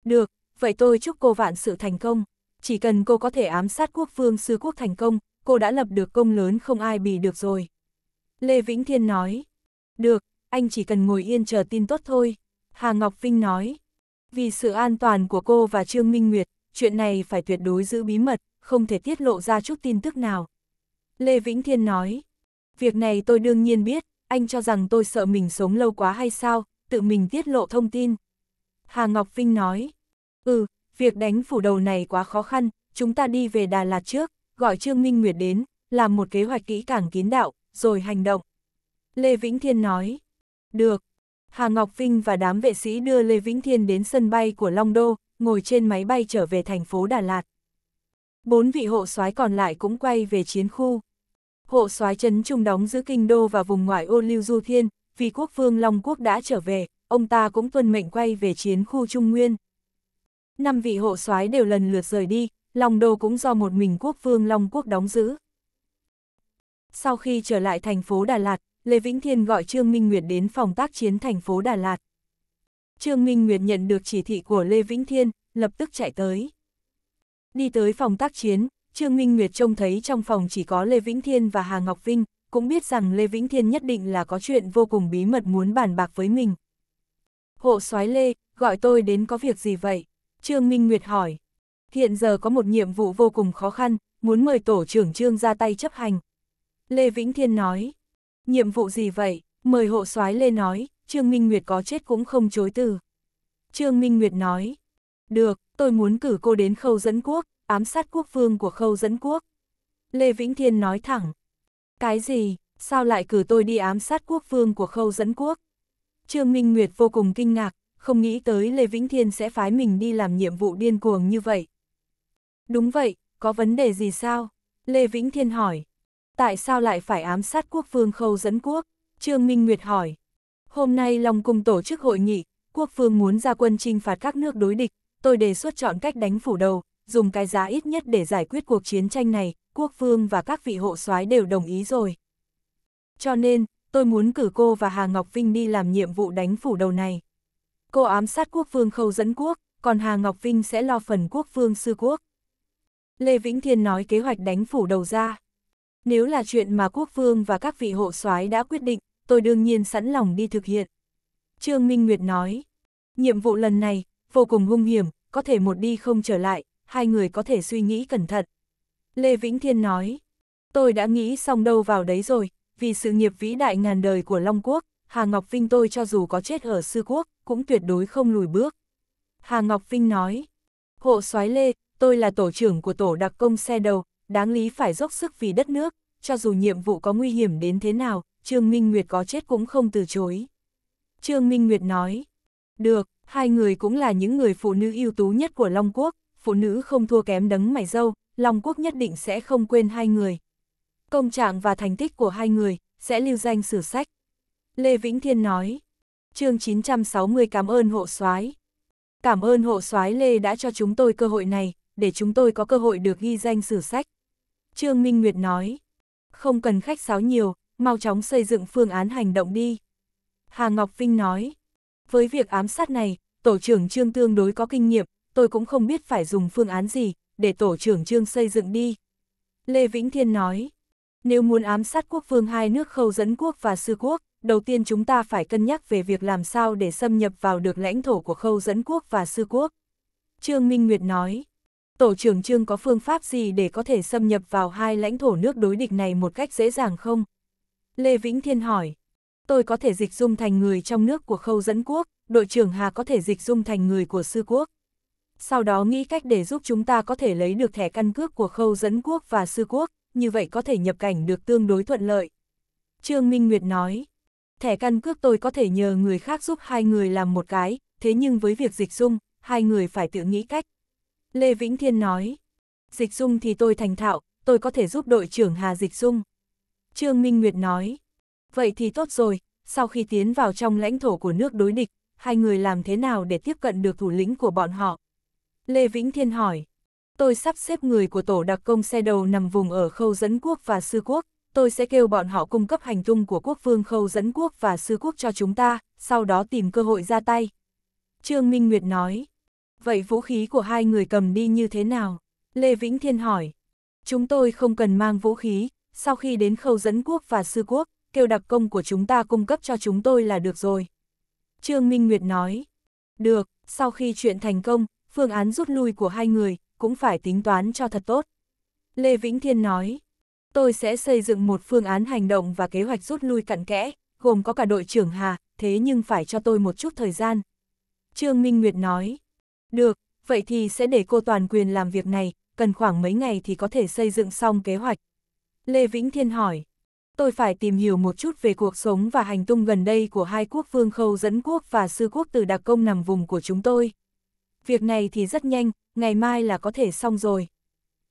được, vậy tôi chúc cô vạn sự thành công chỉ cần cô có thể ám sát quốc vương sư quốc thành công, cô đã lập được công lớn không ai bì được rồi. Lê Vĩnh Thiên nói, được, anh chỉ cần ngồi yên chờ tin tốt thôi. Hà Ngọc Vinh nói, vì sự an toàn của cô và Trương Minh Nguyệt, chuyện này phải tuyệt đối giữ bí mật, không thể tiết lộ ra chút tin tức nào. Lê Vĩnh Thiên nói, việc này tôi đương nhiên biết, anh cho rằng tôi sợ mình sống lâu quá hay sao, tự mình tiết lộ thông tin. Hà Ngọc Vinh nói, ừ, việc đánh phủ đầu này quá khó khăn, chúng ta đi về Đà Lạt trước, gọi Trương Minh Nguyệt đến, làm một kế hoạch kỹ càng kiến đạo, rồi hành động. Lê Vĩnh Thiên nói, được. Hà Ngọc Vinh và đám vệ sĩ đưa Lê Vĩnh Thiên đến sân bay của Long Đô, ngồi trên máy bay trở về thành phố Đà Lạt. Bốn vị hộ soái còn lại cũng quay về chiến khu. Hộ soái trấn trung đóng giữ kinh đô và vùng ngoại ô Lưu Du Thiên, vì quốc vương Long Quốc đã trở về, ông ta cũng tuân mệnh quay về chiến khu Trung Nguyên. Năm vị hộ soái đều lần lượt rời đi, Long Đô cũng do một mình quốc vương Long Quốc đóng giữ. Sau khi trở lại thành phố Đà Lạt, Lê Vĩnh Thiên gọi Trương Minh Nguyệt đến phòng tác chiến thành phố Đà Lạt. Trương Minh Nguyệt nhận được chỉ thị của Lê Vĩnh Thiên, lập tức chạy tới. Đi tới phòng tác chiến, Trương Minh Nguyệt trông thấy trong phòng chỉ có Lê Vĩnh Thiên và Hà Ngọc Vinh, cũng biết rằng Lê Vĩnh Thiên nhất định là có chuyện vô cùng bí mật muốn bàn bạc với mình. Hộ soái Lê, gọi tôi đến có việc gì vậy? Trương Minh Nguyệt hỏi. Hiện giờ có một nhiệm vụ vô cùng khó khăn, muốn mời tổ trưởng Trương ra tay chấp hành. Lê Vĩnh Thiên nói. Nhiệm vụ gì vậy? Mời hộ soái Lê nói, Trương Minh Nguyệt có chết cũng không chối từ. Trương Minh Nguyệt nói. Được, tôi muốn cử cô đến khâu dẫn quốc, ám sát quốc vương của khâu dẫn quốc. Lê Vĩnh Thiên nói thẳng. Cái gì? Sao lại cử tôi đi ám sát quốc vương của khâu dẫn quốc? Trương Minh Nguyệt vô cùng kinh ngạc, không nghĩ tới Lê Vĩnh Thiên sẽ phái mình đi làm nhiệm vụ điên cuồng như vậy. Đúng vậy, có vấn đề gì sao? Lê Vĩnh Thiên hỏi. Tại sao lại phải ám sát quốc vương khâu dẫn quốc? Trương Minh Nguyệt hỏi. Hôm nay Long Cung tổ chức hội nghị, quốc vương muốn ra quân chinh phạt các nước đối địch, tôi đề xuất chọn cách đánh phủ đầu, dùng cái giá ít nhất để giải quyết cuộc chiến tranh này, quốc vương và các vị hộ soái đều đồng ý rồi. Cho nên, tôi muốn cử cô và Hà Ngọc Vinh đi làm nhiệm vụ đánh phủ đầu này cô ám sát quốc vương khâu dẫn quốc, còn Hà Ngọc Vinh sẽ lo phần quốc vương sư quốc. Lê Vĩnh Thiên nói kế hoạch đánh phủ đầu ra. Nếu là chuyện mà quốc vương và các vị hộ soái đã quyết định, tôi đương nhiên sẵn lòng đi thực hiện. Trương Minh Nguyệt nói, nhiệm vụ lần này, vô cùng hung hiểm, có thể một đi không trở lại, hai người có thể suy nghĩ cẩn thận. Lê Vĩnh Thiên nói, tôi đã nghĩ xong đâu vào đấy rồi, vì sự nghiệp vĩ đại ngàn đời của Long Quốc, Hà Ngọc Vinh tôi cho dù có chết ở Sư Quốc, cũng tuyệt đối không lùi bước. Hà Ngọc Vinh nói, hộ soái lê, tôi là tổ trưởng của tổ đặc công xe đầu, đáng lý phải dốc sức vì đất nước, cho dù nhiệm vụ có nguy hiểm đến thế nào, Trương Minh Nguyệt có chết cũng không từ chối. Trương Minh Nguyệt nói, được, hai người cũng là những người phụ nữ ưu tú nhất của Long Quốc, phụ nữ không thua kém đấng mày dâu, Long Quốc nhất định sẽ không quên hai người. Công trạng và thành tích của hai người sẽ lưu danh sử sách. Lê Vĩnh Thiên nói. chương 960 cảm ơn hộ soái Cảm ơn hộ soái Lê đã cho chúng tôi cơ hội này, để chúng tôi có cơ hội được ghi danh sử sách. Trương Minh Nguyệt nói. Không cần khách sáo nhiều, mau chóng xây dựng phương án hành động đi. Hà Ngọc Vinh nói. Với việc ám sát này, tổ trưởng Trương tương đối có kinh nghiệm, tôi cũng không biết phải dùng phương án gì, để tổ trưởng Trương xây dựng đi. Lê Vĩnh Thiên nói. Nếu muốn ám sát quốc vương hai nước khâu dẫn quốc và sư quốc, đầu tiên chúng ta phải cân nhắc về việc làm sao để xâm nhập vào được lãnh thổ của khâu dẫn quốc và sư quốc. Trương Minh Nguyệt nói, Tổ trưởng Trương có phương pháp gì để có thể xâm nhập vào hai lãnh thổ nước đối địch này một cách dễ dàng không? Lê Vĩnh Thiên hỏi, tôi có thể dịch dung thành người trong nước của khâu dẫn quốc, đội trưởng Hà có thể dịch dung thành người của sư quốc. Sau đó nghĩ cách để giúp chúng ta có thể lấy được thẻ căn cước của khâu dẫn quốc và sư quốc, như vậy có thể nhập cảnh được tương đối thuận lợi. Trương Minh Nguyệt nói, thẻ căn cước tôi có thể nhờ người khác giúp hai người làm một cái, thế nhưng với việc dịch dung, hai người phải tự nghĩ cách. Lê Vĩnh Thiên nói, dịch dung thì tôi thành thạo, tôi có thể giúp đội trưởng Hà dịch dung. Trương Minh Nguyệt nói, vậy thì tốt rồi, sau khi tiến vào trong lãnh thổ của nước đối địch, hai người làm thế nào để tiếp cận được thủ lĩnh của bọn họ? Lê Vĩnh Thiên hỏi, tôi sắp xếp người của tổ đặc công xe đầu nằm vùng ở khâu dẫn quốc và sư quốc, tôi sẽ kêu bọn họ cung cấp hành tung của quốc vương khâu dẫn quốc và sư quốc cho chúng ta, sau đó tìm cơ hội ra tay. Trương Minh Nguyệt nói, vậy vũ khí của hai người cầm đi như thế nào? Lê Vĩnh Thiên hỏi, chúng tôi không cần mang vũ khí, sau khi đến khâu dẫn quốc và sư quốc, kêu đặc công của chúng ta cung cấp cho chúng tôi là được rồi. Trương Minh Nguyệt nói, được, sau khi chuyện thành công, phương án rút lui của hai người, cũng phải tính toán cho thật tốt. Lê Vĩnh Thiên nói, tôi sẽ xây dựng một phương án hành động và kế hoạch rút lui cặn kẽ, gồm có cả đội trưởng Hà, thế nhưng phải cho tôi một chút thời gian. Trương Minh Nguyệt nói, được, vậy thì sẽ để cô toàn quyền làm việc này, cần khoảng mấy ngày thì có thể xây dựng xong kế hoạch. Lê Vĩnh Thiên hỏi, tôi phải tìm hiểu một chút về cuộc sống và hành tung gần đây của hai quốc vương khâu dẫn quốc và sư quốc từ đặc công nằm vùng của chúng tôi. Việc này thì rất nhanh, ngày mai là có thể xong rồi.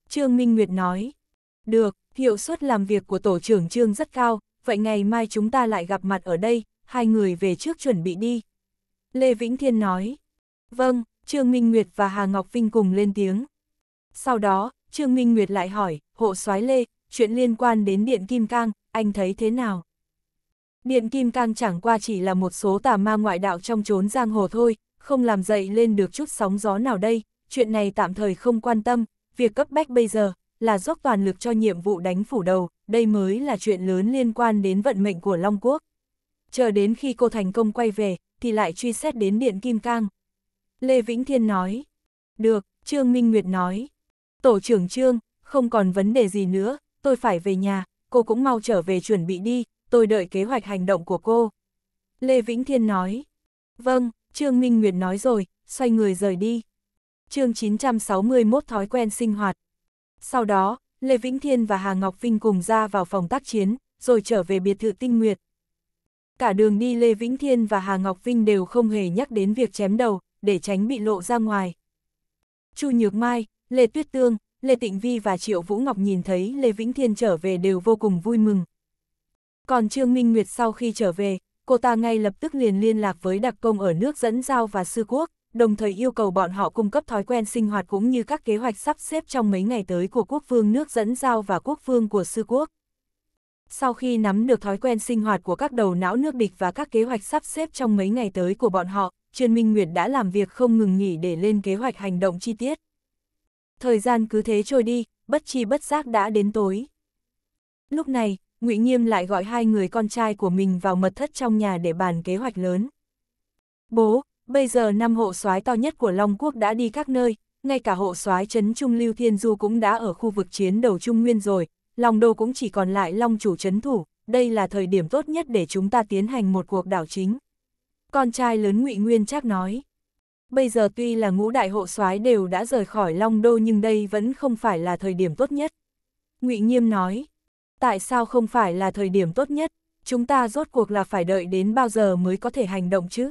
Trương Minh Nguyệt nói, được, hiệu suất làm việc của tổ trưởng trương rất cao, vậy ngày mai chúng ta lại gặp mặt ở đây, hai người về trước chuẩn bị đi. Lê Vĩnh Thiên nói. Vâng, Trương Minh Nguyệt và Hà Ngọc Vinh cùng lên tiếng. Sau đó, Trương Minh Nguyệt lại hỏi, hộ soái Lê, chuyện liên quan đến Điện Kim Cang, anh thấy thế nào? Điện Kim Cang chẳng qua chỉ là một số tà ma ngoại đạo trong chốn giang hồ thôi, không làm dậy lên được chút sóng gió nào đây, chuyện này tạm thời không quan tâm, việc cấp bách bây giờ là dốc toàn lực cho nhiệm vụ đánh phủ đầu, đây mới là chuyện lớn liên quan đến vận mệnh của Long Quốc. Chờ đến khi cô thành công quay về, thì lại truy xét đến Điện Kim Cang. Lê Vĩnh Thiên nói, được, Trương Minh Nguyệt nói, tổ trưởng Trương, không còn vấn đề gì nữa, tôi phải về nhà, cô cũng mau trở về chuẩn bị đi, tôi đợi kế hoạch hành động của cô. Lê Vĩnh Thiên nói, vâng, Trương Minh Nguyệt nói rồi, xoay người rời đi. chương 961 Thói quen sinh hoạt sau đó, Lê Vĩnh Thiên và Hà Ngọc Vinh cùng ra vào phòng tác chiến, rồi trở về biệt thự tinh nguyệt. Cả đường đi Lê Vĩnh Thiên và Hà Ngọc Vinh đều không hề nhắc đến việc chém đầu, để tránh bị lộ ra ngoài. Chu Nhược Mai, Lê Tuyết Tương, Lê Tịnh Vi và Triệu Vũ Ngọc nhìn thấy Lê Vĩnh Thiên trở về đều vô cùng vui mừng. Còn Trương Minh Nguyệt sau khi trở về, cô ta ngay lập tức liền liên lạc với đặc công ở nước dẫn giao và sư quốc, đồng thời yêu cầu bọn họ cung cấp thói quen sinh hoạt cũng như các kế hoạch sắp xếp trong mấy ngày tới của quốc vương nước dẫn giao và quốc vương của sư quốc. Sau khi nắm được thói quen sinh hoạt của các đầu não nước địch và các kế hoạch sắp xếp trong mấy ngày tới của bọn họ, Trương Minh Nguyệt đã làm việc không ngừng nghỉ để lên kế hoạch hành động chi tiết. Thời gian cứ thế trôi đi, bất chi bất giác đã đến tối. Lúc này, Ngụy Nghiêm lại gọi hai người con trai của mình vào mật thất trong nhà để bàn kế hoạch lớn. Bố, Bây giờ năm hộ soái to nhất của Long Quốc đã đi các nơi, ngay cả hộ soái trấn Trung Lưu Thiên Du cũng đã ở khu vực chiến đầu Trung Nguyên rồi, Long Đô cũng chỉ còn lại Long chủ trấn thủ, đây là thời điểm tốt nhất để chúng ta tiến hành một cuộc đảo chính. Con trai lớn Ngụy Nguyên Trác nói. Bây giờ tuy là ngũ đại hộ soái đều đã rời khỏi Long Đô nhưng đây vẫn không phải là thời điểm tốt nhất. Ngụy Nghiêm nói, tại sao không phải là thời điểm tốt nhất, chúng ta rốt cuộc là phải đợi đến bao giờ mới có thể hành động chứ?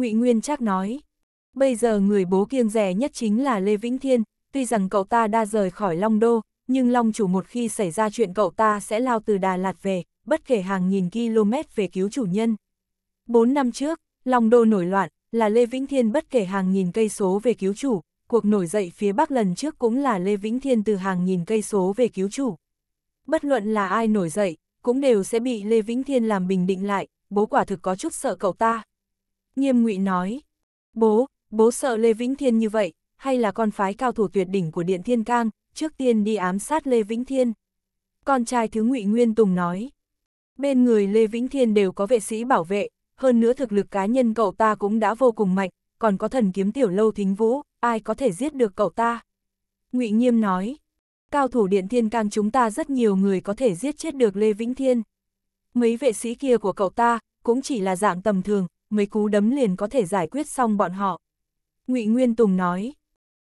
Ngụy Nguyên Trác nói. Bây giờ người bố kiêng rẻ nhất chính là Lê Vĩnh Thiên, tuy rằng cậu ta đã rời khỏi Long Đô, nhưng Long chủ một khi xảy ra chuyện cậu ta sẽ lao từ Đà Lạt về, bất kể hàng nghìn km về cứu chủ nhân. Bốn năm trước, Long Đô nổi loạn, là Lê Vĩnh Thiên bất kể hàng nghìn cây số về cứu chủ, cuộc nổi dậy phía Bắc lần trước cũng là Lê Vĩnh Thiên từ hàng nghìn cây số về cứu chủ. Bất luận là ai nổi dậy, cũng đều sẽ bị Lê Vĩnh Thiên làm bình định lại, bố quả thực có chút sợ cậu ta nghiêm ngụy nói. Bố, bố sợ Lê Vĩnh Thiên như vậy, hay là con phái cao thủ tuyệt đỉnh của Điện Thiên Cang, trước tiên đi ám sát Lê Vĩnh Thiên. Con trai thứ ngụy Nguyên Tùng nói. Bên người Lê Vĩnh Thiên đều có vệ sĩ bảo vệ, hơn nữa thực lực cá nhân cậu ta cũng đã vô cùng mạnh, còn có thần kiếm tiểu lâu thính vũ, ai có thể giết được cậu ta. ngụy Nghiêm nói, cao thủ điện thiên cang chúng ta rất nhiều người có thể giết chết được Lê Vĩnh Thiên. Mấy vệ sĩ kia của cậu ta cũng chỉ là dạng tầm thường, mấy cú đấm liền có thể giải quyết xong bọn họ. ngụy Nguyên Tùng nói,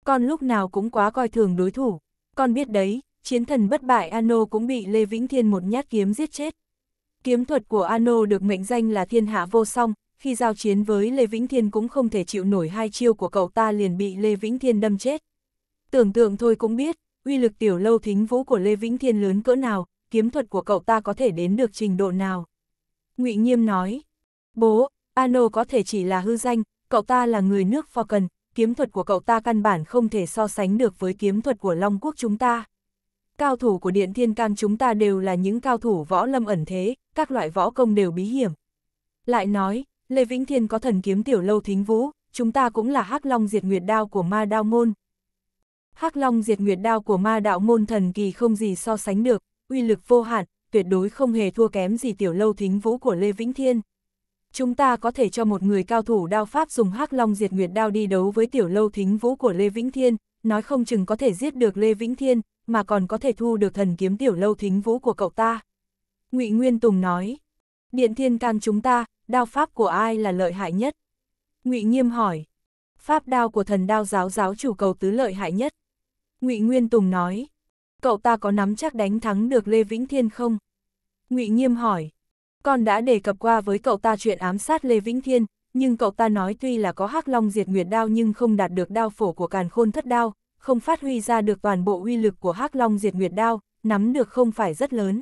con lúc nào cũng quá coi thường đối thủ, con biết đấy, chiến thần bất bại Ano cũng bị Lê Vĩnh Thiên một nhát kiếm giết chết. Kiếm thuật của Ano được mệnh danh là thiên hạ vô song, khi giao chiến với Lê Vĩnh Thiên cũng không thể chịu nổi hai chiêu của cậu ta liền bị Lê Vĩnh Thiên đâm chết. Tưởng tượng thôi cũng biết, uy lực tiểu lâu thính vũ của Lê Vĩnh Thiên lớn cỡ nào, kiếm thuật của cậu ta có thể đến được trình độ nào. ngụy Nghiêm nói, bố, Ano có thể chỉ là hư danh, cậu ta là người nước phò cần, kiếm thuật của cậu ta căn bản không thể so sánh được với kiếm thuật của Long Quốc chúng ta. Cao thủ của Điện Thiên Cang chúng ta đều là những cao thủ võ lâm ẩn thế, các loại võ công đều bí hiểm. Lại nói, Lê Vĩnh Thiên có thần kiếm tiểu lâu thính vũ, chúng ta cũng là hắc long diệt nguyệt đao của ma đao môn. hắc long diệt nguyệt đao của ma đạo môn thần kỳ không gì so sánh được, uy lực vô hạn, tuyệt đối không hề thua kém gì tiểu lâu thính vũ của Lê Vĩnh Thiên chúng ta có thể cho một người cao thủ đao pháp dùng hắc long diệt nguyệt đao đi đấu với tiểu lâu thính vũ của Lê Vĩnh Thiên, nói không chừng có thể giết được Lê Vĩnh Thiên, mà còn có thể thu được thần kiếm tiểu lâu thính vũ của cậu ta. ngụy Nguyên Tùng nói, Điện Thiên cang chúng ta, đao pháp của ai là lợi hại nhất? ngụy Nghiêm hỏi, pháp đao của thần đao giáo giáo chủ cầu tứ lợi hại nhất. ngụy Nguyên Tùng nói, cậu ta có nắm chắc đánh thắng được Lê Vĩnh Thiên không? ngụy Nghiêm hỏi, con đã đề cập qua với cậu ta chuyện ám sát Lê Vĩnh Thiên, nhưng cậu ta nói tuy là có hắc long diệt nguyệt đao nhưng không đạt được đao phổ của càn khôn thất đao, không phát huy ra được toàn bộ uy lực của hắc long diệt nguyệt đao, nắm được không phải rất lớn.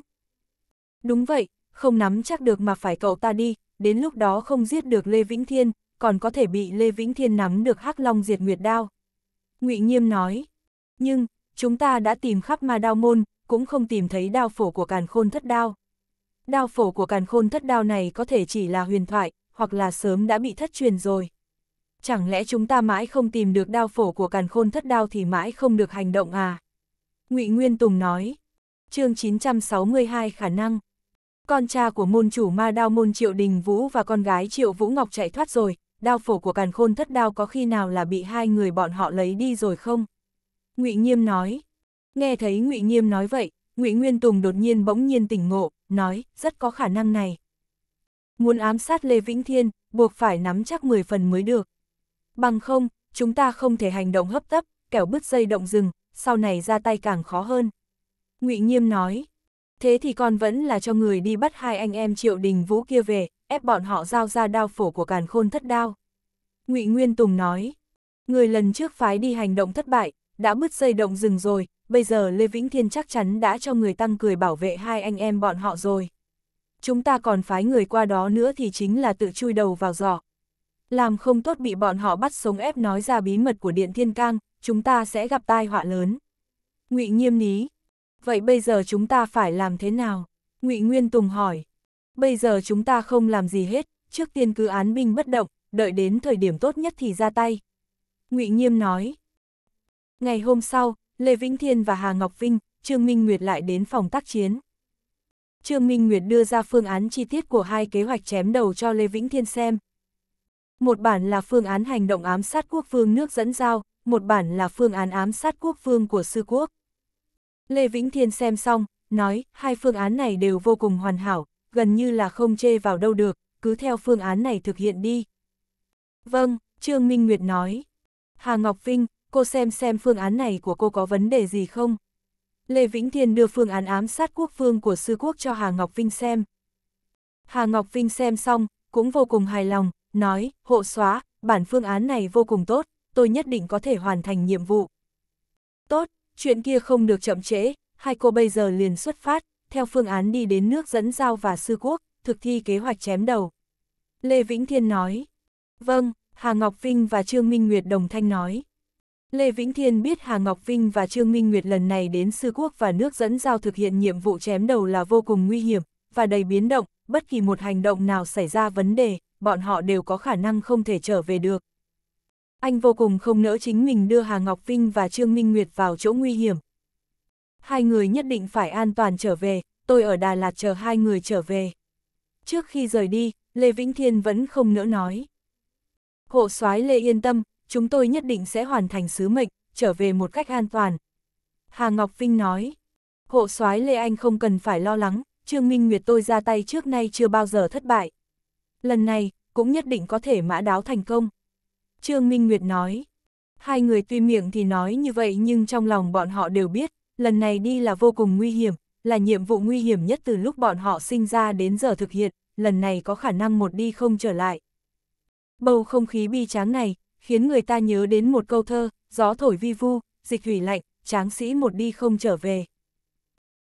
Đúng vậy, không nắm chắc được mà phải cậu ta đi, đến lúc đó không giết được Lê Vĩnh Thiên, còn có thể bị Lê Vĩnh Thiên nắm được hắc long diệt nguyệt đao. ngụy Nghiêm nói, nhưng, chúng ta đã tìm khắp ma đao môn, cũng không tìm thấy đao phổ của càn khôn thất đao đao phổ của càn khôn thất đao này có thể chỉ là huyền thoại, hoặc là sớm đã bị thất truyền rồi. Chẳng lẽ chúng ta mãi không tìm được đao phổ của càn khôn thất đao thì mãi không được hành động à? ngụy Nguyên Tùng nói. chương 962 khả năng. Con cha của môn chủ ma đao môn Triệu Đình Vũ và con gái Triệu Vũ Ngọc chạy thoát rồi, đao phổ của càn khôn thất đao có khi nào là bị hai người bọn họ lấy đi rồi không? ngụy Nghiêm nói. Nghe thấy ngụy Nghiêm nói vậy, Ngụy Nguyên Tùng đột nhiên bỗng nhiên tỉnh ngộ, nói, rất có khả năng này. Muốn ám sát Lê Vĩnh Thiên, buộc phải nắm chắc 10 phần mới được. Bằng không, chúng ta không thể hành động hấp tấp, kẻo bứt dây động rừng, sau này ra tay càng khó hơn. Ngụy Nghiêm nói, thế thì con vẫn là cho người đi bắt hai anh em Triệu Đình Vũ kia về, ép bọn họ giao ra đao phổ của càn khôn thất đao. Ngụy Nguyên Tùng nói, người lần trước phái đi hành động thất bại, đã bứt dây động rừng rồi, bây giờ Lê Vĩnh Thiên chắc chắn đã cho người tăng cười bảo vệ hai anh em bọn họ rồi. Chúng ta còn phái người qua đó nữa thì chính là tự chui đầu vào giỏ. Làm không tốt bị bọn họ bắt sống ép nói ra bí mật của Điện Thiên Cang, chúng ta sẽ gặp tai họa lớn. ngụy nghiêm ní. Vậy bây giờ chúng ta phải làm thế nào? ngụy Nguyên Tùng hỏi. Bây giờ chúng ta không làm gì hết, trước tiên cứ án binh bất động, đợi đến thời điểm tốt nhất thì ra tay. ngụy Nghiêm nói. Ngày hôm sau, Lê Vĩnh Thiên và Hà Ngọc Vinh, Trương Minh Nguyệt lại đến phòng tác chiến. Trương Minh Nguyệt đưa ra phương án chi tiết của hai kế hoạch chém đầu cho Lê Vĩnh Thiên xem. Một bản là phương án hành động ám sát quốc vương nước dẫn giao, một bản là phương án ám sát quốc vương của sư quốc. Lê Vĩnh Thiên xem xong, nói, hai phương án này đều vô cùng hoàn hảo, gần như là không chê vào đâu được, cứ theo phương án này thực hiện đi. Vâng, Trương Minh Nguyệt nói. Hà Ngọc Vinh, cô xem xem phương án này của cô có vấn đề gì không. Lê Vĩnh Thiên đưa phương án ám sát quốc vương của sư quốc cho Hà Ngọc Vinh xem. Hà Ngọc Vinh xem xong, cũng vô cùng hài lòng, nói, hộ xóa, bản phương án này vô cùng tốt, tôi nhất định có thể hoàn thành nhiệm vụ. Tốt, chuyện kia không được chậm trễ, hai cô bây giờ liền xuất phát, theo phương án đi đến nước dẫn giao và sư quốc, thực thi kế hoạch chém đầu. Lê Vĩnh Thiên nói, vâng, Hà Ngọc Vinh và Trương Minh Nguyệt đồng thanh nói. Lê Vĩnh Thiên biết Hà Ngọc Vinh và Trương Minh Nguyệt lần này đến sư quốc và nước dẫn giao thực hiện nhiệm vụ chém đầu là vô cùng nguy hiểm, và đầy biến động, bất kỳ một hành động nào xảy ra vấn đề, bọn họ đều có khả năng không thể trở về được. Anh vô cùng không nỡ chính mình đưa Hà Ngọc Vinh và Trương Minh Nguyệt vào chỗ nguy hiểm. Hai người nhất định phải an toàn trở về, tôi ở Đà Lạt chờ hai người trở về. Trước khi rời đi, Lê Vĩnh Thiên vẫn không nỡ nói. Hộ soái Lê yên tâm, chúng tôi nhất định sẽ hoàn thành sứ mệnh, trở về một cách an toàn. Hà Ngọc Vinh nói, hộ soái Lê Anh không cần phải lo lắng, Trương Minh Nguyệt tôi ra tay trước nay chưa bao giờ thất bại. Lần này, cũng nhất định có thể mã đáo thành công. Trương Minh Nguyệt nói, hai người tuy miệng thì nói như vậy nhưng trong lòng bọn họ đều biết, lần này đi là vô cùng nguy hiểm, là nhiệm vụ nguy hiểm nhất từ lúc bọn họ sinh ra đến giờ thực hiện, lần này có khả năng một đi không trở lại. Bầu không khí bi tráng này, khiến người ta nhớ đến một câu thơ, gió thổi vi vu, dịch hủy lạnh, tráng sĩ một đi không trở về.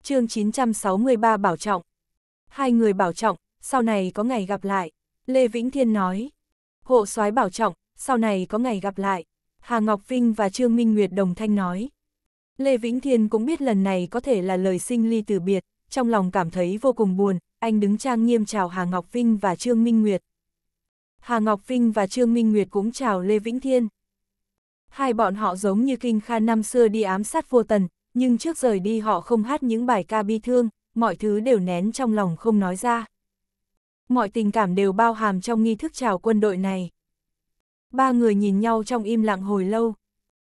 chương 963 Bảo Trọng Hai người Bảo Trọng, sau này có ngày gặp lại. Lê Vĩnh Thiên nói, hộ soái Bảo Trọng, sau này có ngày gặp lại. Hà Ngọc Vinh và Trương Minh Nguyệt đồng thanh nói. Lê Vĩnh Thiên cũng biết lần này có thể là lời sinh ly từ biệt, trong lòng cảm thấy vô cùng buồn, anh đứng trang nghiêm chào Hà Ngọc Vinh và Trương Minh Nguyệt. Hà Ngọc Vinh và Trương Minh Nguyệt cũng chào Lê Vĩnh Thiên. Hai bọn họ giống như Kinh Kha năm xưa đi ám sát vua tần, nhưng trước rời đi họ không hát những bài ca bi thương, mọi thứ đều nén trong lòng không nói ra. Mọi tình cảm đều bao hàm trong nghi thức chào quân đội này. Ba người nhìn nhau trong im lặng hồi lâu.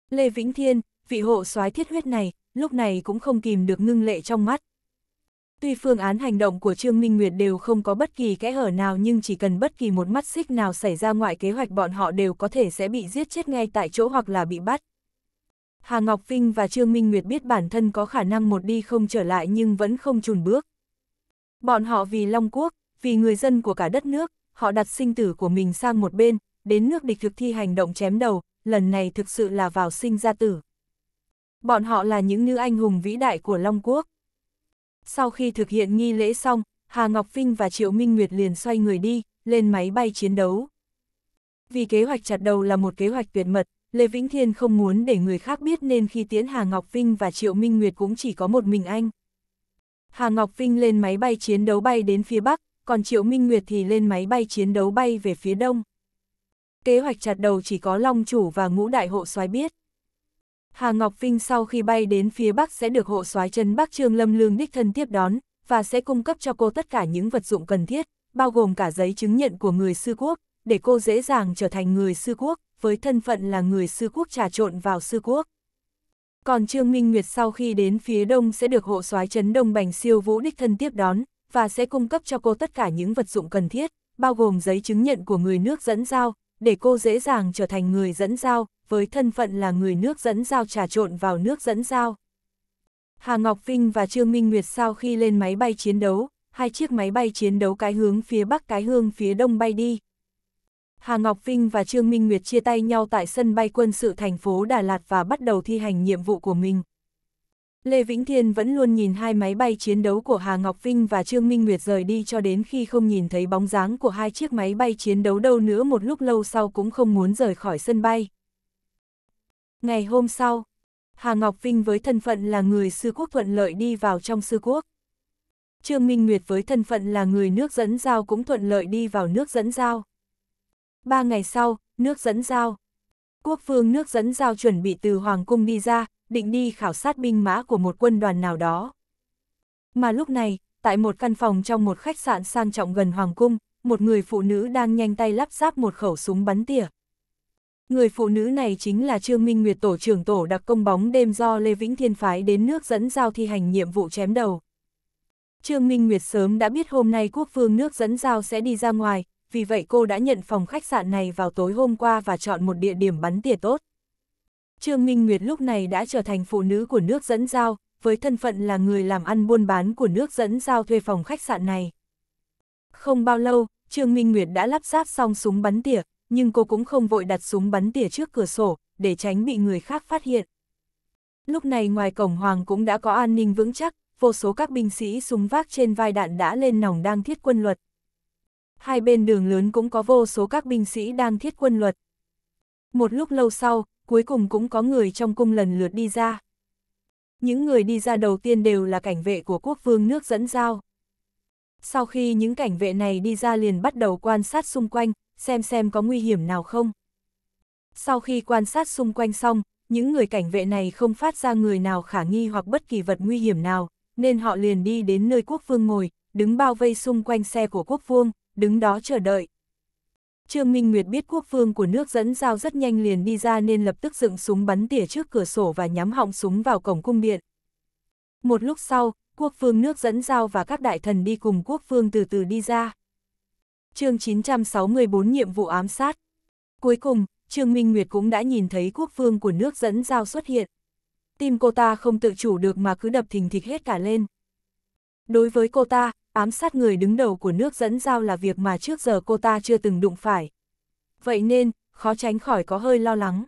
Lê Vĩnh Thiên, vị hộ soái thiết huyết này, lúc này cũng không kìm được ngưng lệ trong mắt, Tuy phương án hành động của Trương Minh Nguyệt đều không có bất kỳ kẽ hở nào nhưng chỉ cần bất kỳ một mắt xích nào xảy ra ngoại kế hoạch bọn họ đều có thể sẽ bị giết chết ngay tại chỗ hoặc là bị bắt. Hà Ngọc Vinh và Trương Minh Nguyệt biết bản thân có khả năng một đi không trở lại nhưng vẫn không chùn bước. Bọn họ vì Long Quốc, vì người dân của cả đất nước, họ đặt sinh tử của mình sang một bên, đến nước địch thực thi hành động chém đầu, lần này thực sự là vào sinh ra tử. Bọn họ là những nữ anh hùng vĩ đại của Long Quốc. Sau khi thực hiện nghi lễ xong, Hà Ngọc Vinh và Triệu Minh Nguyệt liền xoay người đi, lên máy bay chiến đấu. Vì kế hoạch chặt đầu là một kế hoạch tuyệt mật, Lê Vĩnh Thiên không muốn để người khác biết nên khi tiễn Hà Ngọc Vinh và Triệu Minh Nguyệt cũng chỉ có một mình anh. Hà Ngọc Vinh lên máy bay chiến đấu bay đến phía Bắc, còn Triệu Minh Nguyệt thì lên máy bay chiến đấu bay về phía Đông. Kế hoạch chặt đầu chỉ có Long Chủ và Ngũ Đại Hộ soái biết. Hà Ngọc Vinh sau khi bay đến phía Bắc sẽ được hộ soái chân Bắc Trương Lâm Lương đích thân tiếp đón, và sẽ cung cấp cho cô tất cả những vật dụng cần thiết, bao gồm cả giấy chứng nhận của người sư quốc, để cô dễ dàng trở thành người sư quốc, với thân phận là người sư quốc trà trộn vào sư quốc. Còn Trương Minh Nguyệt sau khi đến phía Đông sẽ được hộ soái trấn Đông Bành siêu vũ đích thân tiếp đón, và sẽ cung cấp cho cô tất cả những vật dụng cần thiết, bao gồm giấy chứng nhận của người nước dẫn giao, để cô dễ dàng trở thành người dẫn giao, với thân phận là người nước dẫn giao trà trộn vào nước dẫn giao. Hà Ngọc Vinh và Trương Minh Nguyệt sau khi lên máy bay chiến đấu, hai chiếc máy bay chiến đấu cái hướng phía bắc cái hướng phía đông bay đi. Hà Ngọc Vinh và Trương Minh Nguyệt chia tay nhau tại sân bay quân sự thành phố Đà Lạt và bắt đầu thi hành nhiệm vụ của mình. Lê Vĩnh Thiên vẫn luôn nhìn hai máy bay chiến đấu của Hà Ngọc Vinh và Trương Minh Nguyệt rời đi cho đến khi không nhìn thấy bóng dáng của hai chiếc máy bay chiến đấu đâu nữa một lúc lâu sau cũng không muốn rời khỏi sân bay. Ngày hôm sau, Hà Ngọc Vinh với thân phận là người sư quốc thuận lợi đi vào trong sư quốc. Trương Minh Nguyệt với thân phận là người nước dẫn giao cũng thuận lợi đi vào nước dẫn giao. Ba ngày sau, nước dẫn giao. Quốc vương nước dẫn giao chuẩn bị từ Hoàng Cung đi ra, định đi khảo sát binh mã của một quân đoàn nào đó. Mà lúc này, tại một căn phòng trong một khách sạn sang trọng gần Hoàng Cung, một người phụ nữ đang nhanh tay lắp ráp một khẩu súng bắn tỉa. Người phụ nữ này chính là Trương Minh Nguyệt tổ trưởng tổ đặc công bóng đêm do Lê Vĩnh Thiên phái đến nước dẫn giao thi hành nhiệm vụ chém đầu. Trương Minh Nguyệt sớm đã biết hôm nay quốc vương nước dẫn giao sẽ đi ra ngoài, vì vậy cô đã nhận phòng khách sạn này vào tối hôm qua và chọn một địa điểm bắn tỉa tốt. Trương Minh Nguyệt lúc này đã trở thành phụ nữ của nước dẫn giao, với thân phận là người làm ăn buôn bán của nước dẫn giao thuê phòng khách sạn này. Không bao lâu, Trương Minh Nguyệt đã lắp ráp xong súng bắn tỉa, nhưng cô cũng không vội đặt súng bắn tỉa trước cửa sổ, để tránh bị người khác phát hiện. Lúc này ngoài cổng hoàng cũng đã có an ninh vững chắc, vô số các binh sĩ súng vác trên vai đạn đã lên nòng đang thiết quân luật. Hai bên đường lớn cũng có vô số các binh sĩ đang thiết quân luật. Một lúc lâu sau, cuối cùng cũng có người trong cung lần lượt đi ra. Những người đi ra đầu tiên đều là cảnh vệ của quốc vương nước dẫn giao. Sau khi những cảnh vệ này đi ra liền bắt đầu quan sát xung quanh, xem xem có nguy hiểm nào không. Sau khi quan sát xung quanh xong, những người cảnh vệ này không phát ra người nào khả nghi hoặc bất kỳ vật nguy hiểm nào, nên họ liền đi đến nơi quốc vương ngồi, đứng bao vây xung quanh xe của quốc vương, đứng đó chờ đợi. Trương Minh Nguyệt biết quốc vương của nước dẫn dao rất nhanh liền đi ra nên lập tức dựng súng bắn tỉa trước cửa sổ và nhắm họng súng vào cổng cung điện. Một lúc sau, quốc vương nước dẫn dao và các đại thần đi cùng quốc vương từ từ đi ra. chương 964 nhiệm vụ ám sát. Cuối cùng, Trương Minh Nguyệt cũng đã nhìn thấy quốc vương của nước dẫn dao xuất hiện. Tim cô ta không tự chủ được mà cứ đập thình thịch hết cả lên. Đối với cô ta, ám sát người đứng đầu của nước dẫn giao là việc mà trước giờ cô ta chưa từng đụng phải. Vậy nên, khó tránh khỏi có hơi lo lắng.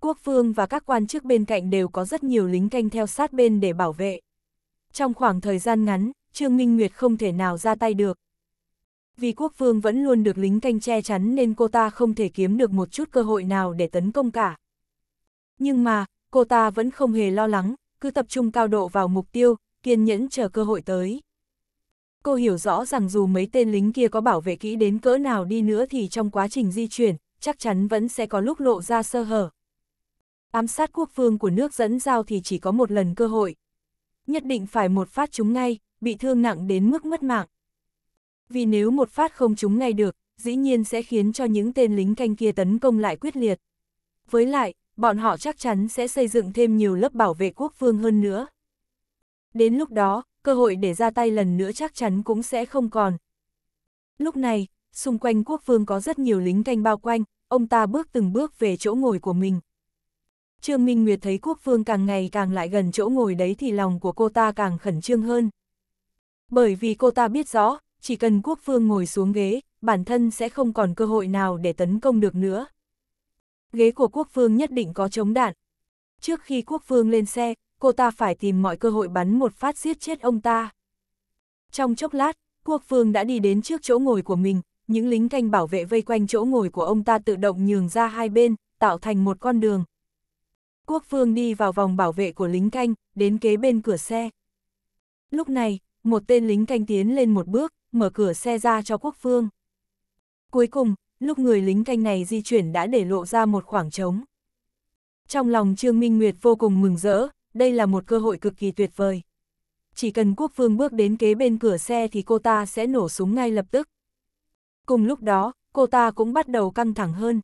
Quốc vương và các quan chức bên cạnh đều có rất nhiều lính canh theo sát bên để bảo vệ. Trong khoảng thời gian ngắn, Trương Minh Nguyệt không thể nào ra tay được. Vì quốc vương vẫn luôn được lính canh che chắn nên cô ta không thể kiếm được một chút cơ hội nào để tấn công cả. Nhưng mà, cô ta vẫn không hề lo lắng, cứ tập trung cao độ vào mục tiêu, kiên nhẫn chờ cơ hội tới cô hiểu rõ rằng dù mấy tên lính kia có bảo vệ kỹ đến cỡ nào đi nữa thì trong quá trình di chuyển, chắc chắn vẫn sẽ có lúc lộ ra sơ hở. Ám sát quốc phương của nước dẫn giao thì chỉ có một lần cơ hội. Nhất định phải một phát trúng ngay, bị thương nặng đến mức mất mạng. Vì nếu một phát không trúng ngay được, dĩ nhiên sẽ khiến cho những tên lính canh kia tấn công lại quyết liệt. Với lại, bọn họ chắc chắn sẽ xây dựng thêm nhiều lớp bảo vệ quốc phương hơn nữa. Đến lúc đó, cơ hội để ra tay lần nữa chắc chắn cũng sẽ không còn. Lúc này, xung quanh quốc vương có rất nhiều lính canh bao quanh, ông ta bước từng bước về chỗ ngồi của mình. Trương Minh Nguyệt thấy quốc vương càng ngày càng lại gần chỗ ngồi đấy thì lòng của cô ta càng khẩn trương hơn. Bởi vì cô ta biết rõ, chỉ cần quốc vương ngồi xuống ghế, bản thân sẽ không còn cơ hội nào để tấn công được nữa. Ghế của quốc vương nhất định có chống đạn. Trước khi quốc vương lên xe, cô ta phải tìm mọi cơ hội bắn một phát giết chết ông ta. Trong chốc lát, quốc vương đã đi đến trước chỗ ngồi của mình, những lính canh bảo vệ vây quanh chỗ ngồi của ông ta tự động nhường ra hai bên, tạo thành một con đường. Quốc vương đi vào vòng bảo vệ của lính canh, đến kế bên cửa xe. Lúc này, một tên lính canh tiến lên một bước, mở cửa xe ra cho quốc vương. Cuối cùng, lúc người lính canh này di chuyển đã để lộ ra một khoảng trống. Trong lòng Trương Minh Nguyệt vô cùng mừng rỡ, đây là một cơ hội cực kỳ tuyệt vời. Chỉ cần quốc vương bước đến kế bên cửa xe thì cô ta sẽ nổ súng ngay lập tức. Cùng lúc đó, cô ta cũng bắt đầu căng thẳng hơn.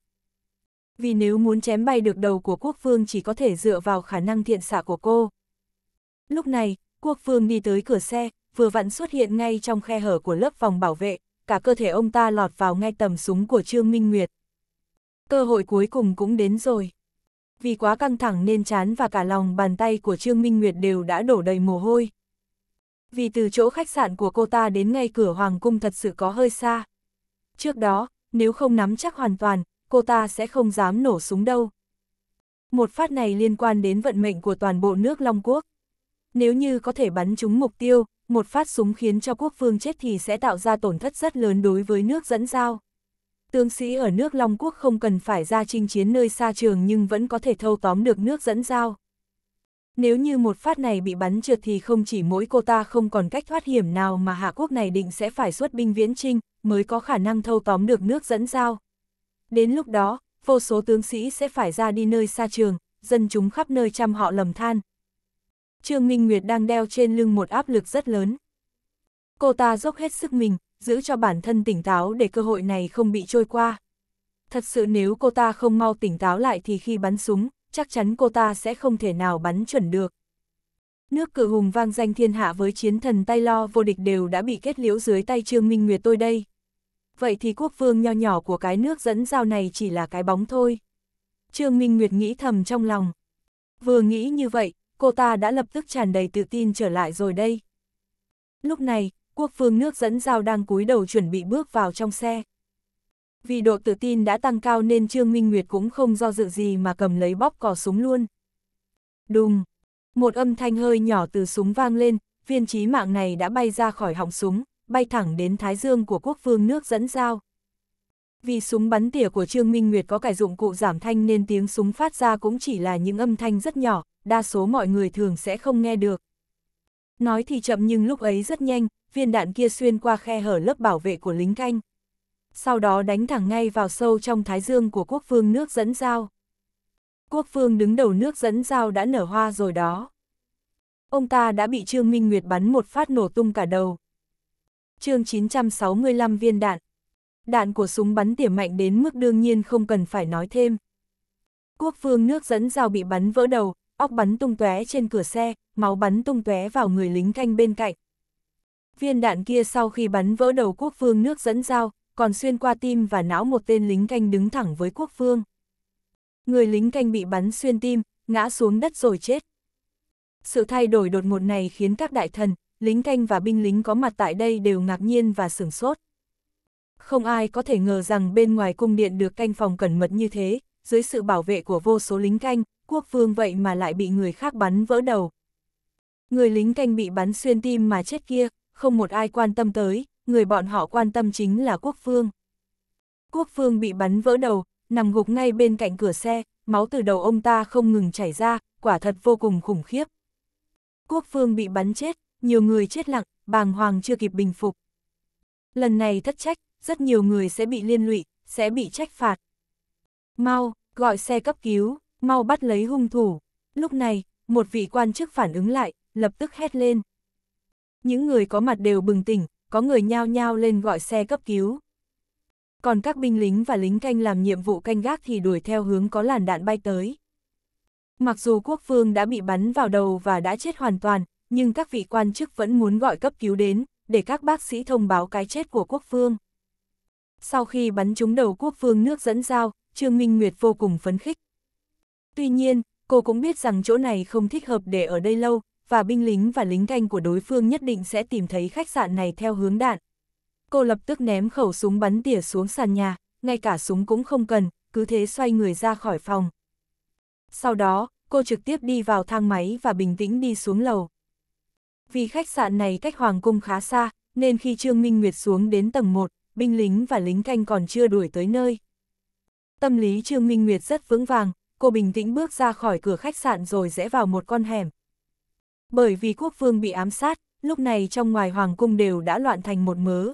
Vì nếu muốn chém bay được đầu của quốc vương chỉ có thể dựa vào khả năng thiện xạ của cô. Lúc này, quốc vương đi tới cửa xe, vừa vặn xuất hiện ngay trong khe hở của lớp vòng bảo vệ, cả cơ thể ông ta lọt vào ngay tầm súng của Trương Minh Nguyệt. Cơ hội cuối cùng cũng đến rồi vì quá căng thẳng nên chán và cả lòng bàn tay của Trương Minh Nguyệt đều đã đổ đầy mồ hôi. Vì từ chỗ khách sạn của cô ta đến ngay cửa Hoàng Cung thật sự có hơi xa. Trước đó, nếu không nắm chắc hoàn toàn, cô ta sẽ không dám nổ súng đâu. Một phát này liên quan đến vận mệnh của toàn bộ nước Long Quốc. Nếu như có thể bắn trúng mục tiêu, một phát súng khiến cho quốc vương chết thì sẽ tạo ra tổn thất rất lớn đối với nước dẫn giao. Tướng sĩ ở nước Long Quốc không cần phải ra chinh chiến nơi xa trường nhưng vẫn có thể thâu tóm được nước dẫn giao. Nếu như một phát này bị bắn trượt thì không chỉ mỗi cô ta không còn cách thoát hiểm nào mà Hạ Quốc này định sẽ phải xuất binh viễn trinh, mới có khả năng thâu tóm được nước dẫn giao. Đến lúc đó, vô số tướng sĩ sẽ phải ra đi nơi xa trường, dân chúng khắp nơi chăm họ lầm than. Trương Minh Nguyệt đang đeo trên lưng một áp lực rất lớn. Cô ta dốc hết sức mình, giữ cho bản thân tỉnh táo để cơ hội này không bị trôi qua. Thật sự nếu cô ta không mau tỉnh táo lại thì khi bắn súng, chắc chắn cô ta sẽ không thể nào bắn chuẩn được. Nước cự hùng vang danh thiên hạ với chiến thần tay lo vô địch đều đã bị kết liễu dưới tay Trương Minh Nguyệt tôi đây. Vậy thì quốc vương nho nhỏ của cái nước dẫn dao này chỉ là cái bóng thôi. Trương Minh Nguyệt nghĩ thầm trong lòng. Vừa nghĩ như vậy, cô ta đã lập tức tràn đầy tự tin trở lại rồi đây. Lúc này, quốc vương nước dẫn dao đang cúi đầu chuẩn bị bước vào trong xe. Vì độ tự tin đã tăng cao nên Trương Minh Nguyệt cũng không do dự gì mà cầm lấy bóp cò súng luôn. Đùng! Một âm thanh hơi nhỏ từ súng vang lên, viên trí mạng này đã bay ra khỏi họng súng, bay thẳng đến thái dương của quốc vương nước dẫn dao. Vì súng bắn tỉa của Trương Minh Nguyệt có cải dụng cụ giảm thanh nên tiếng súng phát ra cũng chỉ là những âm thanh rất nhỏ, đa số mọi người thường sẽ không nghe được. Nói thì chậm nhưng lúc ấy rất nhanh, viên đạn kia xuyên qua khe hở lớp bảo vệ của lính canh. Sau đó đánh thẳng ngay vào sâu trong thái dương của quốc vương nước dẫn dao. Quốc vương đứng đầu nước dẫn dao đã nở hoa rồi đó. Ông ta đã bị Trương Minh Nguyệt bắn một phát nổ tung cả đầu. chương 965 viên đạn. Đạn của súng bắn tiềm mạnh đến mức đương nhiên không cần phải nói thêm. Quốc vương nước dẫn dao bị bắn vỡ đầu, óc bắn tung tóe trên cửa xe, máu bắn tung tóe vào người lính canh bên cạnh, Viên đạn kia sau khi bắn vỡ đầu quốc vương nước dẫn dao, còn xuyên qua tim và não một tên lính canh đứng thẳng với quốc vương. Người lính canh bị bắn xuyên tim, ngã xuống đất rồi chết. Sự thay đổi đột ngột này khiến các đại thần, lính canh và binh lính có mặt tại đây đều ngạc nhiên và sửng sốt. Không ai có thể ngờ rằng bên ngoài cung điện được canh phòng cẩn mật như thế, dưới sự bảo vệ của vô số lính canh, quốc vương vậy mà lại bị người khác bắn vỡ đầu. Người lính canh bị bắn xuyên tim mà chết kia, không một ai quan tâm tới, người bọn họ quan tâm chính là quốc phương. Quốc phương bị bắn vỡ đầu, nằm gục ngay bên cạnh cửa xe, máu từ đầu ông ta không ngừng chảy ra, quả thật vô cùng khủng khiếp. Quốc phương bị bắn chết, nhiều người chết lặng, bàng hoàng chưa kịp bình phục. Lần này thất trách, rất nhiều người sẽ bị liên lụy, sẽ bị trách phạt. Mau, gọi xe cấp cứu, mau bắt lấy hung thủ. Lúc này, một vị quan chức phản ứng lại, lập tức hét lên. Những người có mặt đều bừng tỉnh, có người nhao nhao lên gọi xe cấp cứu. Còn các binh lính và lính canh làm nhiệm vụ canh gác thì đuổi theo hướng có làn đạn bay tới. Mặc dù quốc Phương đã bị bắn vào đầu và đã chết hoàn toàn, nhưng các vị quan chức vẫn muốn gọi cấp cứu đến, để các bác sĩ thông báo cái chết của quốc Phương. Sau khi bắn trúng đầu quốc Phương, nước dẫn dao, Trương Minh Nguyệt vô cùng phấn khích. Tuy nhiên, cô cũng biết rằng chỗ này không thích hợp để ở đây lâu, và binh lính và lính canh của đối phương nhất định sẽ tìm thấy khách sạn này theo hướng đạn. Cô lập tức ném khẩu súng bắn tỉa xuống sàn nhà, ngay cả súng cũng không cần, cứ thế xoay người ra khỏi phòng. Sau đó, cô trực tiếp đi vào thang máy và bình tĩnh đi xuống lầu. Vì khách sạn này cách Hoàng Cung khá xa, nên khi Trương Minh Nguyệt xuống đến tầng 1, binh lính và lính canh còn chưa đuổi tới nơi. Tâm lý Trương Minh Nguyệt rất vững vàng, cô bình tĩnh bước ra khỏi cửa khách sạn rồi rẽ vào một con hẻm bởi vì quốc vương bị ám sát, lúc này trong ngoài hoàng cung đều đã loạn thành một mớ.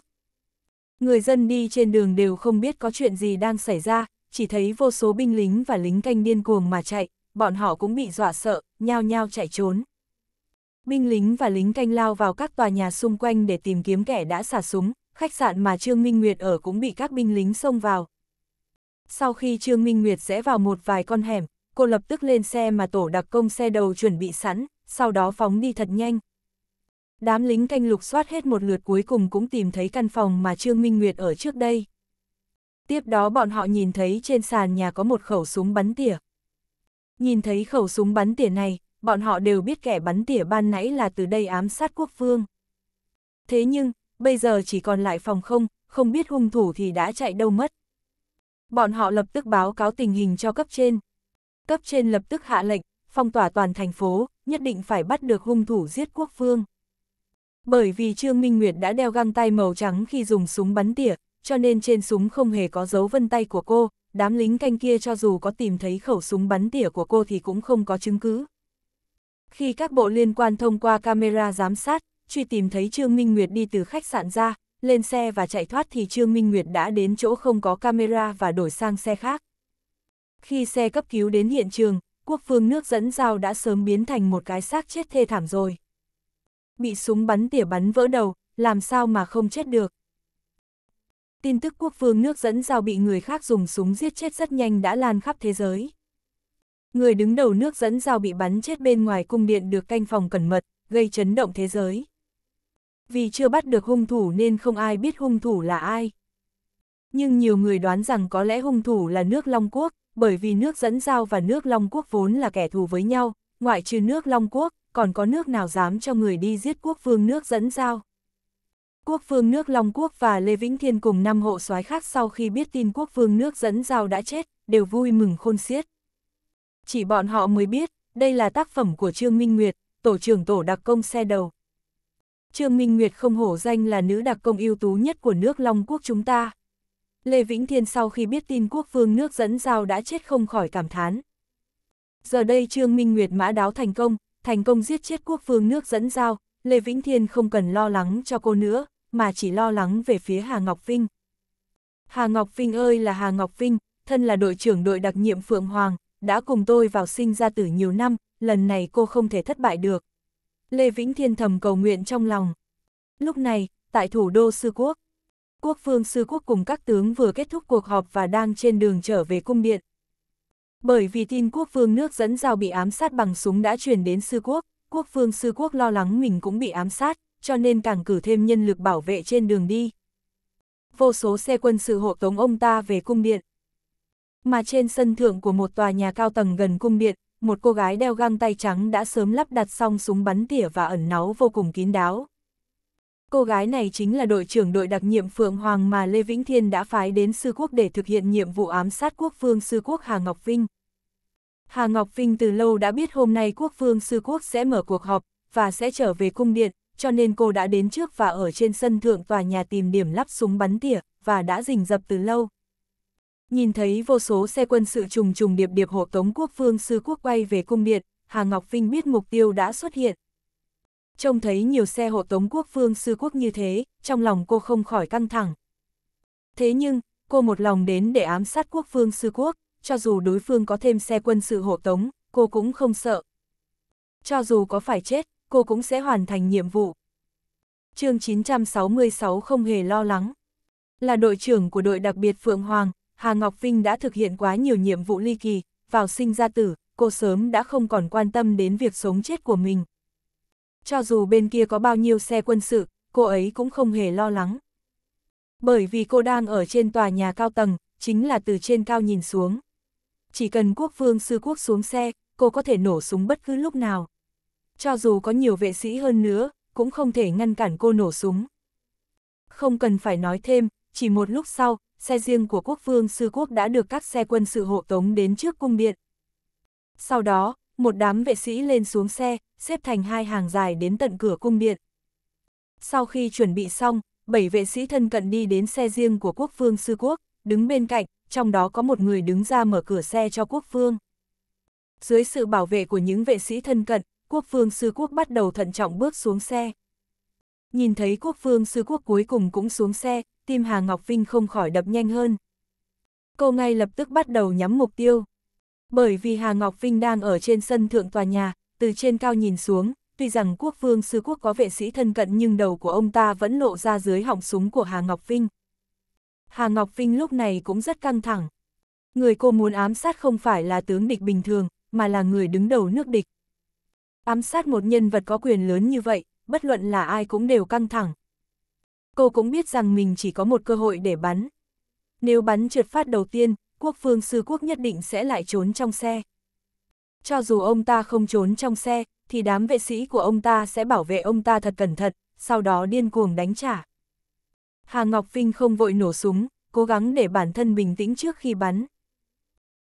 Người dân đi trên đường đều không biết có chuyện gì đang xảy ra, chỉ thấy vô số binh lính và lính canh điên cuồng mà chạy, bọn họ cũng bị dọa sợ, nhao nhao chạy trốn. Binh lính và lính canh lao vào các tòa nhà xung quanh để tìm kiếm kẻ đã xả súng, khách sạn mà Trương Minh Nguyệt ở cũng bị các binh lính xông vào. Sau khi Trương Minh Nguyệt rẽ vào một vài con hẻm, cô lập tức lên xe mà tổ đặc công xe đầu chuẩn bị sẵn, sau đó phóng đi thật nhanh. Đám lính canh lục soát hết một lượt cuối cùng cũng tìm thấy căn phòng mà Trương Minh Nguyệt ở trước đây. Tiếp đó bọn họ nhìn thấy trên sàn nhà có một khẩu súng bắn tỉa. Nhìn thấy khẩu súng bắn tỉa này, bọn họ đều biết kẻ bắn tỉa ban nãy là từ đây ám sát quốc vương. Thế nhưng, bây giờ chỉ còn lại phòng không, không biết hung thủ thì đã chạy đâu mất. Bọn họ lập tức báo cáo tình hình cho cấp trên. Cấp trên lập tức hạ lệnh, phong tỏa toàn thành phố, nhất định phải bắt được hung thủ giết quốc vương. Bởi vì Trương Minh Nguyệt đã đeo găng tay màu trắng khi dùng súng bắn tỉa, cho nên trên súng không hề có dấu vân tay của cô, đám lính canh kia cho dù có tìm thấy khẩu súng bắn tỉa của cô thì cũng không có chứng cứ. Khi các bộ liên quan thông qua camera giám sát, truy tìm thấy Trương Minh Nguyệt đi từ khách sạn ra, lên xe và chạy thoát thì Trương Minh Nguyệt đã đến chỗ không có camera và đổi sang xe khác. Khi xe cấp cứu đến hiện trường, quốc phương nước dẫn dao đã sớm biến thành một cái xác chết thê thảm rồi. Bị súng bắn tỉa bắn vỡ đầu, làm sao mà không chết được. Tin tức quốc phương nước dẫn dao bị người khác dùng súng giết chết rất nhanh đã lan khắp thế giới. Người đứng đầu nước dẫn dao bị bắn chết bên ngoài cung điện được canh phòng cẩn mật, gây chấn động thế giới. Vì chưa bắt được hung thủ nên không ai biết hung thủ là ai. Nhưng nhiều người đoán rằng có lẽ hung thủ là nước Long Quốc, bởi vì nước dẫn giao và nước Long Quốc vốn là kẻ thù với nhau, ngoại trừ nước Long Quốc, còn có nước nào dám cho người đi giết quốc vương nước dẫn giao. Quốc vương nước Long Quốc và Lê Vĩnh Thiên cùng năm hộ soái khác sau khi biết tin quốc vương nước dẫn giao đã chết, đều vui mừng khôn xiết. Chỉ bọn họ mới biết, đây là tác phẩm của Trương Minh Nguyệt, tổ trưởng tổ đặc công xe đầu. Trương Minh Nguyệt không hổ danh là nữ đặc công ưu tú nhất của nước Long Quốc chúng ta. Lê Vĩnh Thiên sau khi biết tin quốc vương nước dẫn giao đã chết không khỏi cảm thán. Giờ đây Trương Minh Nguyệt mã đáo thành công, thành công giết chết quốc vương nước dẫn giao, Lê Vĩnh Thiên không cần lo lắng cho cô nữa, mà chỉ lo lắng về phía Hà Ngọc Vinh. Hà Ngọc Vinh ơi là Hà Ngọc Vinh, thân là đội trưởng đội đặc nhiệm Phượng Hoàng, đã cùng tôi vào sinh ra tử nhiều năm, lần này cô không thể thất bại được. Lê Vĩnh Thiên thầm cầu nguyện trong lòng. Lúc này, tại thủ đô Sư Quốc, Quốc vương sư quốc cùng các tướng vừa kết thúc cuộc họp và đang trên đường trở về cung điện. Bởi vì tin quốc vương nước dẫn giao bị ám sát bằng súng đã truyền đến sư quốc, quốc vương sư quốc lo lắng mình cũng bị ám sát, cho nên càng cử thêm nhân lực bảo vệ trên đường đi. Vô số xe quân sự hộ tống ông ta về cung điện. Mà trên sân thượng của một tòa nhà cao tầng gần cung điện, một cô gái đeo găng tay trắng đã sớm lắp đặt xong súng bắn tỉa và ẩn náu vô cùng kín đáo. Cô gái này chính là đội trưởng đội đặc nhiệm Phượng Hoàng mà Lê Vĩnh Thiên đã phái đến Sư Quốc để thực hiện nhiệm vụ ám sát quốc phương Sư Quốc Hà Ngọc Vinh. Hà Ngọc Vinh từ lâu đã biết hôm nay quốc phương Sư Quốc sẽ mở cuộc họp, và sẽ trở về cung điện, cho nên cô đã đến trước và ở trên sân thượng tòa nhà tìm điểm lắp súng bắn tỉa, và đã rình dập từ lâu. Nhìn thấy vô số xe quân sự trùng trùng điệp điệp hộ tống quốc phương Sư Quốc quay về cung điện, Hà Ngọc Vinh biết mục tiêu đã xuất hiện, trông thấy nhiều xe hộ tống quốc vương sư quốc như thế, trong lòng cô không khỏi căng thẳng. Thế nhưng, cô một lòng đến để ám sát quốc vương sư quốc, cho dù đối phương có thêm xe quân sự hộ tống, cô cũng không sợ. Cho dù có phải chết, cô cũng sẽ hoàn thành nhiệm vụ. chương 966 không hề lo lắng. Là đội trưởng của đội đặc biệt Phượng Hoàng, Hà Ngọc Vinh đã thực hiện quá nhiều nhiệm vụ ly kỳ, vào sinh ra tử, cô sớm đã không còn quan tâm đến việc sống chết của mình, cho dù bên kia có bao nhiêu xe quân sự, cô ấy cũng không hề lo lắng. Bởi vì cô đang ở trên tòa nhà cao tầng, chính là từ trên cao nhìn xuống. Chỉ cần quốc vương sư quốc xuống xe, cô có thể nổ súng bất cứ lúc nào. Cho dù có nhiều vệ sĩ hơn nữa, cũng không thể ngăn cản cô nổ súng. Không cần phải nói thêm, chỉ một lúc sau, xe riêng của quốc vương sư quốc đã được các xe quân sự hộ tống đến trước cung điện. Sau đó, một đám vệ sĩ lên xuống xe, xếp thành hai hàng dài đến tận cửa cung điện. Sau khi chuẩn bị xong, bảy vệ sĩ thân cận đi đến xe riêng của quốc vương sư quốc, đứng bên cạnh, trong đó có một người đứng ra mở cửa xe cho quốc vương. Dưới sự bảo vệ của những vệ sĩ thân cận, quốc vương sư quốc bắt đầu thận trọng bước xuống xe. Nhìn thấy quốc vương sư quốc cuối cùng cũng xuống xe, tim Hà Ngọc Vinh không khỏi đập nhanh hơn. Cô ngay lập tức bắt đầu nhắm mục tiêu. Bởi vì Hà Ngọc Vinh đang ở trên sân thượng tòa nhà, từ trên cao nhìn xuống, tuy rằng quốc vương sư quốc có vệ sĩ thân cận nhưng đầu của ông ta vẫn lộ ra dưới họng súng của Hà Ngọc Vinh. Hà Ngọc Vinh lúc này cũng rất căng thẳng. Người cô muốn ám sát không phải là tướng địch bình thường, mà là người đứng đầu nước địch. Ám sát một nhân vật có quyền lớn như vậy, bất luận là ai cũng đều căng thẳng. Cô cũng biết rằng mình chỉ có một cơ hội để bắn. Nếu bắn trượt phát đầu tiên, quốc vương sư quốc nhất định sẽ lại trốn trong xe. Cho dù ông ta không trốn trong xe, thì đám vệ sĩ của ông ta sẽ bảo vệ ông ta thật cẩn thận, sau đó điên cuồng đánh trả. Hà Ngọc Vinh không vội nổ súng, cố gắng để bản thân bình tĩnh trước khi bắn.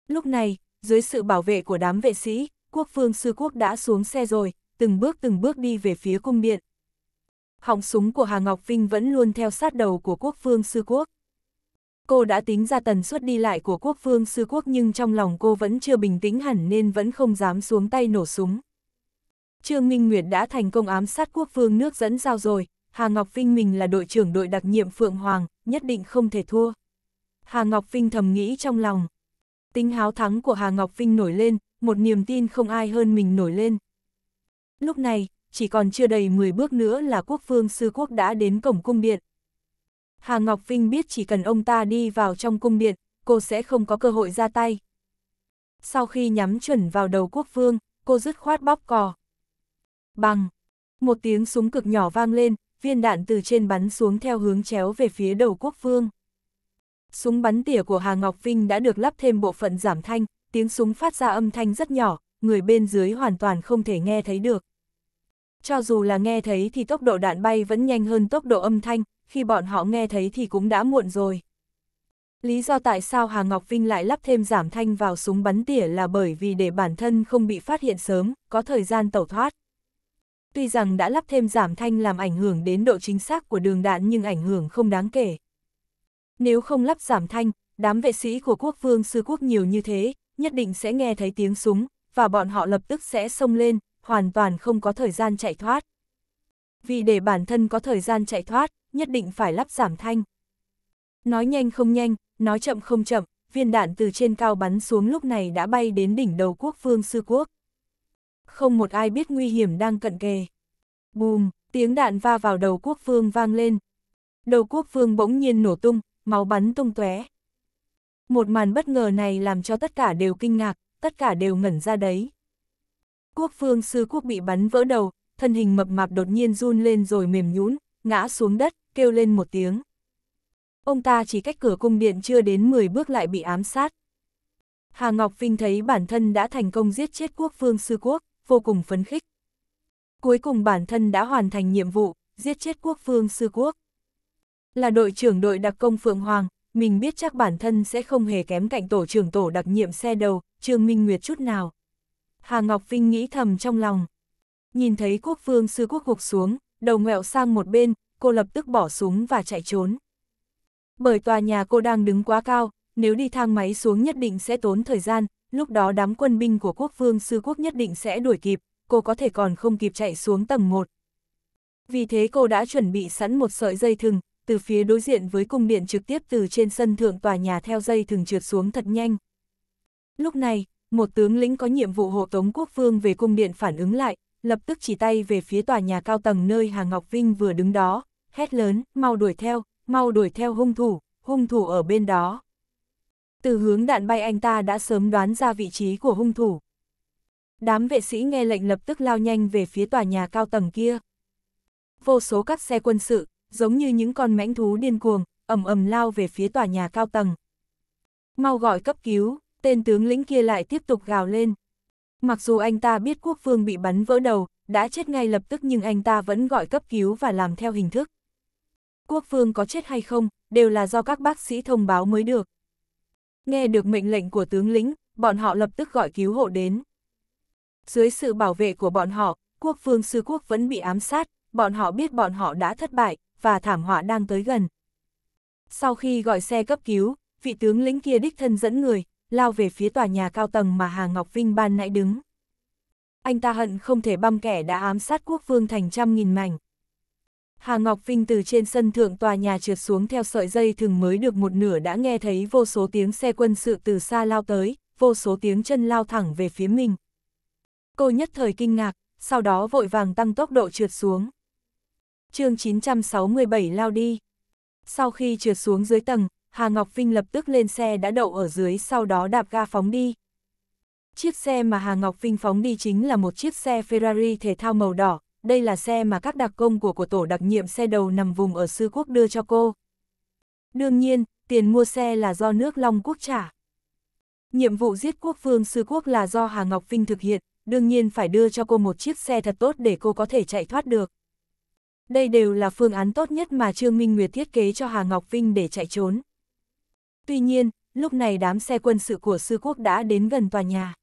Lúc này, dưới sự bảo vệ của đám vệ sĩ, quốc vương sư quốc đã xuống xe rồi, từng bước từng bước đi về phía cung điện. Họng súng của Hà Ngọc Vinh vẫn luôn theo sát đầu của quốc vương sư quốc. Cô đã tính ra tần suất đi lại của quốc vương sư quốc nhưng trong lòng cô vẫn chưa bình tĩnh hẳn nên vẫn không dám xuống tay nổ súng. Trương Minh Nguyệt đã thành công ám sát quốc vương nước dẫn giao rồi, Hà Ngọc Vinh mình là đội trưởng đội đặc nhiệm Phượng Hoàng, nhất định không thể thua. Hà Ngọc Vinh thầm nghĩ trong lòng. Tính háo thắng của Hà Ngọc Vinh nổi lên, một niềm tin không ai hơn mình nổi lên. Lúc này, chỉ còn chưa đầy 10 bước nữa là quốc vương sư quốc đã đến cổng cung điện, Hà Ngọc Vinh biết chỉ cần ông ta đi vào trong cung điện, cô sẽ không có cơ hội ra tay. Sau khi nhắm chuẩn vào đầu quốc vương, cô dứt khoát bóp cò. Bằng, một tiếng súng cực nhỏ vang lên, viên đạn từ trên bắn xuống theo hướng chéo về phía đầu quốc vương. Súng bắn tỉa của Hà Ngọc Vinh đã được lắp thêm bộ phận giảm thanh, tiếng súng phát ra âm thanh rất nhỏ, người bên dưới hoàn toàn không thể nghe thấy được. Cho dù là nghe thấy thì tốc độ đạn bay vẫn nhanh hơn tốc độ âm thanh, khi bọn họ nghe thấy thì cũng đã muộn rồi. Lý do tại sao Hà Ngọc Vinh lại lắp thêm giảm thanh vào súng bắn tỉa là bởi vì để bản thân không bị phát hiện sớm, có thời gian tẩu thoát. Tuy rằng đã lắp thêm giảm thanh làm ảnh hưởng đến độ chính xác của đường đạn nhưng ảnh hưởng không đáng kể. Nếu không lắp giảm thanh, đám vệ sĩ của quốc vương sư quốc nhiều như thế, nhất định sẽ nghe thấy tiếng súng, và bọn họ lập tức sẽ xông lên, hoàn toàn không có thời gian chạy thoát. Vì để bản thân có thời gian chạy thoát, nhất định phải lắp giảm thanh. Nói nhanh không nhanh, nói chậm không chậm, viên đạn từ trên cao bắn xuống lúc này đã bay đến đỉnh đầu quốc vương sư quốc. Không một ai biết nguy hiểm đang cận kề. Bùm, tiếng đạn va vào đầu quốc vương vang lên. Đầu quốc vương bỗng nhiên nổ tung, máu bắn tung tóe. Một màn bất ngờ này làm cho tất cả đều kinh ngạc, tất cả đều ngẩn ra đấy. Quốc vương sư quốc bị bắn vỡ đầu, thân hình mập mạp đột nhiên run lên rồi mềm nhũn, ngã xuống đất, kêu lên một tiếng. Ông ta chỉ cách cửa cung điện chưa đến 10 bước lại bị ám sát. Hà Ngọc Vinh thấy bản thân đã thành công giết chết quốc phương sư quốc, vô cùng phấn khích. Cuối cùng bản thân đã hoàn thành nhiệm vụ, giết chết quốc phương sư quốc. Là đội trưởng đội đặc công Phượng Hoàng, mình biết chắc bản thân sẽ không hề kém cạnh tổ trưởng tổ đặc nhiệm xe đầu, Trương Minh Nguyệt chút nào. Hà Ngọc Vinh nghĩ thầm trong lòng. Nhìn thấy quốc phương sư quốc gục xuống, đầu ngẹo sang một bên, cô lập tức bỏ súng và chạy trốn. Bởi tòa nhà cô đang đứng quá cao, nếu đi thang máy xuống nhất định sẽ tốn thời gian, lúc đó đám quân binh của quốc vương sư quốc nhất định sẽ đuổi kịp, cô có thể còn không kịp chạy xuống tầng 1. Vì thế cô đã chuẩn bị sẵn một sợi dây thừng, từ phía đối diện với cung điện trực tiếp từ trên sân thượng tòa nhà theo dây thừng trượt xuống thật nhanh. Lúc này, một tướng lĩnh có nhiệm vụ hộ tống quốc vương về cung điện phản ứng lại, lập tức chỉ tay về phía tòa nhà cao tầng nơi Hà Ngọc Vinh vừa đứng đó, hét lớn, mau đuổi theo, mau đuổi theo hung thủ, hung thủ ở bên đó. Từ hướng đạn bay anh ta đã sớm đoán ra vị trí của hung thủ. Đám vệ sĩ nghe lệnh lập tức lao nhanh về phía tòa nhà cao tầng kia. Vô số các xe quân sự, giống như những con mãnh thú điên cuồng, ầm ầm lao về phía tòa nhà cao tầng. Mau gọi cấp cứu, tên tướng lĩnh kia lại tiếp tục gào lên. Mặc dù anh ta biết quốc vương bị bắn vỡ đầu, đã chết ngay lập tức nhưng anh ta vẫn gọi cấp cứu và làm theo hình thức. Quốc vương có chết hay không, đều là do các bác sĩ thông báo mới được. Nghe được mệnh lệnh của tướng lĩnh, bọn họ lập tức gọi cứu hộ đến. Dưới sự bảo vệ của bọn họ, quốc vương sư quốc vẫn bị ám sát, bọn họ biết bọn họ đã thất bại, và thảm họa đang tới gần. Sau khi gọi xe cấp cứu, vị tướng lĩnh kia đích thân dẫn người, lao về phía tòa nhà cao tầng mà Hà Ngọc Vinh ban nãy đứng. Anh ta hận không thể băm kẻ đã ám sát quốc vương thành trăm nghìn mảnh. Hà Ngọc Vinh từ trên sân thượng tòa nhà trượt xuống theo sợi dây thường mới được một nửa đã nghe thấy vô số tiếng xe quân sự từ xa lao tới, vô số tiếng chân lao thẳng về phía mình. Cô nhất thời kinh ngạc, sau đó vội vàng tăng tốc độ trượt xuống. chương 967 lao đi. Sau khi trượt xuống dưới tầng, Hà Ngọc Vinh lập tức lên xe đã đậu ở dưới sau đó đạp ga phóng đi. Chiếc xe mà Hà Ngọc Vinh phóng đi chính là một chiếc xe Ferrari thể thao màu đỏ, đây là xe mà các đặc công của của tổ đặc nhiệm xe đầu nằm vùng ở Sư Quốc đưa cho cô. Đương nhiên, tiền mua xe là do nước Long Quốc trả. Nhiệm vụ giết quốc vương Sư Quốc là do Hà Ngọc Vinh thực hiện, đương nhiên phải đưa cho cô một chiếc xe thật tốt để cô có thể chạy thoát được. Đây đều là phương án tốt nhất mà Trương Minh Nguyệt thiết kế cho Hà Ngọc Vinh để chạy trốn. Tuy nhiên, lúc này đám xe quân sự của sư quốc đã đến gần tòa nhà.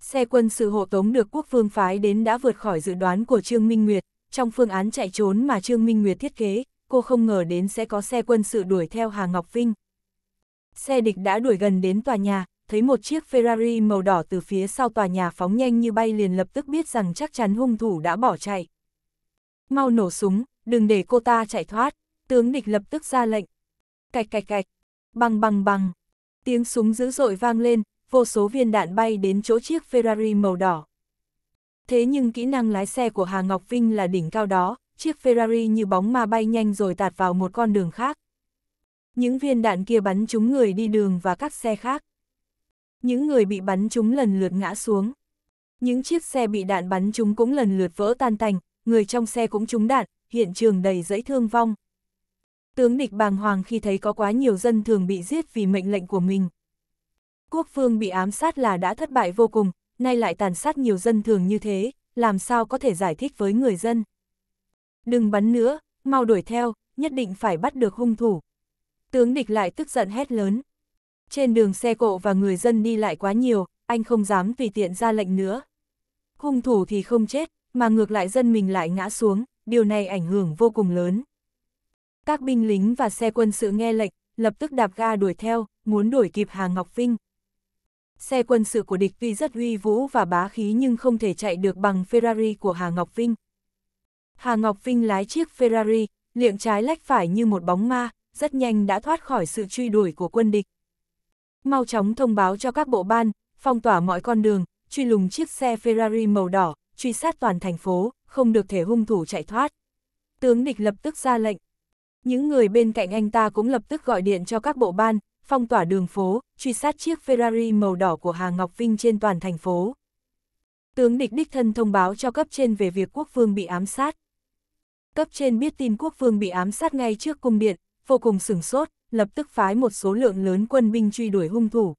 Xe quân sự hộ tống được quốc phương phái đến đã vượt khỏi dự đoán của Trương Minh Nguyệt, trong phương án chạy trốn mà Trương Minh Nguyệt thiết kế, cô không ngờ đến sẽ có xe quân sự đuổi theo Hà Ngọc Vinh. Xe địch đã đuổi gần đến tòa nhà, thấy một chiếc Ferrari màu đỏ từ phía sau tòa nhà phóng nhanh như bay liền lập tức biết rằng chắc chắn hung thủ đã bỏ chạy. Mau nổ súng, đừng để cô ta chạy thoát, tướng địch lập tức ra lệnh. Cạch cạch cạch, Bằng bằng bằng, tiếng súng dữ dội vang lên, vô số viên đạn bay đến chỗ chiếc Ferrari màu đỏ. Thế nhưng kỹ năng lái xe của Hà Ngọc Vinh là đỉnh cao đó, chiếc Ferrari như bóng ma bay nhanh rồi tạt vào một con đường khác. Những viên đạn kia bắn trúng người đi đường và các xe khác. Những người bị bắn trúng lần lượt ngã xuống. Những chiếc xe bị đạn bắn trúng cũng lần lượt vỡ tan tành, người trong xe cũng trúng đạn, hiện trường đầy dẫy thương vong, tướng địch bàng hoàng khi thấy có quá nhiều dân thường bị giết vì mệnh lệnh của mình. Quốc vương bị ám sát là đã thất bại vô cùng, nay lại tàn sát nhiều dân thường như thế, làm sao có thể giải thích với người dân. Đừng bắn nữa, mau đuổi theo, nhất định phải bắt được hung thủ. Tướng địch lại tức giận hét lớn. Trên đường xe cộ và người dân đi lại quá nhiều, anh không dám tùy tiện ra lệnh nữa. Hung thủ thì không chết, mà ngược lại dân mình lại ngã xuống, điều này ảnh hưởng vô cùng lớn. Các binh lính và xe quân sự nghe lệnh, lập tức đạp ga đuổi theo, muốn đuổi kịp Hà Ngọc Vinh. Xe quân sự của địch tuy rất uy vũ và bá khí nhưng không thể chạy được bằng Ferrari của Hà Ngọc Vinh. Hà Ngọc Vinh lái chiếc Ferrari, liệng trái lách phải như một bóng ma, rất nhanh đã thoát khỏi sự truy đuổi của quân địch. Mau chóng thông báo cho các bộ ban, phong tỏa mọi con đường, truy lùng chiếc xe Ferrari màu đỏ, truy sát toàn thành phố, không được thể hung thủ chạy thoát. Tướng địch lập tức ra lệnh, những người bên cạnh anh ta cũng lập tức gọi điện cho các bộ ban, phong tỏa đường phố, truy sát chiếc Ferrari màu đỏ của Hà Ngọc Vinh trên toàn thành phố. Tướng địch đích thân thông báo cho cấp trên về việc quốc vương bị ám sát. Cấp trên biết tin quốc vương bị ám sát ngay trước cung điện, vô cùng sửng sốt, lập tức phái một số lượng lớn quân binh truy đuổi hung thủ.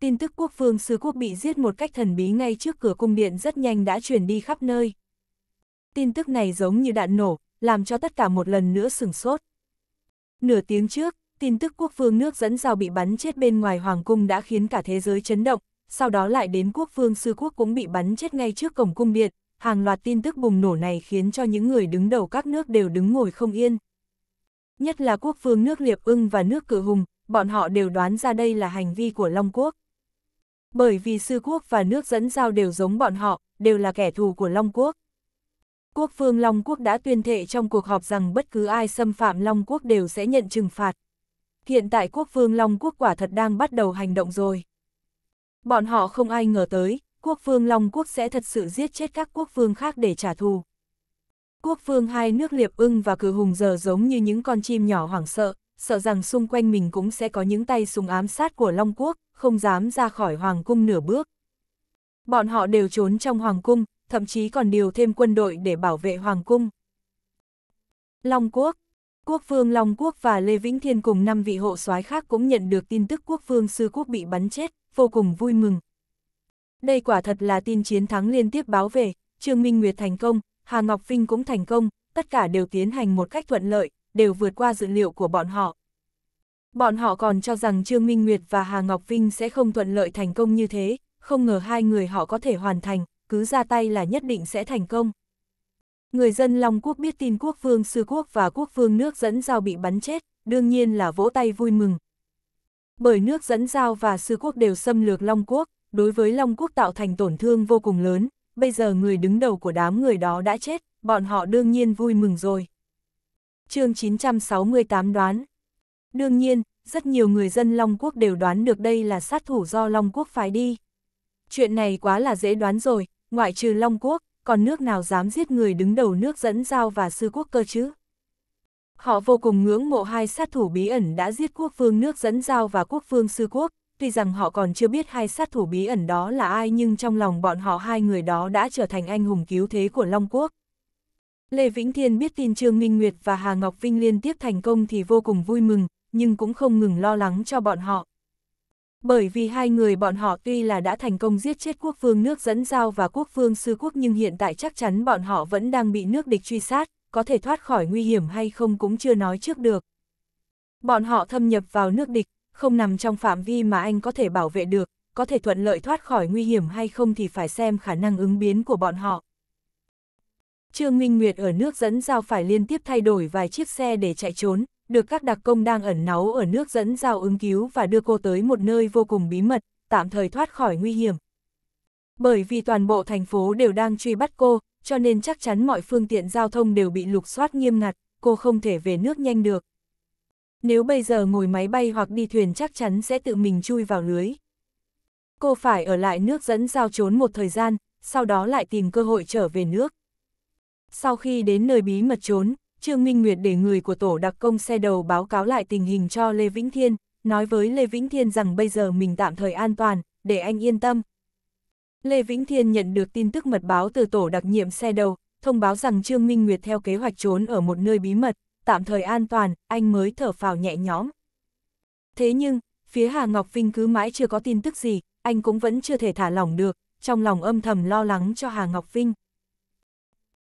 Tin tức quốc vương sư quốc bị giết một cách thần bí ngay trước cửa cung điện rất nhanh đã truyền đi khắp nơi. Tin tức này giống như đạn nổ, làm cho tất cả một lần nữa sừng sốt. Nửa tiếng trước, tin tức quốc vương nước dẫn dao bị bắn chết bên ngoài hoàng cung đã khiến cả thế giới chấn động, sau đó lại đến quốc vương sư quốc cũng bị bắn chết ngay trước cổng cung điện, hàng loạt tin tức bùng nổ này khiến cho những người đứng đầu các nước đều đứng ngồi không yên. Nhất là quốc vương nước Liệp ưng và nước Cử Hùng, bọn họ đều đoán ra đây là hành vi của Long Quốc. Bởi vì sư quốc và nước dẫn giao đều giống bọn họ, đều là kẻ thù của Long Quốc. Quốc vương Long Quốc đã tuyên thệ trong cuộc họp rằng bất cứ ai xâm phạm Long Quốc đều sẽ nhận trừng phạt. Hiện tại quốc vương Long Quốc quả thật đang bắt đầu hành động rồi. Bọn họ không ai ngờ tới, quốc vương Long Quốc sẽ thật sự giết chết các quốc vương khác để trả thù. Quốc vương hai nước liệp ưng và cử hùng giờ giống như những con chim nhỏ hoảng sợ, sợ rằng xung quanh mình cũng sẽ có những tay súng ám sát của Long Quốc, không dám ra khỏi hoàng cung nửa bước. Bọn họ đều trốn trong hoàng cung, thậm chí còn điều thêm quân đội để bảo vệ Hoàng Cung. Long Quốc Quốc vương Long Quốc và Lê Vĩnh Thiên cùng 5 vị hộ soái khác cũng nhận được tin tức quốc vương sư quốc bị bắn chết, vô cùng vui mừng. Đây quả thật là tin chiến thắng liên tiếp báo về, Trương Minh Nguyệt thành công, Hà Ngọc Vinh cũng thành công, tất cả đều tiến hành một cách thuận lợi, đều vượt qua dự liệu của bọn họ. Bọn họ còn cho rằng Trương Minh Nguyệt và Hà Ngọc Vinh sẽ không thuận lợi thành công như thế, không ngờ hai người họ có thể hoàn thành cứ ra tay là nhất định sẽ thành công. Người dân Long Quốc biết tin quốc vương sư quốc và quốc vương nước dẫn giao bị bắn chết, đương nhiên là vỗ tay vui mừng. Bởi nước dẫn giao và sư quốc đều xâm lược Long Quốc, đối với Long Quốc tạo thành tổn thương vô cùng lớn, bây giờ người đứng đầu của đám người đó đã chết, bọn họ đương nhiên vui mừng rồi. chương 968 đoán Đương nhiên, rất nhiều người dân Long Quốc đều đoán được đây là sát thủ do Long Quốc phái đi. Chuyện này quá là dễ đoán rồi, ngoại trừ Long Quốc, còn nước nào dám giết người đứng đầu nước dẫn giao và sư quốc cơ chứ? Họ vô cùng ngưỡng mộ hai sát thủ bí ẩn đã giết quốc vương nước dẫn giao và quốc vương sư quốc, tuy rằng họ còn chưa biết hai sát thủ bí ẩn đó là ai nhưng trong lòng bọn họ hai người đó đã trở thành anh hùng cứu thế của Long Quốc. Lê Vĩnh Thiên biết tin Trương Minh Nguyệt và Hà Ngọc Vinh liên tiếp thành công thì vô cùng vui mừng, nhưng cũng không ngừng lo lắng cho bọn họ, bởi vì hai người bọn họ tuy là đã thành công giết chết quốc vương nước dẫn giao và quốc vương sư quốc nhưng hiện tại chắc chắn bọn họ vẫn đang bị nước địch truy sát, có thể thoát khỏi nguy hiểm hay không cũng chưa nói trước được. Bọn họ thâm nhập vào nước địch, không nằm trong phạm vi mà anh có thể bảo vệ được, có thể thuận lợi thoát khỏi nguy hiểm hay không thì phải xem khả năng ứng biến của bọn họ. Trương Minh Nguyệt ở nước dẫn giao phải liên tiếp thay đổi vài chiếc xe để chạy trốn, được các đặc công đang ẩn náu ở nước dẫn giao ứng cứu và đưa cô tới một nơi vô cùng bí mật, tạm thời thoát khỏi nguy hiểm. Bởi vì toàn bộ thành phố đều đang truy bắt cô, cho nên chắc chắn mọi phương tiện giao thông đều bị lục soát nghiêm ngặt, cô không thể về nước nhanh được. Nếu bây giờ ngồi máy bay hoặc đi thuyền chắc chắn sẽ tự mình chui vào lưới. Cô phải ở lại nước dẫn giao trốn một thời gian, sau đó lại tìm cơ hội trở về nước. Sau khi đến nơi bí mật trốn, Trương Minh Nguyệt để người của tổ đặc công xe đầu báo cáo lại tình hình cho Lê Vĩnh Thiên, nói với Lê Vĩnh Thiên rằng bây giờ mình tạm thời an toàn, để anh yên tâm. Lê Vĩnh Thiên nhận được tin tức mật báo từ tổ đặc nhiệm xe đầu, thông báo rằng Trương Minh Nguyệt theo kế hoạch trốn ở một nơi bí mật, tạm thời an toàn, anh mới thở phào nhẹ nhõm. Thế nhưng, phía Hà Ngọc Vinh cứ mãi chưa có tin tức gì, anh cũng vẫn chưa thể thả lỏng được, trong lòng âm thầm lo lắng cho Hà Ngọc Vinh.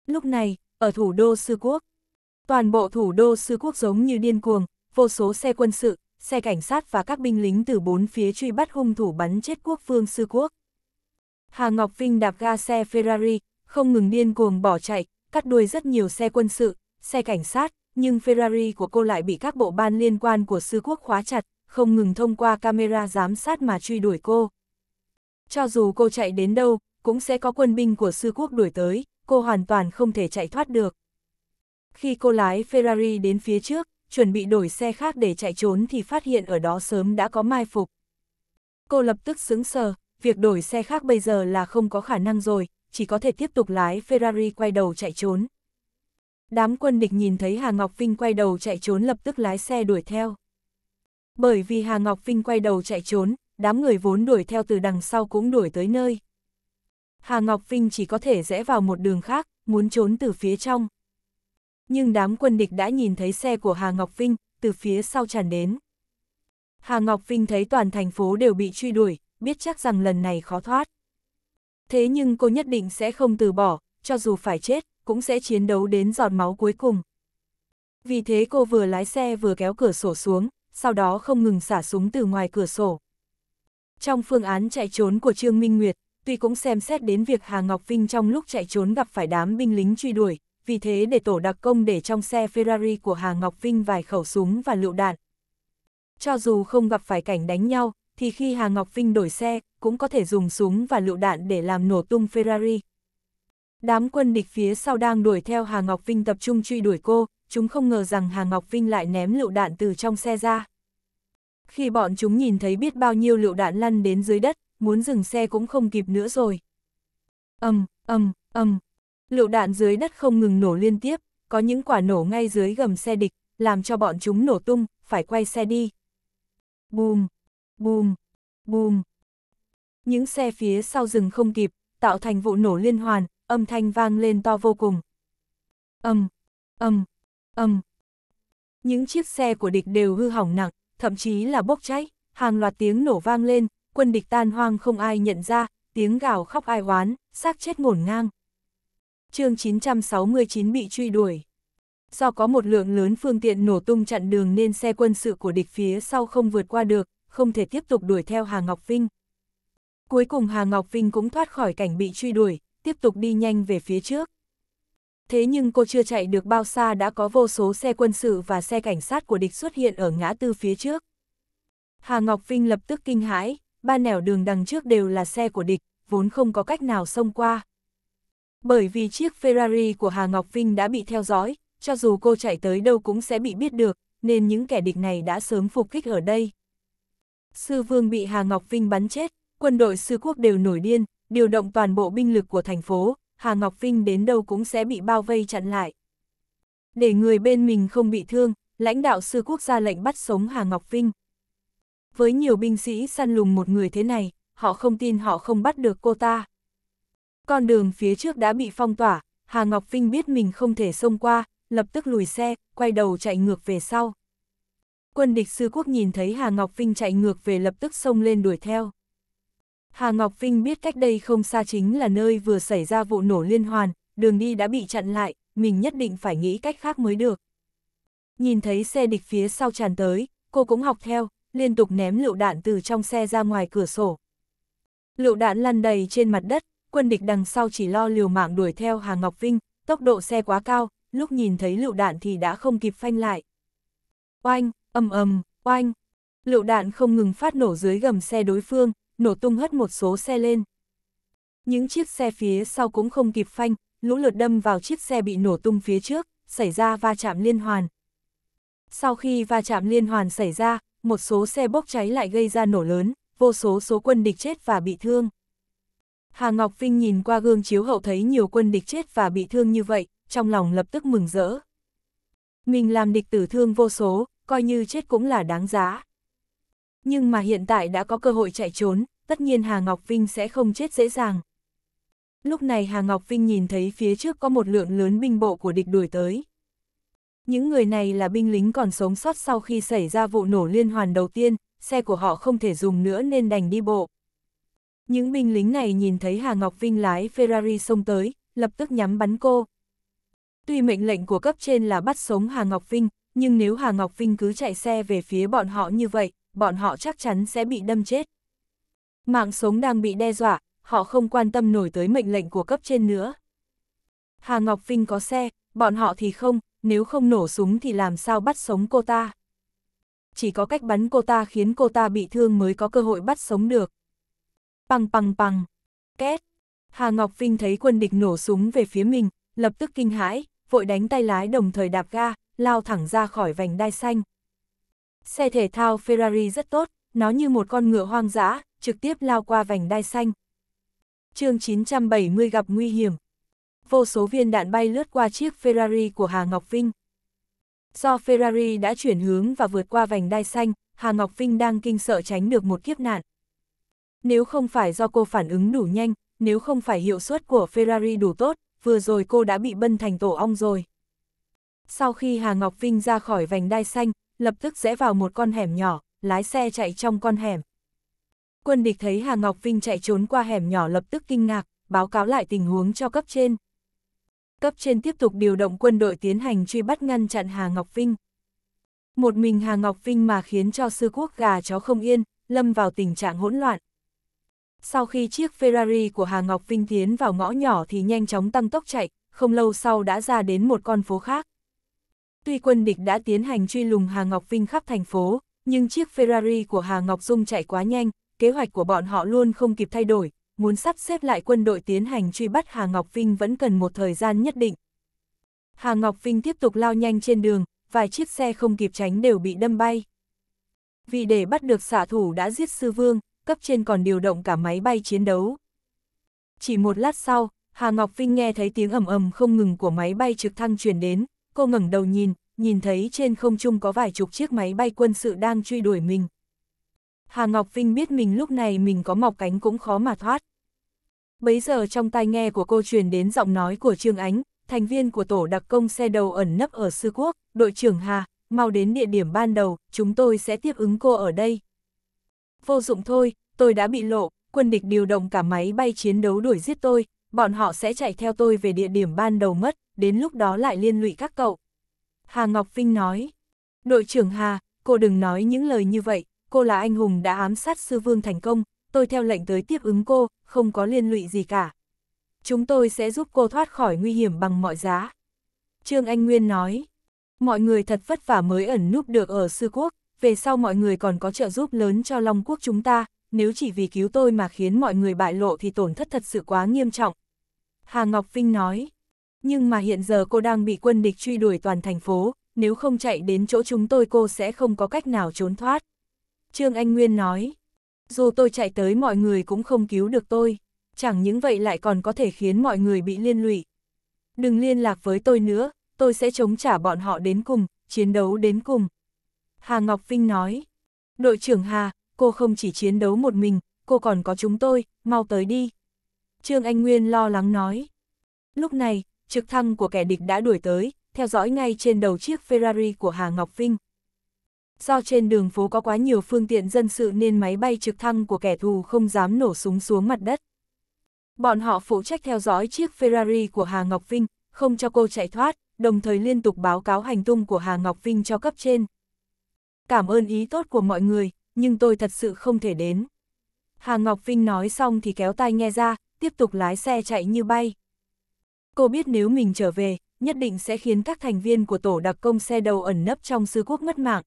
Lúc này, ở thủ đô Sư Quốc, Toàn bộ thủ đô sư quốc giống như điên cuồng, vô số xe quân sự, xe cảnh sát và các binh lính từ bốn phía truy bắt hung thủ bắn chết quốc phương sư quốc. Hà Ngọc Vinh đạp ga xe Ferrari, không ngừng điên cuồng bỏ chạy, cắt đuôi rất nhiều xe quân sự, xe cảnh sát, nhưng Ferrari của cô lại bị các bộ ban liên quan của sư quốc khóa chặt, không ngừng thông qua camera giám sát mà truy đuổi cô. Cho dù cô chạy đến đâu, cũng sẽ có quân binh của sư quốc đuổi tới, cô hoàn toàn không thể chạy thoát được. Khi cô lái Ferrari đến phía trước, chuẩn bị đổi xe khác để chạy trốn thì phát hiện ở đó sớm đã có mai phục. Cô lập tức sững sờ, việc đổi xe khác bây giờ là không có khả năng rồi, chỉ có thể tiếp tục lái Ferrari quay đầu chạy trốn. Đám quân địch nhìn thấy Hà Ngọc Vinh quay đầu chạy trốn lập tức lái xe đuổi theo. Bởi vì Hà Ngọc Vinh quay đầu chạy trốn, đám người vốn đuổi theo từ đằng sau cũng đuổi tới nơi. Hà Ngọc Vinh chỉ có thể rẽ vào một đường khác, muốn trốn từ phía trong. Nhưng đám quân địch đã nhìn thấy xe của Hà Ngọc Vinh, từ phía sau tràn đến. Hà Ngọc Vinh thấy toàn thành phố đều bị truy đuổi, biết chắc rằng lần này khó thoát. Thế nhưng cô nhất định sẽ không từ bỏ, cho dù phải chết, cũng sẽ chiến đấu đến giọt máu cuối cùng. Vì thế cô vừa lái xe vừa kéo cửa sổ xuống, sau đó không ngừng xả súng từ ngoài cửa sổ. Trong phương án chạy trốn của Trương Minh Nguyệt, tuy cũng xem xét đến việc Hà Ngọc Vinh trong lúc chạy trốn gặp phải đám binh lính truy đuổi, vì thế để tổ đặc công để trong xe Ferrari của Hà Ngọc Vinh vài khẩu súng và lựu đạn. Cho dù không gặp phải cảnh đánh nhau, thì khi Hà Ngọc Vinh đổi xe, cũng có thể dùng súng và lựu đạn để làm nổ tung Ferrari. Đám quân địch phía sau đang đuổi theo Hà Ngọc Vinh tập trung truy đuổi cô, chúng không ngờ rằng Hà Ngọc Vinh lại ném lựu đạn từ trong xe ra. Khi bọn chúng nhìn thấy biết bao nhiêu lựu đạn lăn đến dưới đất, muốn dừng xe cũng không kịp nữa rồi. Âm, um, âm, âm, lựu đạn dưới đất không ngừng nổ liên tiếp, có những quả nổ ngay dưới gầm xe địch, làm cho bọn chúng nổ tung, phải quay xe đi. Bùm, bùm, bùm. Những xe phía sau rừng không kịp, tạo thành vụ nổ liên hoàn, âm thanh vang lên to vô cùng. Âm, âm, âm. Những chiếc xe của địch đều hư hỏng nặng, thậm chí là bốc cháy, hàng loạt tiếng nổ vang lên, quân địch tan hoang không ai nhận ra, tiếng gào khóc ai oán, xác chết ngổn ngang chương 969 bị truy đuổi. Do có một lượng lớn phương tiện nổ tung chặn đường nên xe quân sự của địch phía sau không vượt qua được, không thể tiếp tục đuổi theo Hà Ngọc Vinh. Cuối cùng Hà Ngọc Vinh cũng thoát khỏi cảnh bị truy đuổi, tiếp tục đi nhanh về phía trước. Thế nhưng cô chưa chạy được bao xa đã có vô số xe quân sự và xe cảnh sát của địch xuất hiện ở ngã tư phía trước. Hà Ngọc Vinh lập tức kinh hãi, ba nẻo đường đằng trước đều là xe của địch, vốn không có cách nào xông qua. Bởi vì chiếc Ferrari của Hà Ngọc Vinh đã bị theo dõi, cho dù cô chạy tới đâu cũng sẽ bị biết được, nên những kẻ địch này đã sớm phục kích ở đây. Sư Vương bị Hà Ngọc Vinh bắn chết, quân đội sư quốc đều nổi điên, điều động toàn bộ binh lực của thành phố, Hà Ngọc Vinh đến đâu cũng sẽ bị bao vây chặn lại. Để người bên mình không bị thương, lãnh đạo sư quốc ra lệnh bắt sống Hà Ngọc Vinh. Với nhiều binh sĩ săn lùng một người thế này, họ không tin họ không bắt được cô ta. Con đường phía trước đã bị phong tỏa, Hà Ngọc Vinh biết mình không thể xông qua, lập tức lùi xe, quay đầu chạy ngược về sau. Quân địch sư quốc nhìn thấy Hà Ngọc Vinh chạy ngược về lập tức xông lên đuổi theo. Hà Ngọc Vinh biết cách đây không xa chính là nơi vừa xảy ra vụ nổ liên hoàn, đường đi đã bị chặn lại, mình nhất định phải nghĩ cách khác mới được. Nhìn thấy xe địch phía sau tràn tới, cô cũng học theo, liên tục ném lựu đạn từ trong xe ra ngoài cửa sổ. Lựu đạn lăn đầy trên mặt đất, quân địch đằng sau chỉ lo liều mạng đuổi theo Hà Ngọc Vinh, tốc độ xe quá cao, lúc nhìn thấy lựu đạn thì đã không kịp phanh lại. Oanh, ầm ầm, oanh. Lựu đạn không ngừng phát nổ dưới gầm xe đối phương, nổ tung hất một số xe lên. Những chiếc xe phía sau cũng không kịp phanh, lũ lượt đâm vào chiếc xe bị nổ tung phía trước, xảy ra va chạm liên hoàn. Sau khi va chạm liên hoàn xảy ra, một số xe bốc cháy lại gây ra nổ lớn, vô số số quân địch chết và bị thương. Hà Ngọc Vinh nhìn qua gương chiếu hậu thấy nhiều quân địch chết và bị thương như vậy, trong lòng lập tức mừng rỡ. Mình làm địch tử thương vô số, coi như chết cũng là đáng giá. Nhưng mà hiện tại đã có cơ hội chạy trốn, tất nhiên Hà Ngọc Vinh sẽ không chết dễ dàng. Lúc này Hà Ngọc Vinh nhìn thấy phía trước có một lượng lớn binh bộ của địch đuổi tới. Những người này là binh lính còn sống sót sau khi xảy ra vụ nổ liên hoàn đầu tiên, xe của họ không thể dùng nữa nên đành đi bộ. Những binh lính này nhìn thấy Hà Ngọc Vinh lái Ferrari xông tới, lập tức nhắm bắn cô. Tuy mệnh lệnh của cấp trên là bắt sống Hà Ngọc Vinh, nhưng nếu Hà Ngọc Vinh cứ chạy xe về phía bọn họ như vậy, bọn họ chắc chắn sẽ bị đâm chết. Mạng sống đang bị đe dọa, họ không quan tâm nổi tới mệnh lệnh của cấp trên nữa. Hà Ngọc Vinh có xe, bọn họ thì không, nếu không nổ súng thì làm sao bắt sống cô ta. Chỉ có cách bắn cô ta khiến cô ta bị thương mới có cơ hội bắt sống được pằng pằng pằng Két. Hà Ngọc Vinh thấy quân địch nổ súng về phía mình, lập tức kinh hãi, vội đánh tay lái đồng thời đạp ga, lao thẳng ra khỏi vành đai xanh. Xe thể thao Ferrari rất tốt, nó như một con ngựa hoang dã, trực tiếp lao qua vành đai xanh. chương 970 gặp nguy hiểm. Vô số viên đạn bay lướt qua chiếc Ferrari của Hà Ngọc Vinh. Do Ferrari đã chuyển hướng và vượt qua vành đai xanh, Hà Ngọc Vinh đang kinh sợ tránh được một kiếp nạn nếu không phải do cô phản ứng đủ nhanh, nếu không phải hiệu suất của Ferrari đủ tốt, vừa rồi cô đã bị bân thành tổ ong rồi. Sau khi Hà Ngọc Vinh ra khỏi vành đai xanh, lập tức rẽ vào một con hẻm nhỏ, lái xe chạy trong con hẻm. Quân địch thấy Hà Ngọc Vinh chạy trốn qua hẻm nhỏ lập tức kinh ngạc, báo cáo lại tình huống cho cấp trên. Cấp trên tiếp tục điều động quân đội tiến hành truy bắt ngăn chặn Hà Ngọc Vinh. Một mình Hà Ngọc Vinh mà khiến cho sư quốc gà chó không yên, lâm vào tình trạng hỗn loạn. Sau khi chiếc Ferrari của Hà Ngọc Vinh tiến vào ngõ nhỏ thì nhanh chóng tăng tốc chạy, không lâu sau đã ra đến một con phố khác. Tuy quân địch đã tiến hành truy lùng Hà Ngọc Vinh khắp thành phố, nhưng chiếc Ferrari của Hà Ngọc Dung chạy quá nhanh, kế hoạch của bọn họ luôn không kịp thay đổi, muốn sắp xếp lại quân đội tiến hành truy bắt Hà Ngọc Vinh vẫn cần một thời gian nhất định. Hà Ngọc Vinh tiếp tục lao nhanh trên đường, vài chiếc xe không kịp tránh đều bị đâm bay. Vì để bắt được xạ thủ đã giết sư vương, cấp trên còn điều động cả máy bay chiến đấu. Chỉ một lát sau, Hà Ngọc Vinh nghe thấy tiếng ầm ầm không ngừng của máy bay trực thăng truyền đến, cô ngẩng đầu nhìn, nhìn thấy trên không trung có vài chục chiếc máy bay quân sự đang truy đuổi mình. Hà Ngọc Vinh biết mình lúc này mình có mọc cánh cũng khó mà thoát. Bấy giờ trong tai nghe của cô truyền đến giọng nói của Trương Ánh, thành viên của tổ đặc công xe đầu ẩn nấp ở Sư Quốc, đội trưởng Hà, mau đến địa điểm ban đầu, chúng tôi sẽ tiếp ứng cô ở đây vô dụng thôi, tôi đã bị lộ, quân địch điều động cả máy bay chiến đấu đuổi giết tôi, bọn họ sẽ chạy theo tôi về địa điểm ban đầu mất, đến lúc đó lại liên lụy các cậu. Hà Ngọc Vinh nói, đội trưởng Hà, cô đừng nói những lời như vậy, cô là anh hùng đã ám sát sư vương thành công, tôi theo lệnh tới tiếp ứng cô, không có liên lụy gì cả. Chúng tôi sẽ giúp cô thoát khỏi nguy hiểm bằng mọi giá. Trương Anh Nguyên nói, mọi người thật vất vả mới ẩn núp được ở sư quốc, về sau mọi người còn có trợ giúp lớn cho Long Quốc chúng ta, nếu chỉ vì cứu tôi mà khiến mọi người bại lộ thì tổn thất thật sự quá nghiêm trọng. Hà Ngọc Vinh nói, nhưng mà hiện giờ cô đang bị quân địch truy đuổi toàn thành phố, nếu không chạy đến chỗ chúng tôi cô sẽ không có cách nào trốn thoát. Trương Anh Nguyên nói, dù tôi chạy tới mọi người cũng không cứu được tôi, chẳng những vậy lại còn có thể khiến mọi người bị liên lụy. Đừng liên lạc với tôi nữa, tôi sẽ chống trả bọn họ đến cùng, chiến đấu đến cùng. Hà Ngọc Vinh nói. Đội trưởng Hà, cô không chỉ chiến đấu một mình, cô còn có chúng tôi, mau tới đi. Trương Anh Nguyên lo lắng nói. Lúc này, trực thăng của kẻ địch đã đuổi tới, theo dõi ngay trên đầu chiếc Ferrari của Hà Ngọc Vinh. Do trên đường phố có quá nhiều phương tiện dân sự nên máy bay trực thăng của kẻ thù không dám nổ súng xuống mặt đất. Bọn họ phụ trách theo dõi chiếc Ferrari của Hà Ngọc Vinh, không cho cô chạy thoát, đồng thời liên tục báo cáo hành tung của Hà Ngọc Vinh cho cấp trên cảm ơn ý tốt của mọi người, nhưng tôi thật sự không thể đến. Hà Ngọc Vinh nói xong thì kéo tai nghe ra, tiếp tục lái xe chạy như bay. Cô biết nếu mình trở về, nhất định sẽ khiến các thành viên của tổ đặc công xe đầu ẩn nấp trong sư quốc mất mạng.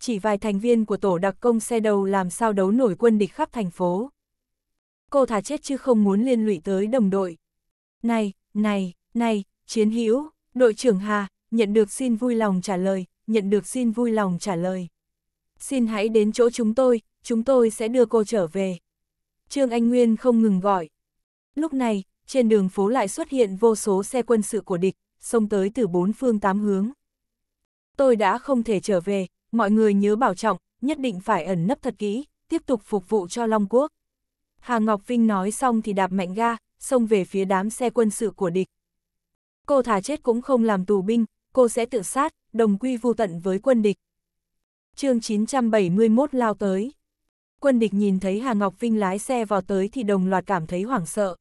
Chỉ vài thành viên của tổ đặc công xe đầu làm sao đấu nổi quân địch khắp thành phố. Cô thả chết chứ không muốn liên lụy tới đồng đội. Này, này, này, chiến hữu, đội trưởng Hà, nhận được xin vui lòng trả lời, nhận được xin vui lòng trả lời. Xin hãy đến chỗ chúng tôi, chúng tôi sẽ đưa cô trở về. Trương Anh Nguyên không ngừng gọi. Lúc này, trên đường phố lại xuất hiện vô số xe quân sự của địch, xông tới từ bốn phương tám hướng. Tôi đã không thể trở về, mọi người nhớ bảo trọng, nhất định phải ẩn nấp thật kỹ, tiếp tục phục vụ cho Long Quốc. Hà Ngọc Vinh nói xong thì đạp mạnh ga, xông về phía đám xe quân sự của địch. Cô thả chết cũng không làm tù binh, cô sẽ tự sát, đồng quy vu tận với quân địch. chương 971 lao tới. Quân địch nhìn thấy Hà Ngọc Vinh lái xe vào tới thì đồng loạt cảm thấy hoảng sợ.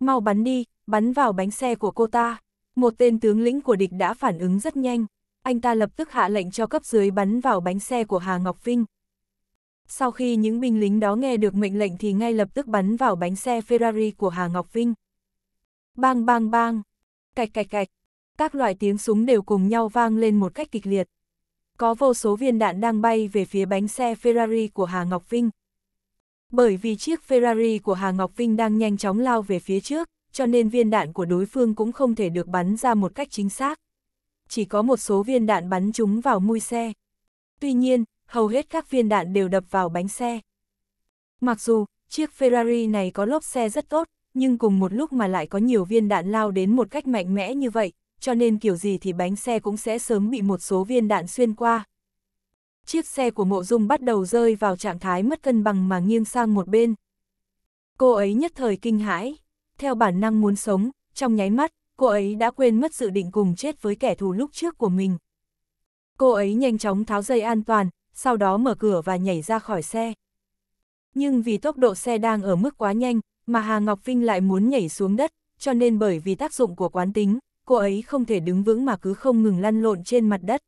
Mau bắn đi, bắn vào bánh xe của cô ta. Một tên tướng lĩnh của địch đã phản ứng rất nhanh. Anh ta lập tức hạ lệnh cho cấp dưới bắn vào bánh xe của Hà Ngọc Vinh. Sau khi những binh lính đó nghe được mệnh lệnh thì ngay lập tức bắn vào bánh xe Ferrari của Hà Ngọc Vinh. Bang bang bang, cạch cạch cạch, các loại tiếng súng đều cùng nhau vang lên một cách kịch liệt. Có vô số viên đạn đang bay về phía bánh xe Ferrari của Hà Ngọc Vinh. Bởi vì chiếc Ferrari của Hà Ngọc Vinh đang nhanh chóng lao về phía trước, cho nên viên đạn của đối phương cũng không thể được bắn ra một cách chính xác. Chỉ có một số viên đạn bắn chúng vào mui xe. Tuy nhiên, hầu hết các viên đạn đều đập vào bánh xe. Mặc dù, chiếc Ferrari này có lốp xe rất tốt, nhưng cùng một lúc mà lại có nhiều viên đạn lao đến một cách mạnh mẽ như vậy, cho nên kiểu gì thì bánh xe cũng sẽ sớm bị một số viên đạn xuyên qua. Chiếc xe của mộ dung bắt đầu rơi vào trạng thái mất cân bằng mà nghiêng sang một bên. Cô ấy nhất thời kinh hãi, theo bản năng muốn sống, trong nháy mắt, cô ấy đã quên mất dự định cùng chết với kẻ thù lúc trước của mình. Cô ấy nhanh chóng tháo dây an toàn, sau đó mở cửa và nhảy ra khỏi xe. Nhưng vì tốc độ xe đang ở mức quá nhanh, mà Hà Ngọc Vinh lại muốn nhảy xuống đất, cho nên bởi vì tác dụng của quán tính, cô ấy không thể đứng vững mà cứ không ngừng lăn lộn trên mặt đất.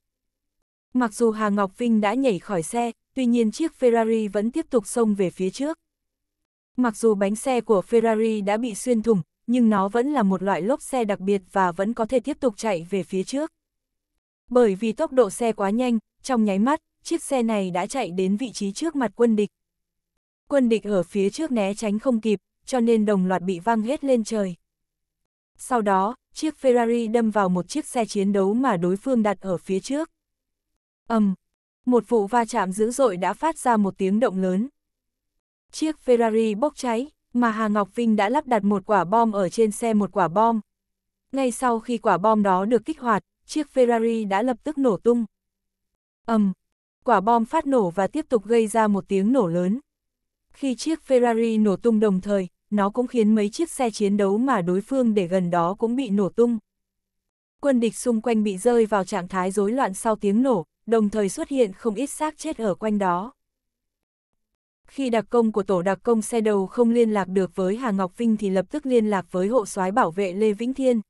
Mặc dù Hà Ngọc Vinh đã nhảy khỏi xe, tuy nhiên chiếc Ferrari vẫn tiếp tục xông về phía trước. Mặc dù bánh xe của Ferrari đã bị xuyên thủng, nhưng nó vẫn là một loại lốp xe đặc biệt và vẫn có thể tiếp tục chạy về phía trước. Bởi vì tốc độ xe quá nhanh, trong nháy mắt, chiếc xe này đã chạy đến vị trí trước mặt quân địch. Quân địch ở phía trước né tránh không kịp, cho nên đồng loạt bị văng hết lên trời. Sau đó, chiếc Ferrari đâm vào một chiếc xe chiến đấu mà đối phương đặt ở phía trước. ầm, um, một vụ va chạm dữ dội đã phát ra một tiếng động lớn. Chiếc Ferrari bốc cháy, mà Hà Ngọc Vinh đã lắp đặt một quả bom ở trên xe một quả bom. Ngay sau khi quả bom đó được kích hoạt, chiếc Ferrari đã lập tức nổ tung. ầm, um, quả bom phát nổ và tiếp tục gây ra một tiếng nổ lớn. Khi chiếc Ferrari nổ tung đồng thời, nó cũng khiến mấy chiếc xe chiến đấu mà đối phương để gần đó cũng bị nổ tung. Quân địch xung quanh bị rơi vào trạng thái rối loạn sau tiếng nổ, đồng thời xuất hiện không ít xác chết ở quanh đó. Khi đặc công của tổ đặc công xe đầu không liên lạc được với Hà Ngọc Vinh thì lập tức liên lạc với hộ soái bảo vệ Lê Vĩnh Thiên.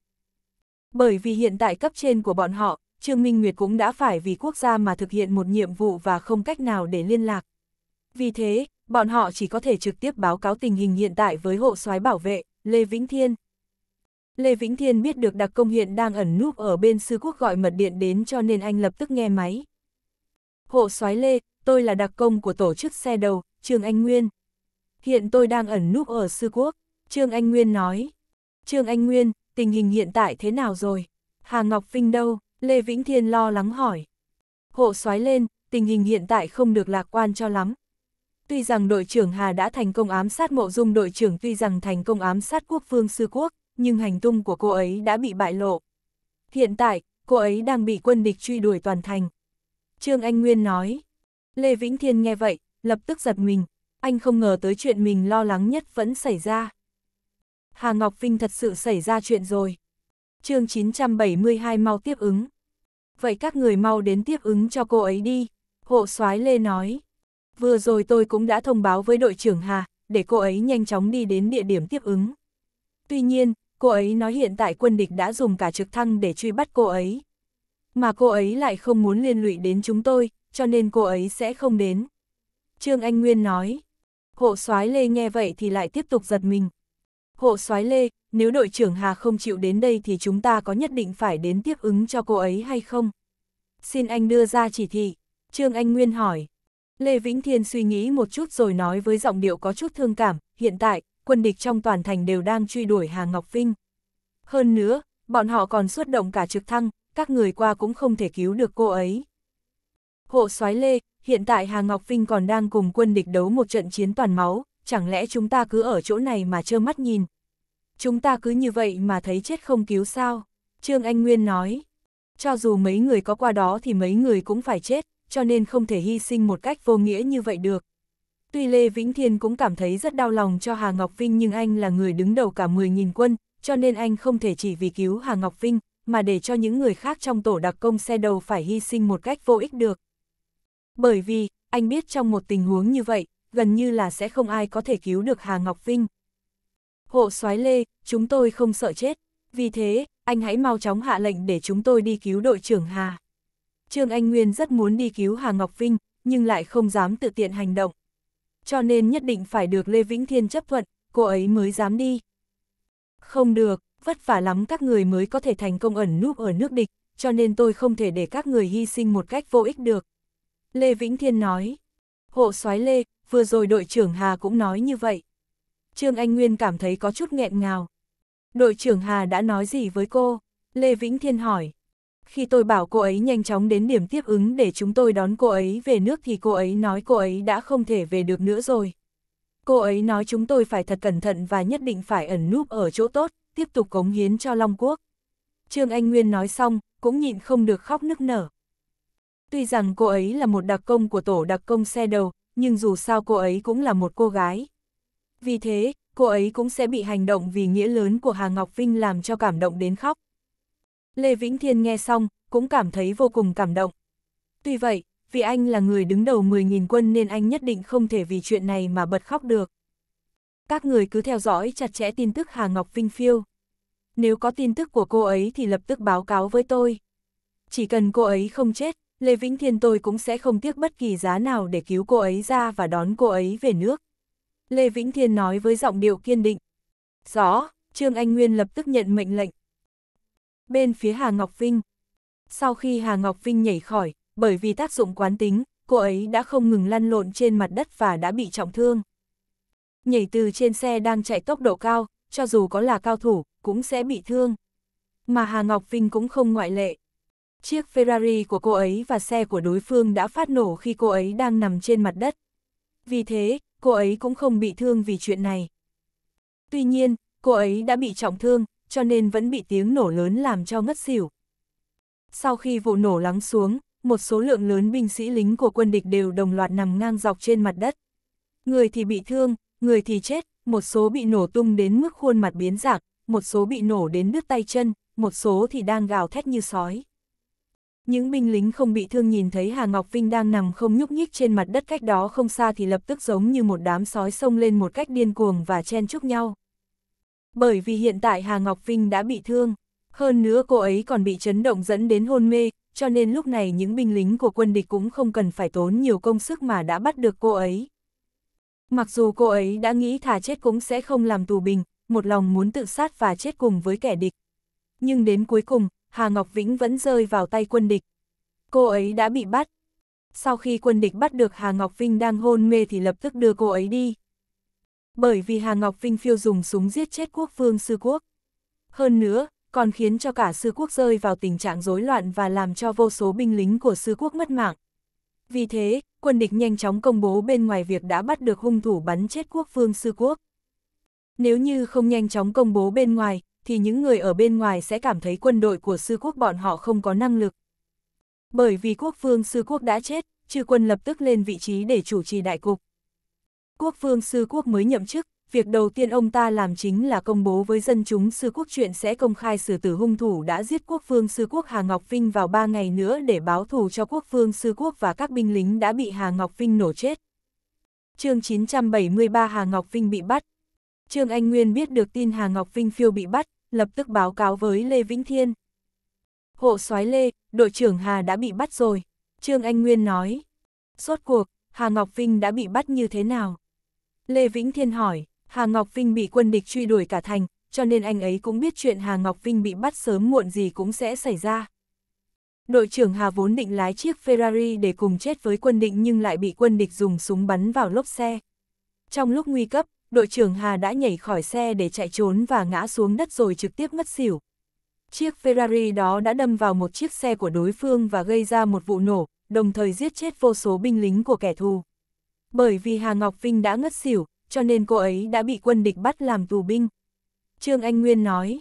Bởi vì hiện tại cấp trên của bọn họ, Trương Minh Nguyệt cũng đã phải vì quốc gia mà thực hiện một nhiệm vụ và không cách nào để liên lạc. Vì thế, bọn họ chỉ có thể trực tiếp báo cáo tình hình hiện tại với hộ soái bảo vệ, Lê Vĩnh Thiên. Lê Vĩnh Thiên biết được đặc công hiện đang ẩn núp ở bên sư quốc gọi mật điện đến cho nên anh lập tức nghe máy. Hộ soái Lê, tôi là đặc công của tổ chức xe đầu, Trương Anh Nguyên. Hiện tôi đang ẩn núp ở sư quốc, Trương Anh Nguyên nói. Trương Anh Nguyên, tình hình hiện tại thế nào rồi? Hà Ngọc Vinh đâu? Lê Vĩnh Thiên lo lắng hỏi. Hộ soái lên, tình hình hiện tại không được lạc quan cho lắm, tuy rằng đội trưởng Hà đã thành công ám sát mộ dung đội trưởng tuy rằng thành công ám sát quốc vương sư quốc, nhưng hành tung của cô ấy đã bị bại lộ. Hiện tại, cô ấy đang bị quân địch truy đuổi toàn thành. Trương Anh Nguyên nói. Lê Vĩnh Thiên nghe vậy, lập tức giật mình. Anh không ngờ tới chuyện mình lo lắng nhất vẫn xảy ra. Hà Ngọc Vinh thật sự xảy ra chuyện rồi. chương 972 mau tiếp ứng. Vậy các người mau đến tiếp ứng cho cô ấy đi. Hộ soái Lê nói. Vừa rồi tôi cũng đã thông báo với đội trưởng Hà, để cô ấy nhanh chóng đi đến địa điểm tiếp ứng. Tuy nhiên, cô ấy nói hiện tại quân địch đã dùng cả trực thăng để truy bắt cô ấy. Mà cô ấy lại không muốn liên lụy đến chúng tôi, cho nên cô ấy sẽ không đến. Trương Anh Nguyên nói. Hộ soái Lê nghe vậy thì lại tiếp tục giật mình. Hộ soái Lê, nếu đội trưởng Hà không chịu đến đây thì chúng ta có nhất định phải đến tiếp ứng cho cô ấy hay không? Xin anh đưa ra chỉ thị. Trương Anh Nguyên hỏi. Lê Vĩnh Thiên suy nghĩ một chút rồi nói với giọng điệu có chút thương cảm, hiện tại, quân địch trong toàn thành đều đang truy đuổi Hà Ngọc Vinh. Hơn nữa, bọn họ còn xuất động cả trực thăng, các người qua cũng không thể cứu được cô ấy. Hộ soái Lê, hiện tại Hà Ngọc Vinh còn đang cùng quân địch đấu một trận chiến toàn máu, chẳng lẽ chúng ta cứ ở chỗ này mà trơ mắt nhìn? Chúng ta cứ như vậy mà thấy chết không cứu sao? Trương Anh Nguyên nói, cho dù mấy người có qua đó thì mấy người cũng phải chết, cho nên không thể hy sinh một cách vô nghĩa như vậy được. Tuy Lê Vĩnh Thiên cũng cảm thấy rất đau lòng cho Hà Ngọc Vinh nhưng anh là người đứng đầu cả 10.000 quân, cho nên anh không thể chỉ vì cứu Hà Ngọc Vinh, mà để cho những người khác trong tổ đặc công xe đầu phải hy sinh một cách vô ích được. Bởi vì, anh biết trong một tình huống như vậy, gần như là sẽ không ai có thể cứu được Hà Ngọc Vinh. Hộ soái Lê, chúng tôi không sợ chết, vì thế, anh hãy mau chóng hạ lệnh để chúng tôi đi cứu đội trưởng Hà. Trương Anh Nguyên rất muốn đi cứu Hà Ngọc Vinh, nhưng lại không dám tự tiện hành động. Cho nên nhất định phải được Lê Vĩnh Thiên chấp thuận, cô ấy mới dám đi. Không được, vất vả lắm các người mới có thể thành công ẩn núp ở nước địch, cho nên tôi không thể để các người hy sinh một cách vô ích được. Lê Vĩnh Thiên nói, hộ soái Lê, vừa rồi đội trưởng Hà cũng nói như vậy. Trương Anh Nguyên cảm thấy có chút nghẹn ngào. Đội trưởng Hà đã nói gì với cô? Lê Vĩnh Thiên hỏi khi tôi bảo cô ấy nhanh chóng đến điểm tiếp ứng để chúng tôi đón cô ấy về nước thì cô ấy nói cô ấy đã không thể về được nữa rồi. Cô ấy nói chúng tôi phải thật cẩn thận và nhất định phải ẩn núp ở chỗ tốt, tiếp tục cống hiến cho Long Quốc. Trương Anh Nguyên nói xong, cũng nhịn không được khóc nức nở. Tuy rằng cô ấy là một đặc công của tổ đặc công xe đầu, nhưng dù sao cô ấy cũng là một cô gái. Vì thế, cô ấy cũng sẽ bị hành động vì nghĩa lớn của Hà Ngọc Vinh làm cho cảm động đến khóc. Lê Vĩnh Thiên nghe xong, cũng cảm thấy vô cùng cảm động. Tuy vậy, vì anh là người đứng đầu 10.000 quân nên anh nhất định không thể vì chuyện này mà bật khóc được. Các người cứ theo dõi chặt chẽ tin tức Hà Ngọc Vinh Phiêu. Nếu có tin tức của cô ấy thì lập tức báo cáo với tôi. Chỉ cần cô ấy không chết, Lê Vĩnh Thiên tôi cũng sẽ không tiếc bất kỳ giá nào để cứu cô ấy ra và đón cô ấy về nước. Lê Vĩnh Thiên nói với giọng điệu kiên định. Rõ, Trương Anh Nguyên lập tức nhận mệnh lệnh bên phía Hà Ngọc Vinh. Sau khi Hà Ngọc Vinh nhảy khỏi, bởi vì tác dụng quán tính, cô ấy đã không ngừng lăn lộn trên mặt đất và đã bị trọng thương. Nhảy từ trên xe đang chạy tốc độ cao, cho dù có là cao thủ, cũng sẽ bị thương. Mà Hà Ngọc Vinh cũng không ngoại lệ. Chiếc Ferrari của cô ấy và xe của đối phương đã phát nổ khi cô ấy đang nằm trên mặt đất. Vì thế, cô ấy cũng không bị thương vì chuyện này. Tuy nhiên, cô ấy đã bị trọng thương, cho nên vẫn bị tiếng nổ lớn làm cho ngất xỉu. Sau khi vụ nổ lắng xuống, một số lượng lớn binh sĩ lính của quân địch đều đồng loạt nằm ngang dọc trên mặt đất. Người thì bị thương, người thì chết, một số bị nổ tung đến mức khuôn mặt biến dạng, một số bị nổ đến đứt tay chân, một số thì đang gào thét như sói. Những binh lính không bị thương nhìn thấy Hà Ngọc Vinh đang nằm không nhúc nhích trên mặt đất cách đó không xa thì lập tức giống như một đám sói xông lên một cách điên cuồng và chen chúc nhau. Bởi vì hiện tại Hà Ngọc Vinh đã bị thương, hơn nữa cô ấy còn bị chấn động dẫn đến hôn mê, cho nên lúc này những binh lính của quân địch cũng không cần phải tốn nhiều công sức mà đã bắt được cô ấy. Mặc dù cô ấy đã nghĩ thà chết cũng sẽ không làm tù bình, một lòng muốn tự sát và chết cùng với kẻ địch. Nhưng đến cuối cùng, Hà Ngọc Vĩnh vẫn rơi vào tay quân địch. Cô ấy đã bị bắt. Sau khi quân địch bắt được Hà Ngọc Vinh đang hôn mê thì lập tức đưa cô ấy đi bởi vì Hà Ngọc Vinh Phiêu dùng súng giết chết quốc vương sư quốc. Hơn nữa, còn khiến cho cả sư quốc rơi vào tình trạng rối loạn và làm cho vô số binh lính của sư quốc mất mạng. Vì thế, quân địch nhanh chóng công bố bên ngoài việc đã bắt được hung thủ bắn chết quốc vương sư quốc. Nếu như không nhanh chóng công bố bên ngoài, thì những người ở bên ngoài sẽ cảm thấy quân đội của sư quốc bọn họ không có năng lực. Bởi vì quốc vương sư quốc đã chết, trừ quân lập tức lên vị trí để chủ trì đại cục. Quốc vương sư quốc mới nhậm chức, việc đầu tiên ông ta làm chính là công bố với dân chúng sư quốc chuyện sẽ công khai xử tử hung thủ đã giết quốc vương sư quốc Hà Ngọc Vinh vào 3 ngày nữa để báo thù cho quốc vương sư quốc và các binh lính đã bị Hà Ngọc Vinh nổ chết. chương 973 Hà Ngọc Vinh bị bắt. Trương Anh Nguyên biết được tin Hà Ngọc Vinh phiêu bị bắt, lập tức báo cáo với Lê Vĩnh Thiên. Hộ soái Lê, đội trưởng Hà đã bị bắt rồi. Trương Anh Nguyên nói. Suốt cuộc, Hà Ngọc Vinh đã bị bắt như thế nào? Lê Vĩnh Thiên hỏi, Hà Ngọc Vinh bị quân địch truy đuổi cả thành, cho nên anh ấy cũng biết chuyện Hà Ngọc Vinh bị bắt sớm muộn gì cũng sẽ xảy ra. Đội trưởng Hà vốn định lái chiếc Ferrari để cùng chết với quân định nhưng lại bị quân địch dùng súng bắn vào lốp xe. Trong lúc nguy cấp, đội trưởng Hà đã nhảy khỏi xe để chạy trốn và ngã xuống đất rồi trực tiếp ngất xỉu. Chiếc Ferrari đó đã đâm vào một chiếc xe của đối phương và gây ra một vụ nổ, đồng thời giết chết vô số binh lính của kẻ thù bởi vì Hà Ngọc Vinh đã ngất xỉu, cho nên cô ấy đã bị quân địch bắt làm tù binh. Trương Anh Nguyên nói,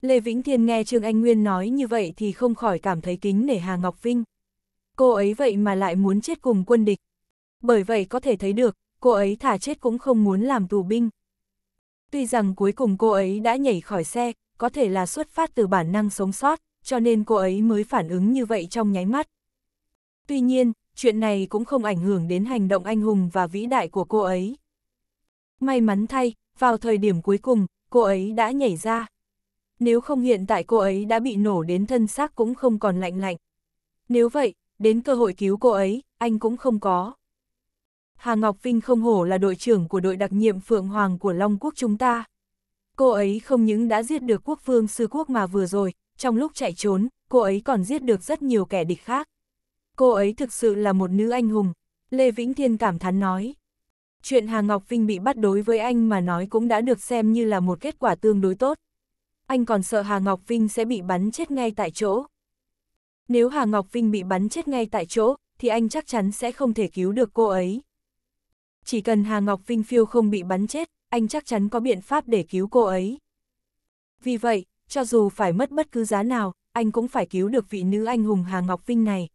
Lê Vĩnh Thiên nghe Trương Anh Nguyên nói như vậy thì không khỏi cảm thấy kính nể Hà Ngọc Vinh. Cô ấy vậy mà lại muốn chết cùng quân địch. Bởi vậy có thể thấy được, cô ấy thả chết cũng không muốn làm tù binh. Tuy rằng cuối cùng cô ấy đã nhảy khỏi xe, có thể là xuất phát từ bản năng sống sót, cho nên cô ấy mới phản ứng như vậy trong nháy mắt. Tuy nhiên, chuyện này cũng không ảnh hưởng đến hành động anh hùng và vĩ đại của cô ấy. May mắn thay, vào thời điểm cuối cùng, cô ấy đã nhảy ra. Nếu không hiện tại cô ấy đã bị nổ đến thân xác cũng không còn lạnh lạnh. Nếu vậy, đến cơ hội cứu cô ấy, anh cũng không có. Hà Ngọc Vinh không hổ là đội trưởng của đội đặc nhiệm Phượng Hoàng của Long Quốc chúng ta. Cô ấy không những đã giết được quốc vương sư quốc mà vừa rồi, trong lúc chạy trốn, cô ấy còn giết được rất nhiều kẻ địch khác. Cô ấy thực sự là một nữ anh hùng, Lê Vĩnh Thiên cảm thán nói. Chuyện Hà Ngọc Vinh bị bắt đối với anh mà nói cũng đã được xem như là một kết quả tương đối tốt. Anh còn sợ Hà Ngọc Vinh sẽ bị bắn chết ngay tại chỗ. Nếu Hà Ngọc Vinh bị bắn chết ngay tại chỗ, thì anh chắc chắn sẽ không thể cứu được cô ấy. Chỉ cần Hà Ngọc Vinh phiêu không bị bắn chết, anh chắc chắn có biện pháp để cứu cô ấy. Vì vậy, cho dù phải mất bất cứ giá nào, anh cũng phải cứu được vị nữ anh hùng Hà Ngọc Vinh này.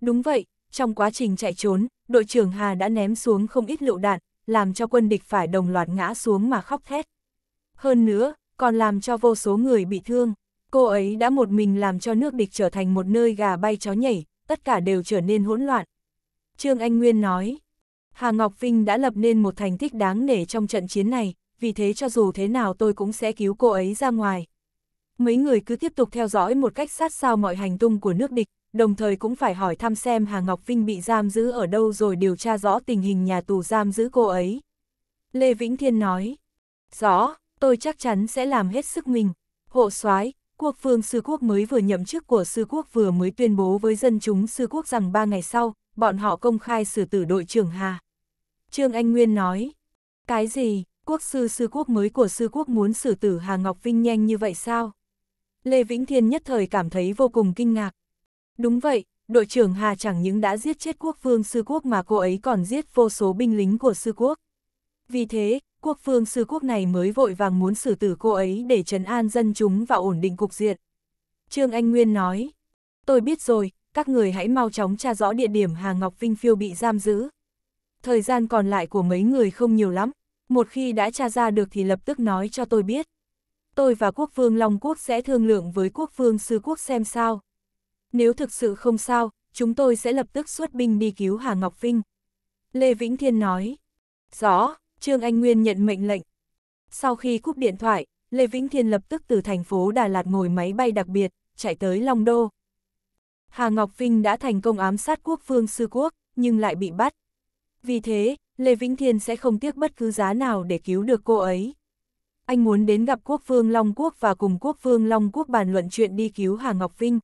Đúng vậy, trong quá trình chạy trốn, đội trưởng Hà đã ném xuống không ít lựu đạn, làm cho quân địch phải đồng loạt ngã xuống mà khóc thét. Hơn nữa, còn làm cho vô số người bị thương. Cô ấy đã một mình làm cho nước địch trở thành một nơi gà bay chó nhảy, tất cả đều trở nên hỗn loạn. Trương Anh Nguyên nói, Hà Ngọc Vinh đã lập nên một thành tích đáng nể trong trận chiến này, vì thế cho dù thế nào tôi cũng sẽ cứu cô ấy ra ngoài. Mấy người cứ tiếp tục theo dõi một cách sát sao mọi hành tung của nước địch, đồng thời cũng phải hỏi thăm xem Hà Ngọc Vinh bị giam giữ ở đâu rồi điều tra rõ tình hình nhà tù giam giữ cô ấy. Lê Vĩnh Thiên nói, rõ, tôi chắc chắn sẽ làm hết sức mình. Hộ soái quốc phương sư quốc mới vừa nhậm chức của sư quốc vừa mới tuyên bố với dân chúng sư quốc rằng ba ngày sau, bọn họ công khai xử tử đội trưởng Hà. Trương Anh Nguyên nói, cái gì, quốc sư sư quốc mới của sư quốc muốn xử tử Hà Ngọc Vinh nhanh như vậy sao? Lê Vĩnh Thiên nhất thời cảm thấy vô cùng kinh ngạc, Đúng vậy, đội trưởng Hà chẳng những đã giết chết quốc vương sư quốc mà cô ấy còn giết vô số binh lính của sư quốc. Vì thế, quốc vương sư quốc này mới vội vàng muốn xử tử cô ấy để trấn an dân chúng và ổn định cục diện. Trương Anh Nguyên nói, tôi biết rồi, các người hãy mau chóng tra rõ địa điểm Hà Ngọc Vinh Phiêu bị giam giữ. Thời gian còn lại của mấy người không nhiều lắm, một khi đã tra ra được thì lập tức nói cho tôi biết. Tôi và quốc vương Long Quốc sẽ thương lượng với quốc vương sư quốc xem sao. Nếu thực sự không sao, chúng tôi sẽ lập tức xuất binh đi cứu Hà Ngọc Vinh. Lê Vĩnh Thiên nói. Rõ, Trương Anh Nguyên nhận mệnh lệnh. Sau khi cúp điện thoại, Lê Vĩnh Thiên lập tức từ thành phố Đà Lạt ngồi máy bay đặc biệt, chạy tới Long Đô. Hà Ngọc Vinh đã thành công ám sát quốc vương sư quốc, nhưng lại bị bắt. Vì thế, Lê Vĩnh Thiên sẽ không tiếc bất cứ giá nào để cứu được cô ấy. Anh muốn đến gặp quốc vương Long Quốc và cùng quốc vương Long Quốc bàn luận chuyện đi cứu Hà Ngọc Vinh.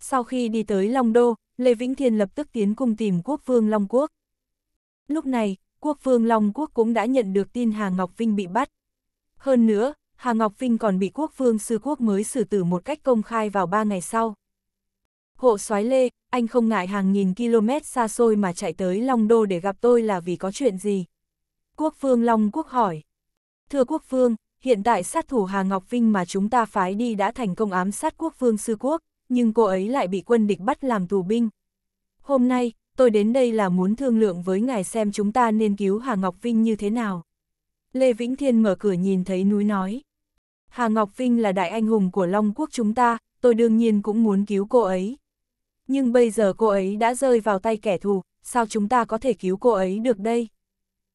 Sau khi đi tới Long Đô, Lê Vĩnh Thiên lập tức tiến cùng tìm quốc vương Long Quốc. Lúc này, quốc vương Long Quốc cũng đã nhận được tin Hà Ngọc Vinh bị bắt. Hơn nữa, Hà Ngọc Vinh còn bị quốc vương sư quốc mới xử tử một cách công khai vào ba ngày sau. Hộ soái Lê, anh không ngại hàng nghìn km xa xôi mà chạy tới Long Đô để gặp tôi là vì có chuyện gì? Quốc vương Long Quốc hỏi. Thưa quốc vương, hiện tại sát thủ Hà Ngọc Vinh mà chúng ta phái đi đã thành công ám sát quốc vương sư quốc, nhưng cô ấy lại bị quân địch bắt làm tù binh. Hôm nay, tôi đến đây là muốn thương lượng với ngài xem chúng ta nên cứu Hà Ngọc Vinh như thế nào. Lê Vĩnh Thiên mở cửa nhìn thấy núi nói. Hà Ngọc Vinh là đại anh hùng của Long Quốc chúng ta, tôi đương nhiên cũng muốn cứu cô ấy. Nhưng bây giờ cô ấy đã rơi vào tay kẻ thù, sao chúng ta có thể cứu cô ấy được đây?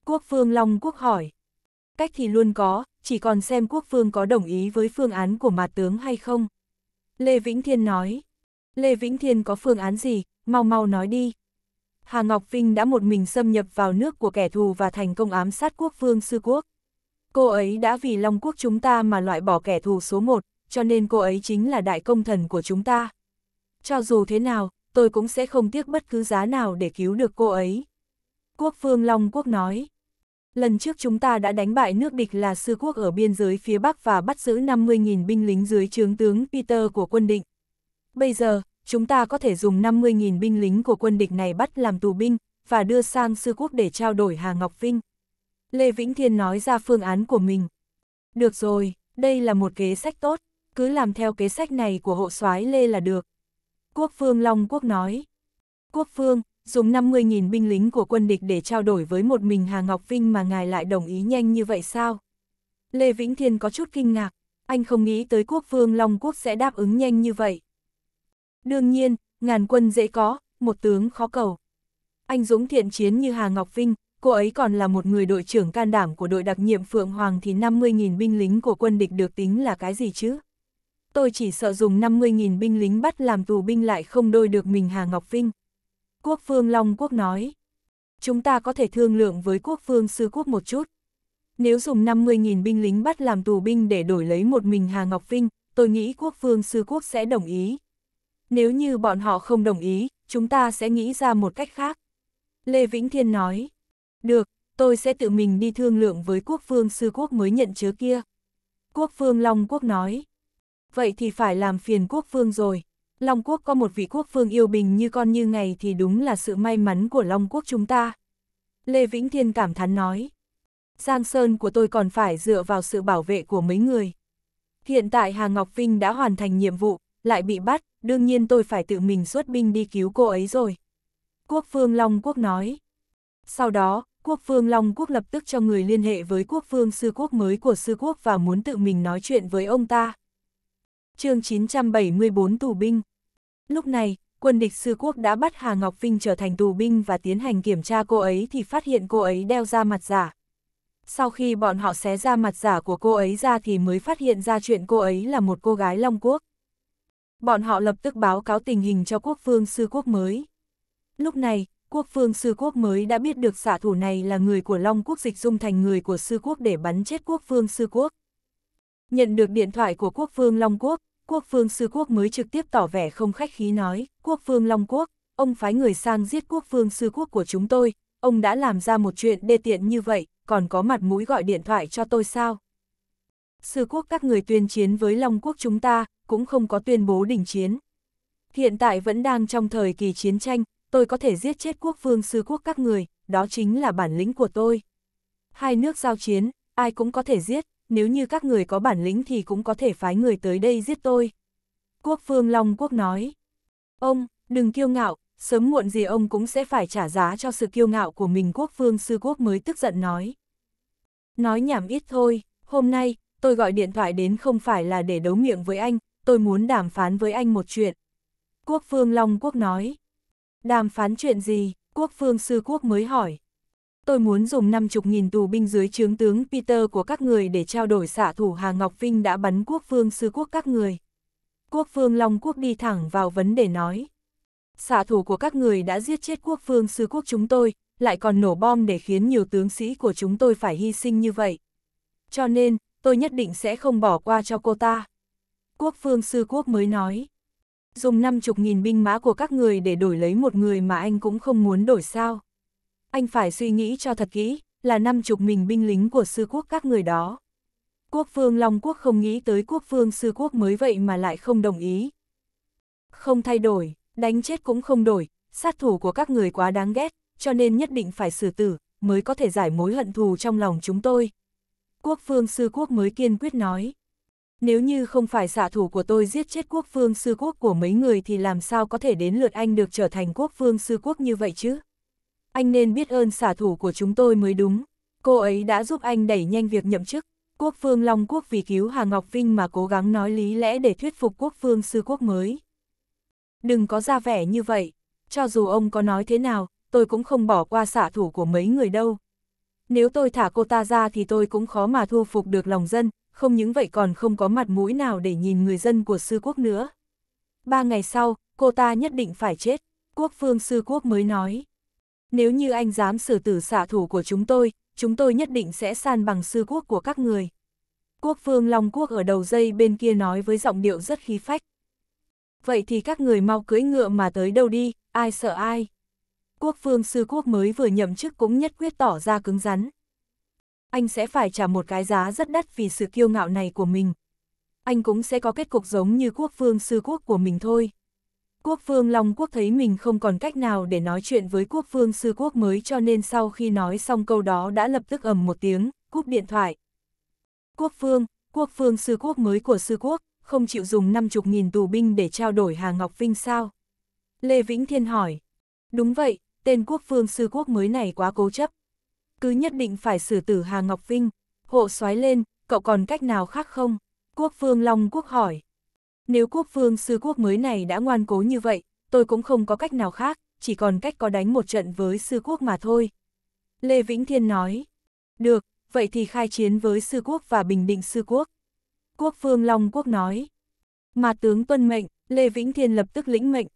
Quốc Phương Long Quốc hỏi. Cách thì luôn có, chỉ còn xem quốc Phương có đồng ý với phương án của mặt tướng hay không. Lê Vĩnh Thiên nói. Lê Vĩnh Thiên có phương án gì, mau mau nói đi. Hà Ngọc Vinh đã một mình xâm nhập vào nước của kẻ thù và thành công ám sát quốc vương sư quốc. Cô ấy đã vì Long Quốc chúng ta mà loại bỏ kẻ thù số một, cho nên cô ấy chính là đại công thần của chúng ta. Cho dù thế nào, tôi cũng sẽ không tiếc bất cứ giá nào để cứu được cô ấy. Quốc vương Long Quốc nói. Lần trước chúng ta đã đánh bại nước địch là sư quốc ở biên giới phía Bắc và bắt giữ 50.000 binh lính dưới trướng tướng Peter của quân định. Bây giờ, chúng ta có thể dùng 50.000 binh lính của quân địch này bắt làm tù binh, và đưa sang sư quốc để trao đổi Hà Ngọc Vinh. Lê Vĩnh Thiên nói ra phương án của mình. Được rồi, đây là một kế sách tốt, cứ làm theo kế sách này của hộ soái Lê là được. Quốc Phương Long Quốc nói. Quốc Phương, dùng 50.000 binh lính của quân địch để trao đổi với một mình Hà Ngọc Vinh mà ngài lại đồng ý nhanh như vậy sao? Lê Vĩnh Thiên có chút kinh ngạc, anh không nghĩ tới quốc vương Long Quốc sẽ đáp ứng nhanh như vậy. Đương nhiên, ngàn quân dễ có, một tướng khó cầu. Anh Dũng thiện chiến như Hà Ngọc Vinh, cô ấy còn là một người đội trưởng can đảm của đội đặc nhiệm Phượng Hoàng thì 50.000 binh lính của quân địch được tính là cái gì chứ? Tôi chỉ sợ dùng 50.000 binh lính bắt làm tù binh lại không đôi được mình Hà Ngọc Vinh. Quốc Phương Long Quốc nói. Chúng ta có thể thương lượng với quốc Phương sư quốc một chút. Nếu dùng 50.000 binh lính bắt làm tù binh để đổi lấy một mình Hà Ngọc Vinh, tôi nghĩ quốc Phương sư quốc sẽ đồng ý. Nếu như bọn họ không đồng ý, chúng ta sẽ nghĩ ra một cách khác. Lê Vĩnh Thiên nói. Được, tôi sẽ tự mình đi thương lượng với quốc Phương sư quốc mới nhận chứa kia. Quốc Phương Long Quốc nói. Vậy thì phải làm phiền quốc Phương rồi. Long Quốc có một vị quốc phương yêu bình như con như ngày thì đúng là sự may mắn của Long Quốc chúng ta. Lê Vĩnh Thiên cảm thán nói. Giang Sơn của tôi còn phải dựa vào sự bảo vệ của mấy người. Hiện tại Hà Ngọc Vinh đã hoàn thành nhiệm vụ, lại bị bắt, đương nhiên tôi phải tự mình xuất binh đi cứu cô ấy rồi. Quốc Phương Long Quốc nói. Sau đó, Quốc Phương Long Quốc lập tức cho người liên hệ với Quốc Phương Sư Quốc mới của Sư Quốc và muốn tự mình nói chuyện với ông ta. chương 974 Tù Binh Lúc này, quân địch sư quốc đã bắt Hà Ngọc Vinh trở thành tù binh và tiến hành kiểm tra cô ấy thì phát hiện cô ấy đeo ra mặt giả. Sau khi bọn họ xé ra mặt giả của cô ấy ra thì mới phát hiện ra chuyện cô ấy là một cô gái Long Quốc. Bọn họ lập tức báo cáo tình hình cho quốc phương sư quốc mới. Lúc này, quốc phương sư quốc mới đã biết được xạ thủ này là người của Long Quốc dịch dung thành người của sư quốc để bắn chết quốc phương sư quốc. Nhận được điện thoại của quốc phương Long Quốc, quốc vương sư quốc mới trực tiếp tỏ vẻ không khách khí nói, quốc vương Long Quốc, ông phái người sang giết quốc vương sư quốc của chúng tôi, ông đã làm ra một chuyện đê tiện như vậy, còn có mặt mũi gọi điện thoại cho tôi sao? Sư quốc các người tuyên chiến với Long Quốc chúng ta, cũng không có tuyên bố đình chiến. Hiện tại vẫn đang trong thời kỳ chiến tranh, tôi có thể giết chết quốc vương sư quốc các người, đó chính là bản lĩnh của tôi. Hai nước giao chiến, ai cũng có thể giết, nếu như các người có bản lĩnh thì cũng có thể phái người tới đây giết tôi. Quốc Phương Long Quốc nói, ông, đừng kiêu ngạo, sớm muộn gì ông cũng sẽ phải trả giá cho sự kiêu ngạo của mình Quốc Phương Sư Quốc mới tức giận nói. Nói nhảm ít thôi, hôm nay, tôi gọi điện thoại đến không phải là để đấu miệng với anh, tôi muốn đàm phán với anh một chuyện. Quốc Phương Long Quốc nói, đàm phán chuyện gì, Quốc Phương Sư Quốc mới hỏi. Tôi muốn dùng 50.000 tù binh dưới trướng tướng Peter của các người để trao đổi xạ thủ Hà Ngọc Vinh đã bắn quốc vương sư quốc các người. Quốc vương Long Quốc đi thẳng vào vấn đề nói. Xạ thủ của các người đã giết chết quốc vương sư quốc chúng tôi, lại còn nổ bom để khiến nhiều tướng sĩ của chúng tôi phải hy sinh như vậy. Cho nên, tôi nhất định sẽ không bỏ qua cho cô ta. Quốc vương sư quốc mới nói. Dùng 50.000 binh mã của các người để đổi lấy một người mà anh cũng không muốn đổi sao anh phải suy nghĩ cho thật kỹ, là năm chục mình binh lính của sư quốc các người đó. Quốc vương Long Quốc không nghĩ tới quốc vương sư quốc mới vậy mà lại không đồng ý. Không thay đổi, đánh chết cũng không đổi, sát thủ của các người quá đáng ghét, cho nên nhất định phải xử tử, mới có thể giải mối hận thù trong lòng chúng tôi. Quốc vương sư quốc mới kiên quyết nói. Nếu như không phải xạ thủ của tôi giết chết quốc vương sư quốc của mấy người thì làm sao có thể đến lượt anh được trở thành quốc vương sư quốc như vậy chứ? anh nên biết ơn xả thủ của chúng tôi mới đúng. Cô ấy đã giúp anh đẩy nhanh việc nhậm chức. Quốc Vương Long Quốc vì cứu Hà Ngọc Vinh mà cố gắng nói lý lẽ để thuyết phục Quốc Vương Sư Quốc mới. Đừng có ra vẻ như vậy, cho dù ông có nói thế nào, tôi cũng không bỏ qua xả thủ của mấy người đâu. Nếu tôi thả cô ta ra thì tôi cũng khó mà thu phục được lòng dân, không những vậy còn không có mặt mũi nào để nhìn người dân của Sư Quốc nữa. Ba ngày sau, cô ta nhất định phải chết, Quốc Vương Sư Quốc mới nói nếu như anh dám xử tử xạ thủ của chúng tôi, chúng tôi nhất định sẽ san bằng sư quốc của các người. Quốc vương Long Quốc ở đầu dây bên kia nói với giọng điệu rất khí phách. Vậy thì các người mau cưỡi ngựa mà tới đâu đi, ai sợ ai. Quốc vương sư quốc mới vừa nhậm chức cũng nhất quyết tỏ ra cứng rắn. Anh sẽ phải trả một cái giá rất đắt vì sự kiêu ngạo này của mình. Anh cũng sẽ có kết cục giống như quốc vương sư quốc của mình thôi. Quốc vương Long Quốc thấy mình không còn cách nào để nói chuyện với quốc vương sư quốc mới cho nên sau khi nói xong câu đó đã lập tức ầm một tiếng, cúp điện thoại. Quốc vương, quốc vương sư quốc mới của sư quốc, không chịu dùng 50.000 tù binh để trao đổi Hà Ngọc Vinh sao? Lê Vĩnh Thiên hỏi. Đúng vậy, tên quốc vương sư quốc mới này quá cố chấp. Cứ nhất định phải xử tử Hà Ngọc Vinh, hộ xoáy lên, cậu còn cách nào khác không? Quốc vương Long Quốc hỏi. Nếu quốc vương sư quốc mới này đã ngoan cố như vậy, tôi cũng không có cách nào khác, chỉ còn cách có đánh một trận với sư quốc mà thôi. Lê Vĩnh Thiên nói, được, vậy thì khai chiến với sư quốc và bình định sư quốc. Quốc vương Long Quốc nói, mà tướng tuân mệnh, Lê Vĩnh Thiên lập tức lĩnh mệnh.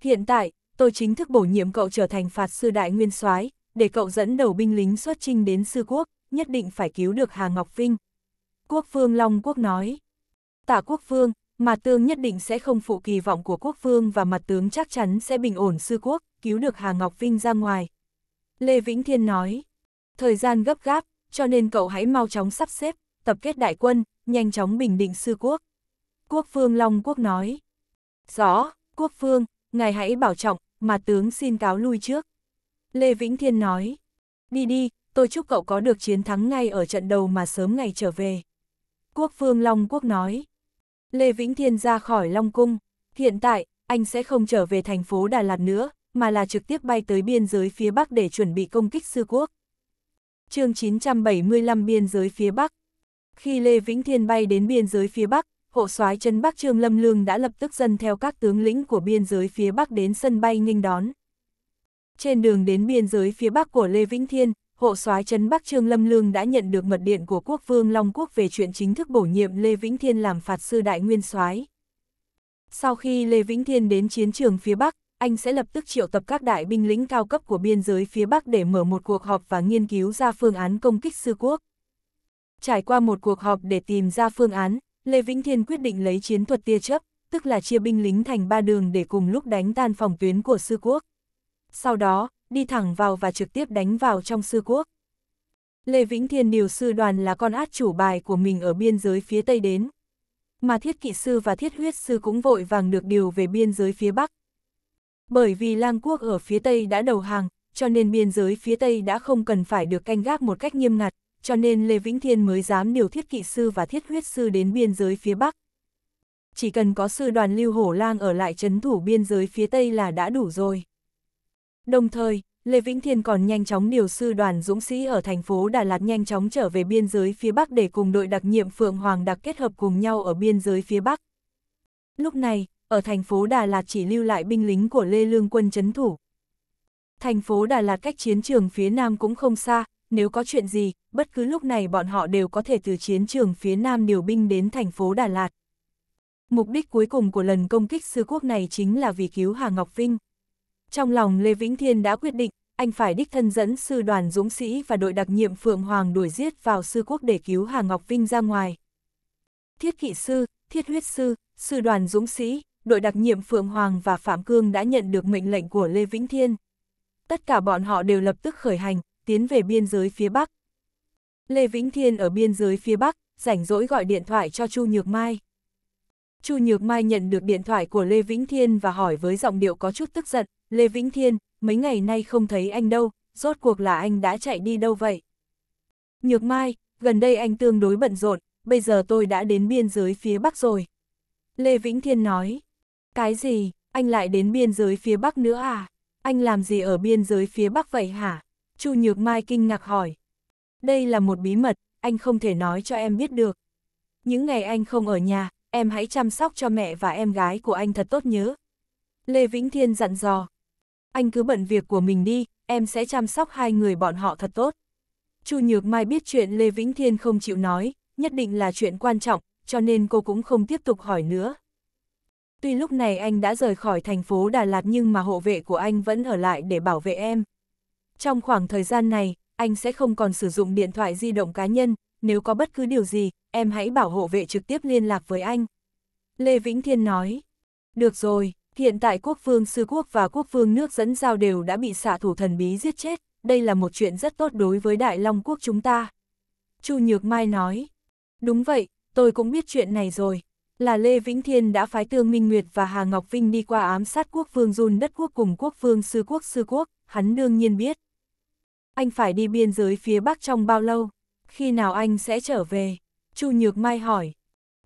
Hiện tại, tôi chính thức bổ nhiệm cậu trở thành phạt sư đại nguyên soái để cậu dẫn đầu binh lính xuất chinh đến sư quốc, nhất định phải cứu được Hà Ngọc Vinh. Quốc vương Long Quốc nói, tả quốc vương, mặt tướng nhất định sẽ không phụ kỳ vọng của quốc vương và mặt tướng chắc chắn sẽ bình ổn sư quốc, cứu được Hà Ngọc Vinh ra ngoài. Lê Vĩnh Thiên nói, thời gian gấp gáp, cho nên cậu hãy mau chóng sắp xếp, tập kết đại quân, nhanh chóng bình định sư quốc. Quốc vương Long Quốc nói, rõ, quốc vương, ngài hãy bảo trọng, mà tướng xin cáo lui trước. Lê Vĩnh Thiên nói, đi đi, tôi chúc cậu có được chiến thắng ngay ở trận đầu mà sớm ngày trở về. Quốc vương Long Quốc nói, Lê Vĩnh Thiên ra khỏi Long Cung. Hiện tại, anh sẽ không trở về thành phố Đà Lạt nữa, mà là trực tiếp bay tới biên giới phía Bắc để chuẩn bị công kích sư quốc. chương 975 biên giới phía Bắc Khi Lê Vĩnh Thiên bay đến biên giới phía Bắc, hộ soái chân Bắc Trương Lâm Lương đã lập tức dân theo các tướng lĩnh của biên giới phía Bắc đến sân bay nghênh đón. Trên đường đến biên giới phía Bắc của Lê Vĩnh Thiên, hộ soái trấn Bắc Trương Lâm Lương đã nhận được mật điện của quốc vương Long Quốc về chuyện chính thức bổ nhiệm Lê Vĩnh Thiên làm phạt sư đại nguyên soái. Sau khi Lê Vĩnh Thiên đến chiến trường phía Bắc, anh sẽ lập tức triệu tập các đại binh lính cao cấp của biên giới phía Bắc để mở một cuộc họp và nghiên cứu ra phương án công kích sư quốc. Trải qua một cuộc họp để tìm ra phương án, Lê Vĩnh Thiên quyết định lấy chiến thuật tia chớp, tức là chia binh lính thành ba đường để cùng lúc đánh tan phòng tuyến của sư quốc. Sau đó, đi thẳng vào và trực tiếp đánh vào trong sư quốc. Lê Vĩnh Thiên điều sư đoàn là con át chủ bài của mình ở biên giới phía Tây đến. Mà thiết kỵ sư và thiết huyết sư cũng vội vàng được điều về biên giới phía Bắc. Bởi vì lang quốc ở phía Tây đã đầu hàng, cho nên biên giới phía Tây đã không cần phải được canh gác một cách nghiêm ngặt, cho nên Lê Vĩnh Thiên mới dám điều thiết kỵ sư và thiết huyết sư đến biên giới phía Bắc. Chỉ cần có sư đoàn lưu hổ lang ở lại chấn thủ biên giới phía Tây là đã đủ rồi. Đồng thời, Lê Vĩnh Thiên còn nhanh chóng điều sư đoàn dũng sĩ ở thành phố Đà Lạt nhanh chóng trở về biên giới phía Bắc để cùng đội đặc nhiệm Phượng Hoàng đặc kết hợp cùng nhau ở biên giới phía Bắc. Lúc này, ở thành phố Đà Lạt chỉ lưu lại binh lính của Lê Lương quân chấn thủ. Thành phố Đà Lạt cách chiến trường phía Nam cũng không xa, nếu có chuyện gì, bất cứ lúc này bọn họ đều có thể từ chiến trường phía Nam điều binh đến thành phố Đà Lạt. Mục đích cuối cùng của lần công kích sư quốc này chính là vì cứu Hà Ngọc Vinh. Trong lòng Lê Vĩnh Thiên đã quyết định, anh phải đích thân dẫn sư đoàn dũng sĩ và đội đặc nhiệm Phượng Hoàng đuổi giết vào sư quốc để cứu Hà Ngọc Vinh ra ngoài. Thiết kỵ sư, thiết huyết sư, sư đoàn dũng sĩ, đội đặc nhiệm Phượng Hoàng và Phạm Cương đã nhận được mệnh lệnh của Lê Vĩnh Thiên. Tất cả bọn họ đều lập tức khởi hành, tiến về biên giới phía Bắc. Lê Vĩnh Thiên ở biên giới phía Bắc, rảnh rỗi gọi điện thoại cho Chu Nhược Mai. Chu Nhược Mai nhận được điện thoại của Lê Vĩnh Thiên và hỏi với giọng điệu có chút tức giận, Lê Vĩnh Thiên, mấy ngày nay không thấy anh đâu, rốt cuộc là anh đã chạy đi đâu vậy? Nhược Mai, gần đây anh tương đối bận rộn, bây giờ tôi đã đến biên giới phía Bắc rồi. Lê Vĩnh Thiên nói, cái gì, anh lại đến biên giới phía Bắc nữa à? Anh làm gì ở biên giới phía Bắc vậy hả? Chu Nhược Mai kinh ngạc hỏi. Đây là một bí mật, anh không thể nói cho em biết được. Những ngày anh không ở nhà, em hãy chăm sóc cho mẹ và em gái của anh thật tốt nhớ. Lê Vĩnh Thiên dặn dò. Anh cứ bận việc của mình đi, em sẽ chăm sóc hai người bọn họ thật tốt. Chu Nhược Mai biết chuyện Lê Vĩnh Thiên không chịu nói, nhất định là chuyện quan trọng, cho nên cô cũng không tiếp tục hỏi nữa. Tuy lúc này anh đã rời khỏi thành phố Đà Lạt nhưng mà hộ vệ của anh vẫn ở lại để bảo vệ em. Trong khoảng thời gian này, anh sẽ không còn sử dụng điện thoại di động cá nhân, nếu có bất cứ điều gì, em hãy bảo hộ vệ trực tiếp liên lạc với anh. Lê Vĩnh Thiên nói, được rồi, Hiện tại quốc vương sư quốc và quốc vương nước dẫn giao đều đã bị xạ thủ thần bí giết chết, đây là một chuyện rất tốt đối với Đại Long quốc chúng ta. Chu Nhược Mai nói, đúng vậy, tôi cũng biết chuyện này rồi, là Lê Vĩnh Thiên đã phái Tương Minh Nguyệt và Hà Ngọc Vinh đi qua ám sát quốc vương run đất quốc cùng quốc vương sư quốc sư quốc, hắn đương nhiên biết. Anh phải đi biên giới phía Bắc trong bao lâu? Khi nào anh sẽ trở về? Chu Nhược Mai hỏi.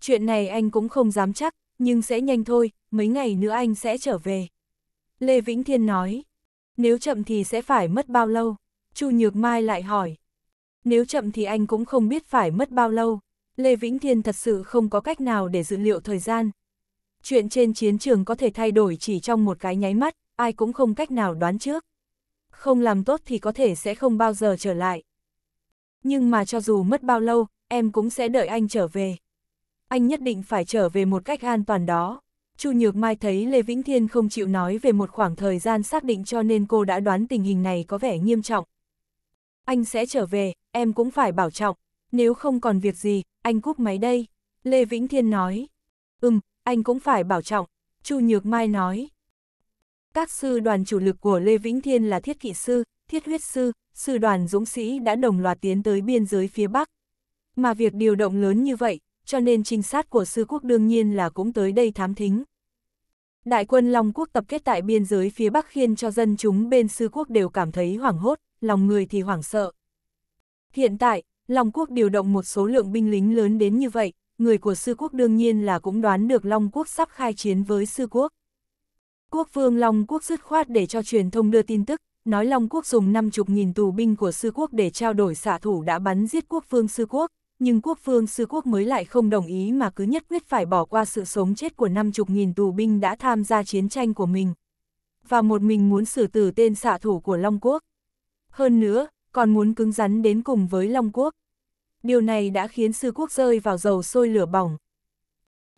Chuyện này anh cũng không dám chắc, nhưng sẽ nhanh thôi, mấy ngày nữa anh sẽ trở về. Lê Vĩnh Thiên nói, nếu chậm thì sẽ phải mất bao lâu? Chu Nhược Mai lại hỏi, nếu chậm thì anh cũng không biết phải mất bao lâu. Lê Vĩnh Thiên thật sự không có cách nào để dự liệu thời gian. Chuyện trên chiến trường có thể thay đổi chỉ trong một cái nháy mắt, ai cũng không cách nào đoán trước. Không làm tốt thì có thể sẽ không bao giờ trở lại. Nhưng mà cho dù mất bao lâu, em cũng sẽ đợi anh trở về anh nhất định phải trở về một cách an toàn đó. Chu Nhược Mai thấy Lê Vĩnh Thiên không chịu nói về một khoảng thời gian xác định cho nên cô đã đoán tình hình này có vẻ nghiêm trọng. Anh sẽ trở về, em cũng phải bảo trọng, nếu không còn việc gì, anh cúp máy đây. Lê Vĩnh Thiên nói, ừm, anh cũng phải bảo trọng, Chu Nhược Mai nói. Các sư đoàn chủ lực của Lê Vĩnh Thiên là thiết kỵ sư, thiết huyết sư, sư đoàn dũng sĩ đã đồng loạt tiến tới biên giới phía Bắc. Mà việc điều động lớn như vậy, cho nên trinh sát của sư quốc đương nhiên là cũng tới đây thám thính. Đại quân Long quốc tập kết tại biên giới phía Bắc khiến cho dân chúng bên sư quốc đều cảm thấy hoảng hốt, lòng người thì hoảng sợ. Hiện tại, Long quốc điều động một số lượng binh lính lớn đến như vậy, người của sư quốc đương nhiên là cũng đoán được Long quốc sắp khai chiến với sư quốc. Quốc vương Long quốc dứt khoát để cho truyền thông đưa tin tức, nói Long quốc dùng 50.000 tù binh của sư quốc để trao đổi xạ thủ đã bắn giết quốc vương sư quốc, nhưng quốc vương sư quốc mới lại không đồng ý mà cứ nhất quyết phải bỏ qua sự sống chết của năm chục nghìn tù binh đã tham gia chiến tranh của mình. Và một mình muốn xử tử tên xạ thủ của Long Quốc. Hơn nữa, còn muốn cứng rắn đến cùng với Long Quốc. Điều này đã khiến sư quốc rơi vào dầu sôi lửa bỏng.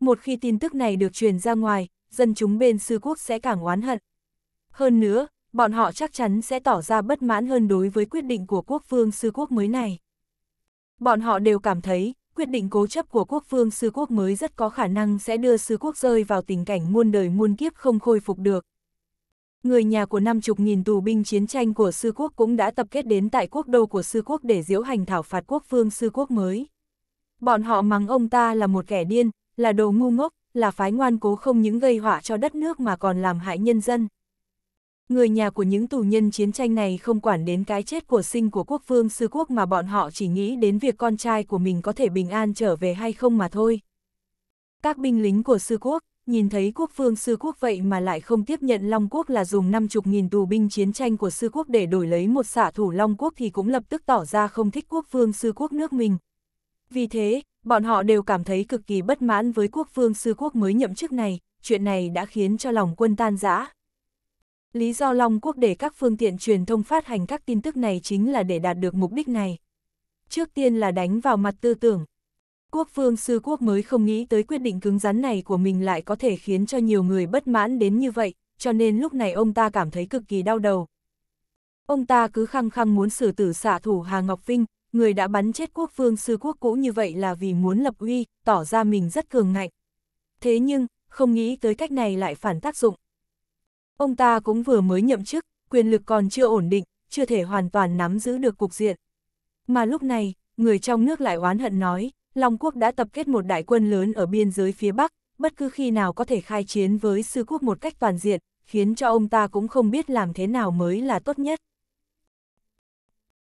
Một khi tin tức này được truyền ra ngoài, dân chúng bên sư quốc sẽ càng oán hận. Hơn nữa, bọn họ chắc chắn sẽ tỏ ra bất mãn hơn đối với quyết định của quốc vương sư quốc mới này. Bọn họ đều cảm thấy, quyết định cố chấp của quốc vương sư quốc mới rất có khả năng sẽ đưa sư quốc rơi vào tình cảnh muôn đời muôn kiếp không khôi phục được. Người nhà của năm chục nghìn tù binh chiến tranh của sư quốc cũng đã tập kết đến tại quốc đô của sư quốc để diễu hành thảo phạt quốc vương sư quốc mới. Bọn họ mắng ông ta là một kẻ điên, là đồ ngu ngốc, là phái ngoan cố không những gây họa cho đất nước mà còn làm hại nhân dân, Người nhà của những tù nhân chiến tranh này không quản đến cái chết của sinh của quốc vương sư quốc mà bọn họ chỉ nghĩ đến việc con trai của mình có thể bình an trở về hay không mà thôi. Các binh lính của sư quốc, nhìn thấy quốc vương sư quốc vậy mà lại không tiếp nhận Long Quốc là dùng 50.000 tù binh chiến tranh của sư quốc để đổi lấy một xạ thủ Long Quốc thì cũng lập tức tỏ ra không thích quốc vương sư quốc nước mình. Vì thế, bọn họ đều cảm thấy cực kỳ bất mãn với quốc vương sư quốc mới nhậm chức này, chuyện này đã khiến cho lòng quân tan rã. Lý do Long Quốc để các phương tiện truyền thông phát hành các tin tức này chính là để đạt được mục đích này. Trước tiên là đánh vào mặt tư tưởng. Quốc phương sư quốc mới không nghĩ tới quyết định cứng rắn này của mình lại có thể khiến cho nhiều người bất mãn đến như vậy, cho nên lúc này ông ta cảm thấy cực kỳ đau đầu. Ông ta cứ khăng khăng muốn xử tử xạ thủ Hà Ngọc Vinh, người đã bắn chết quốc phương sư quốc cũ như vậy là vì muốn lập uy, tỏ ra mình rất cường ngạnh. Thế nhưng, không nghĩ tới cách này lại phản tác dụng. Ông ta cũng vừa mới nhậm chức, quyền lực còn chưa ổn định, chưa thể hoàn toàn nắm giữ được cục diện. Mà lúc này, người trong nước lại oán hận nói, Long Quốc đã tập kết một đại quân lớn ở biên giới phía Bắc, bất cứ khi nào có thể khai chiến với sư quốc một cách toàn diện, khiến cho ông ta cũng không biết làm thế nào mới là tốt nhất.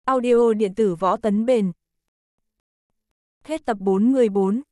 Audio điện tử võ tấn bền Hết tập 414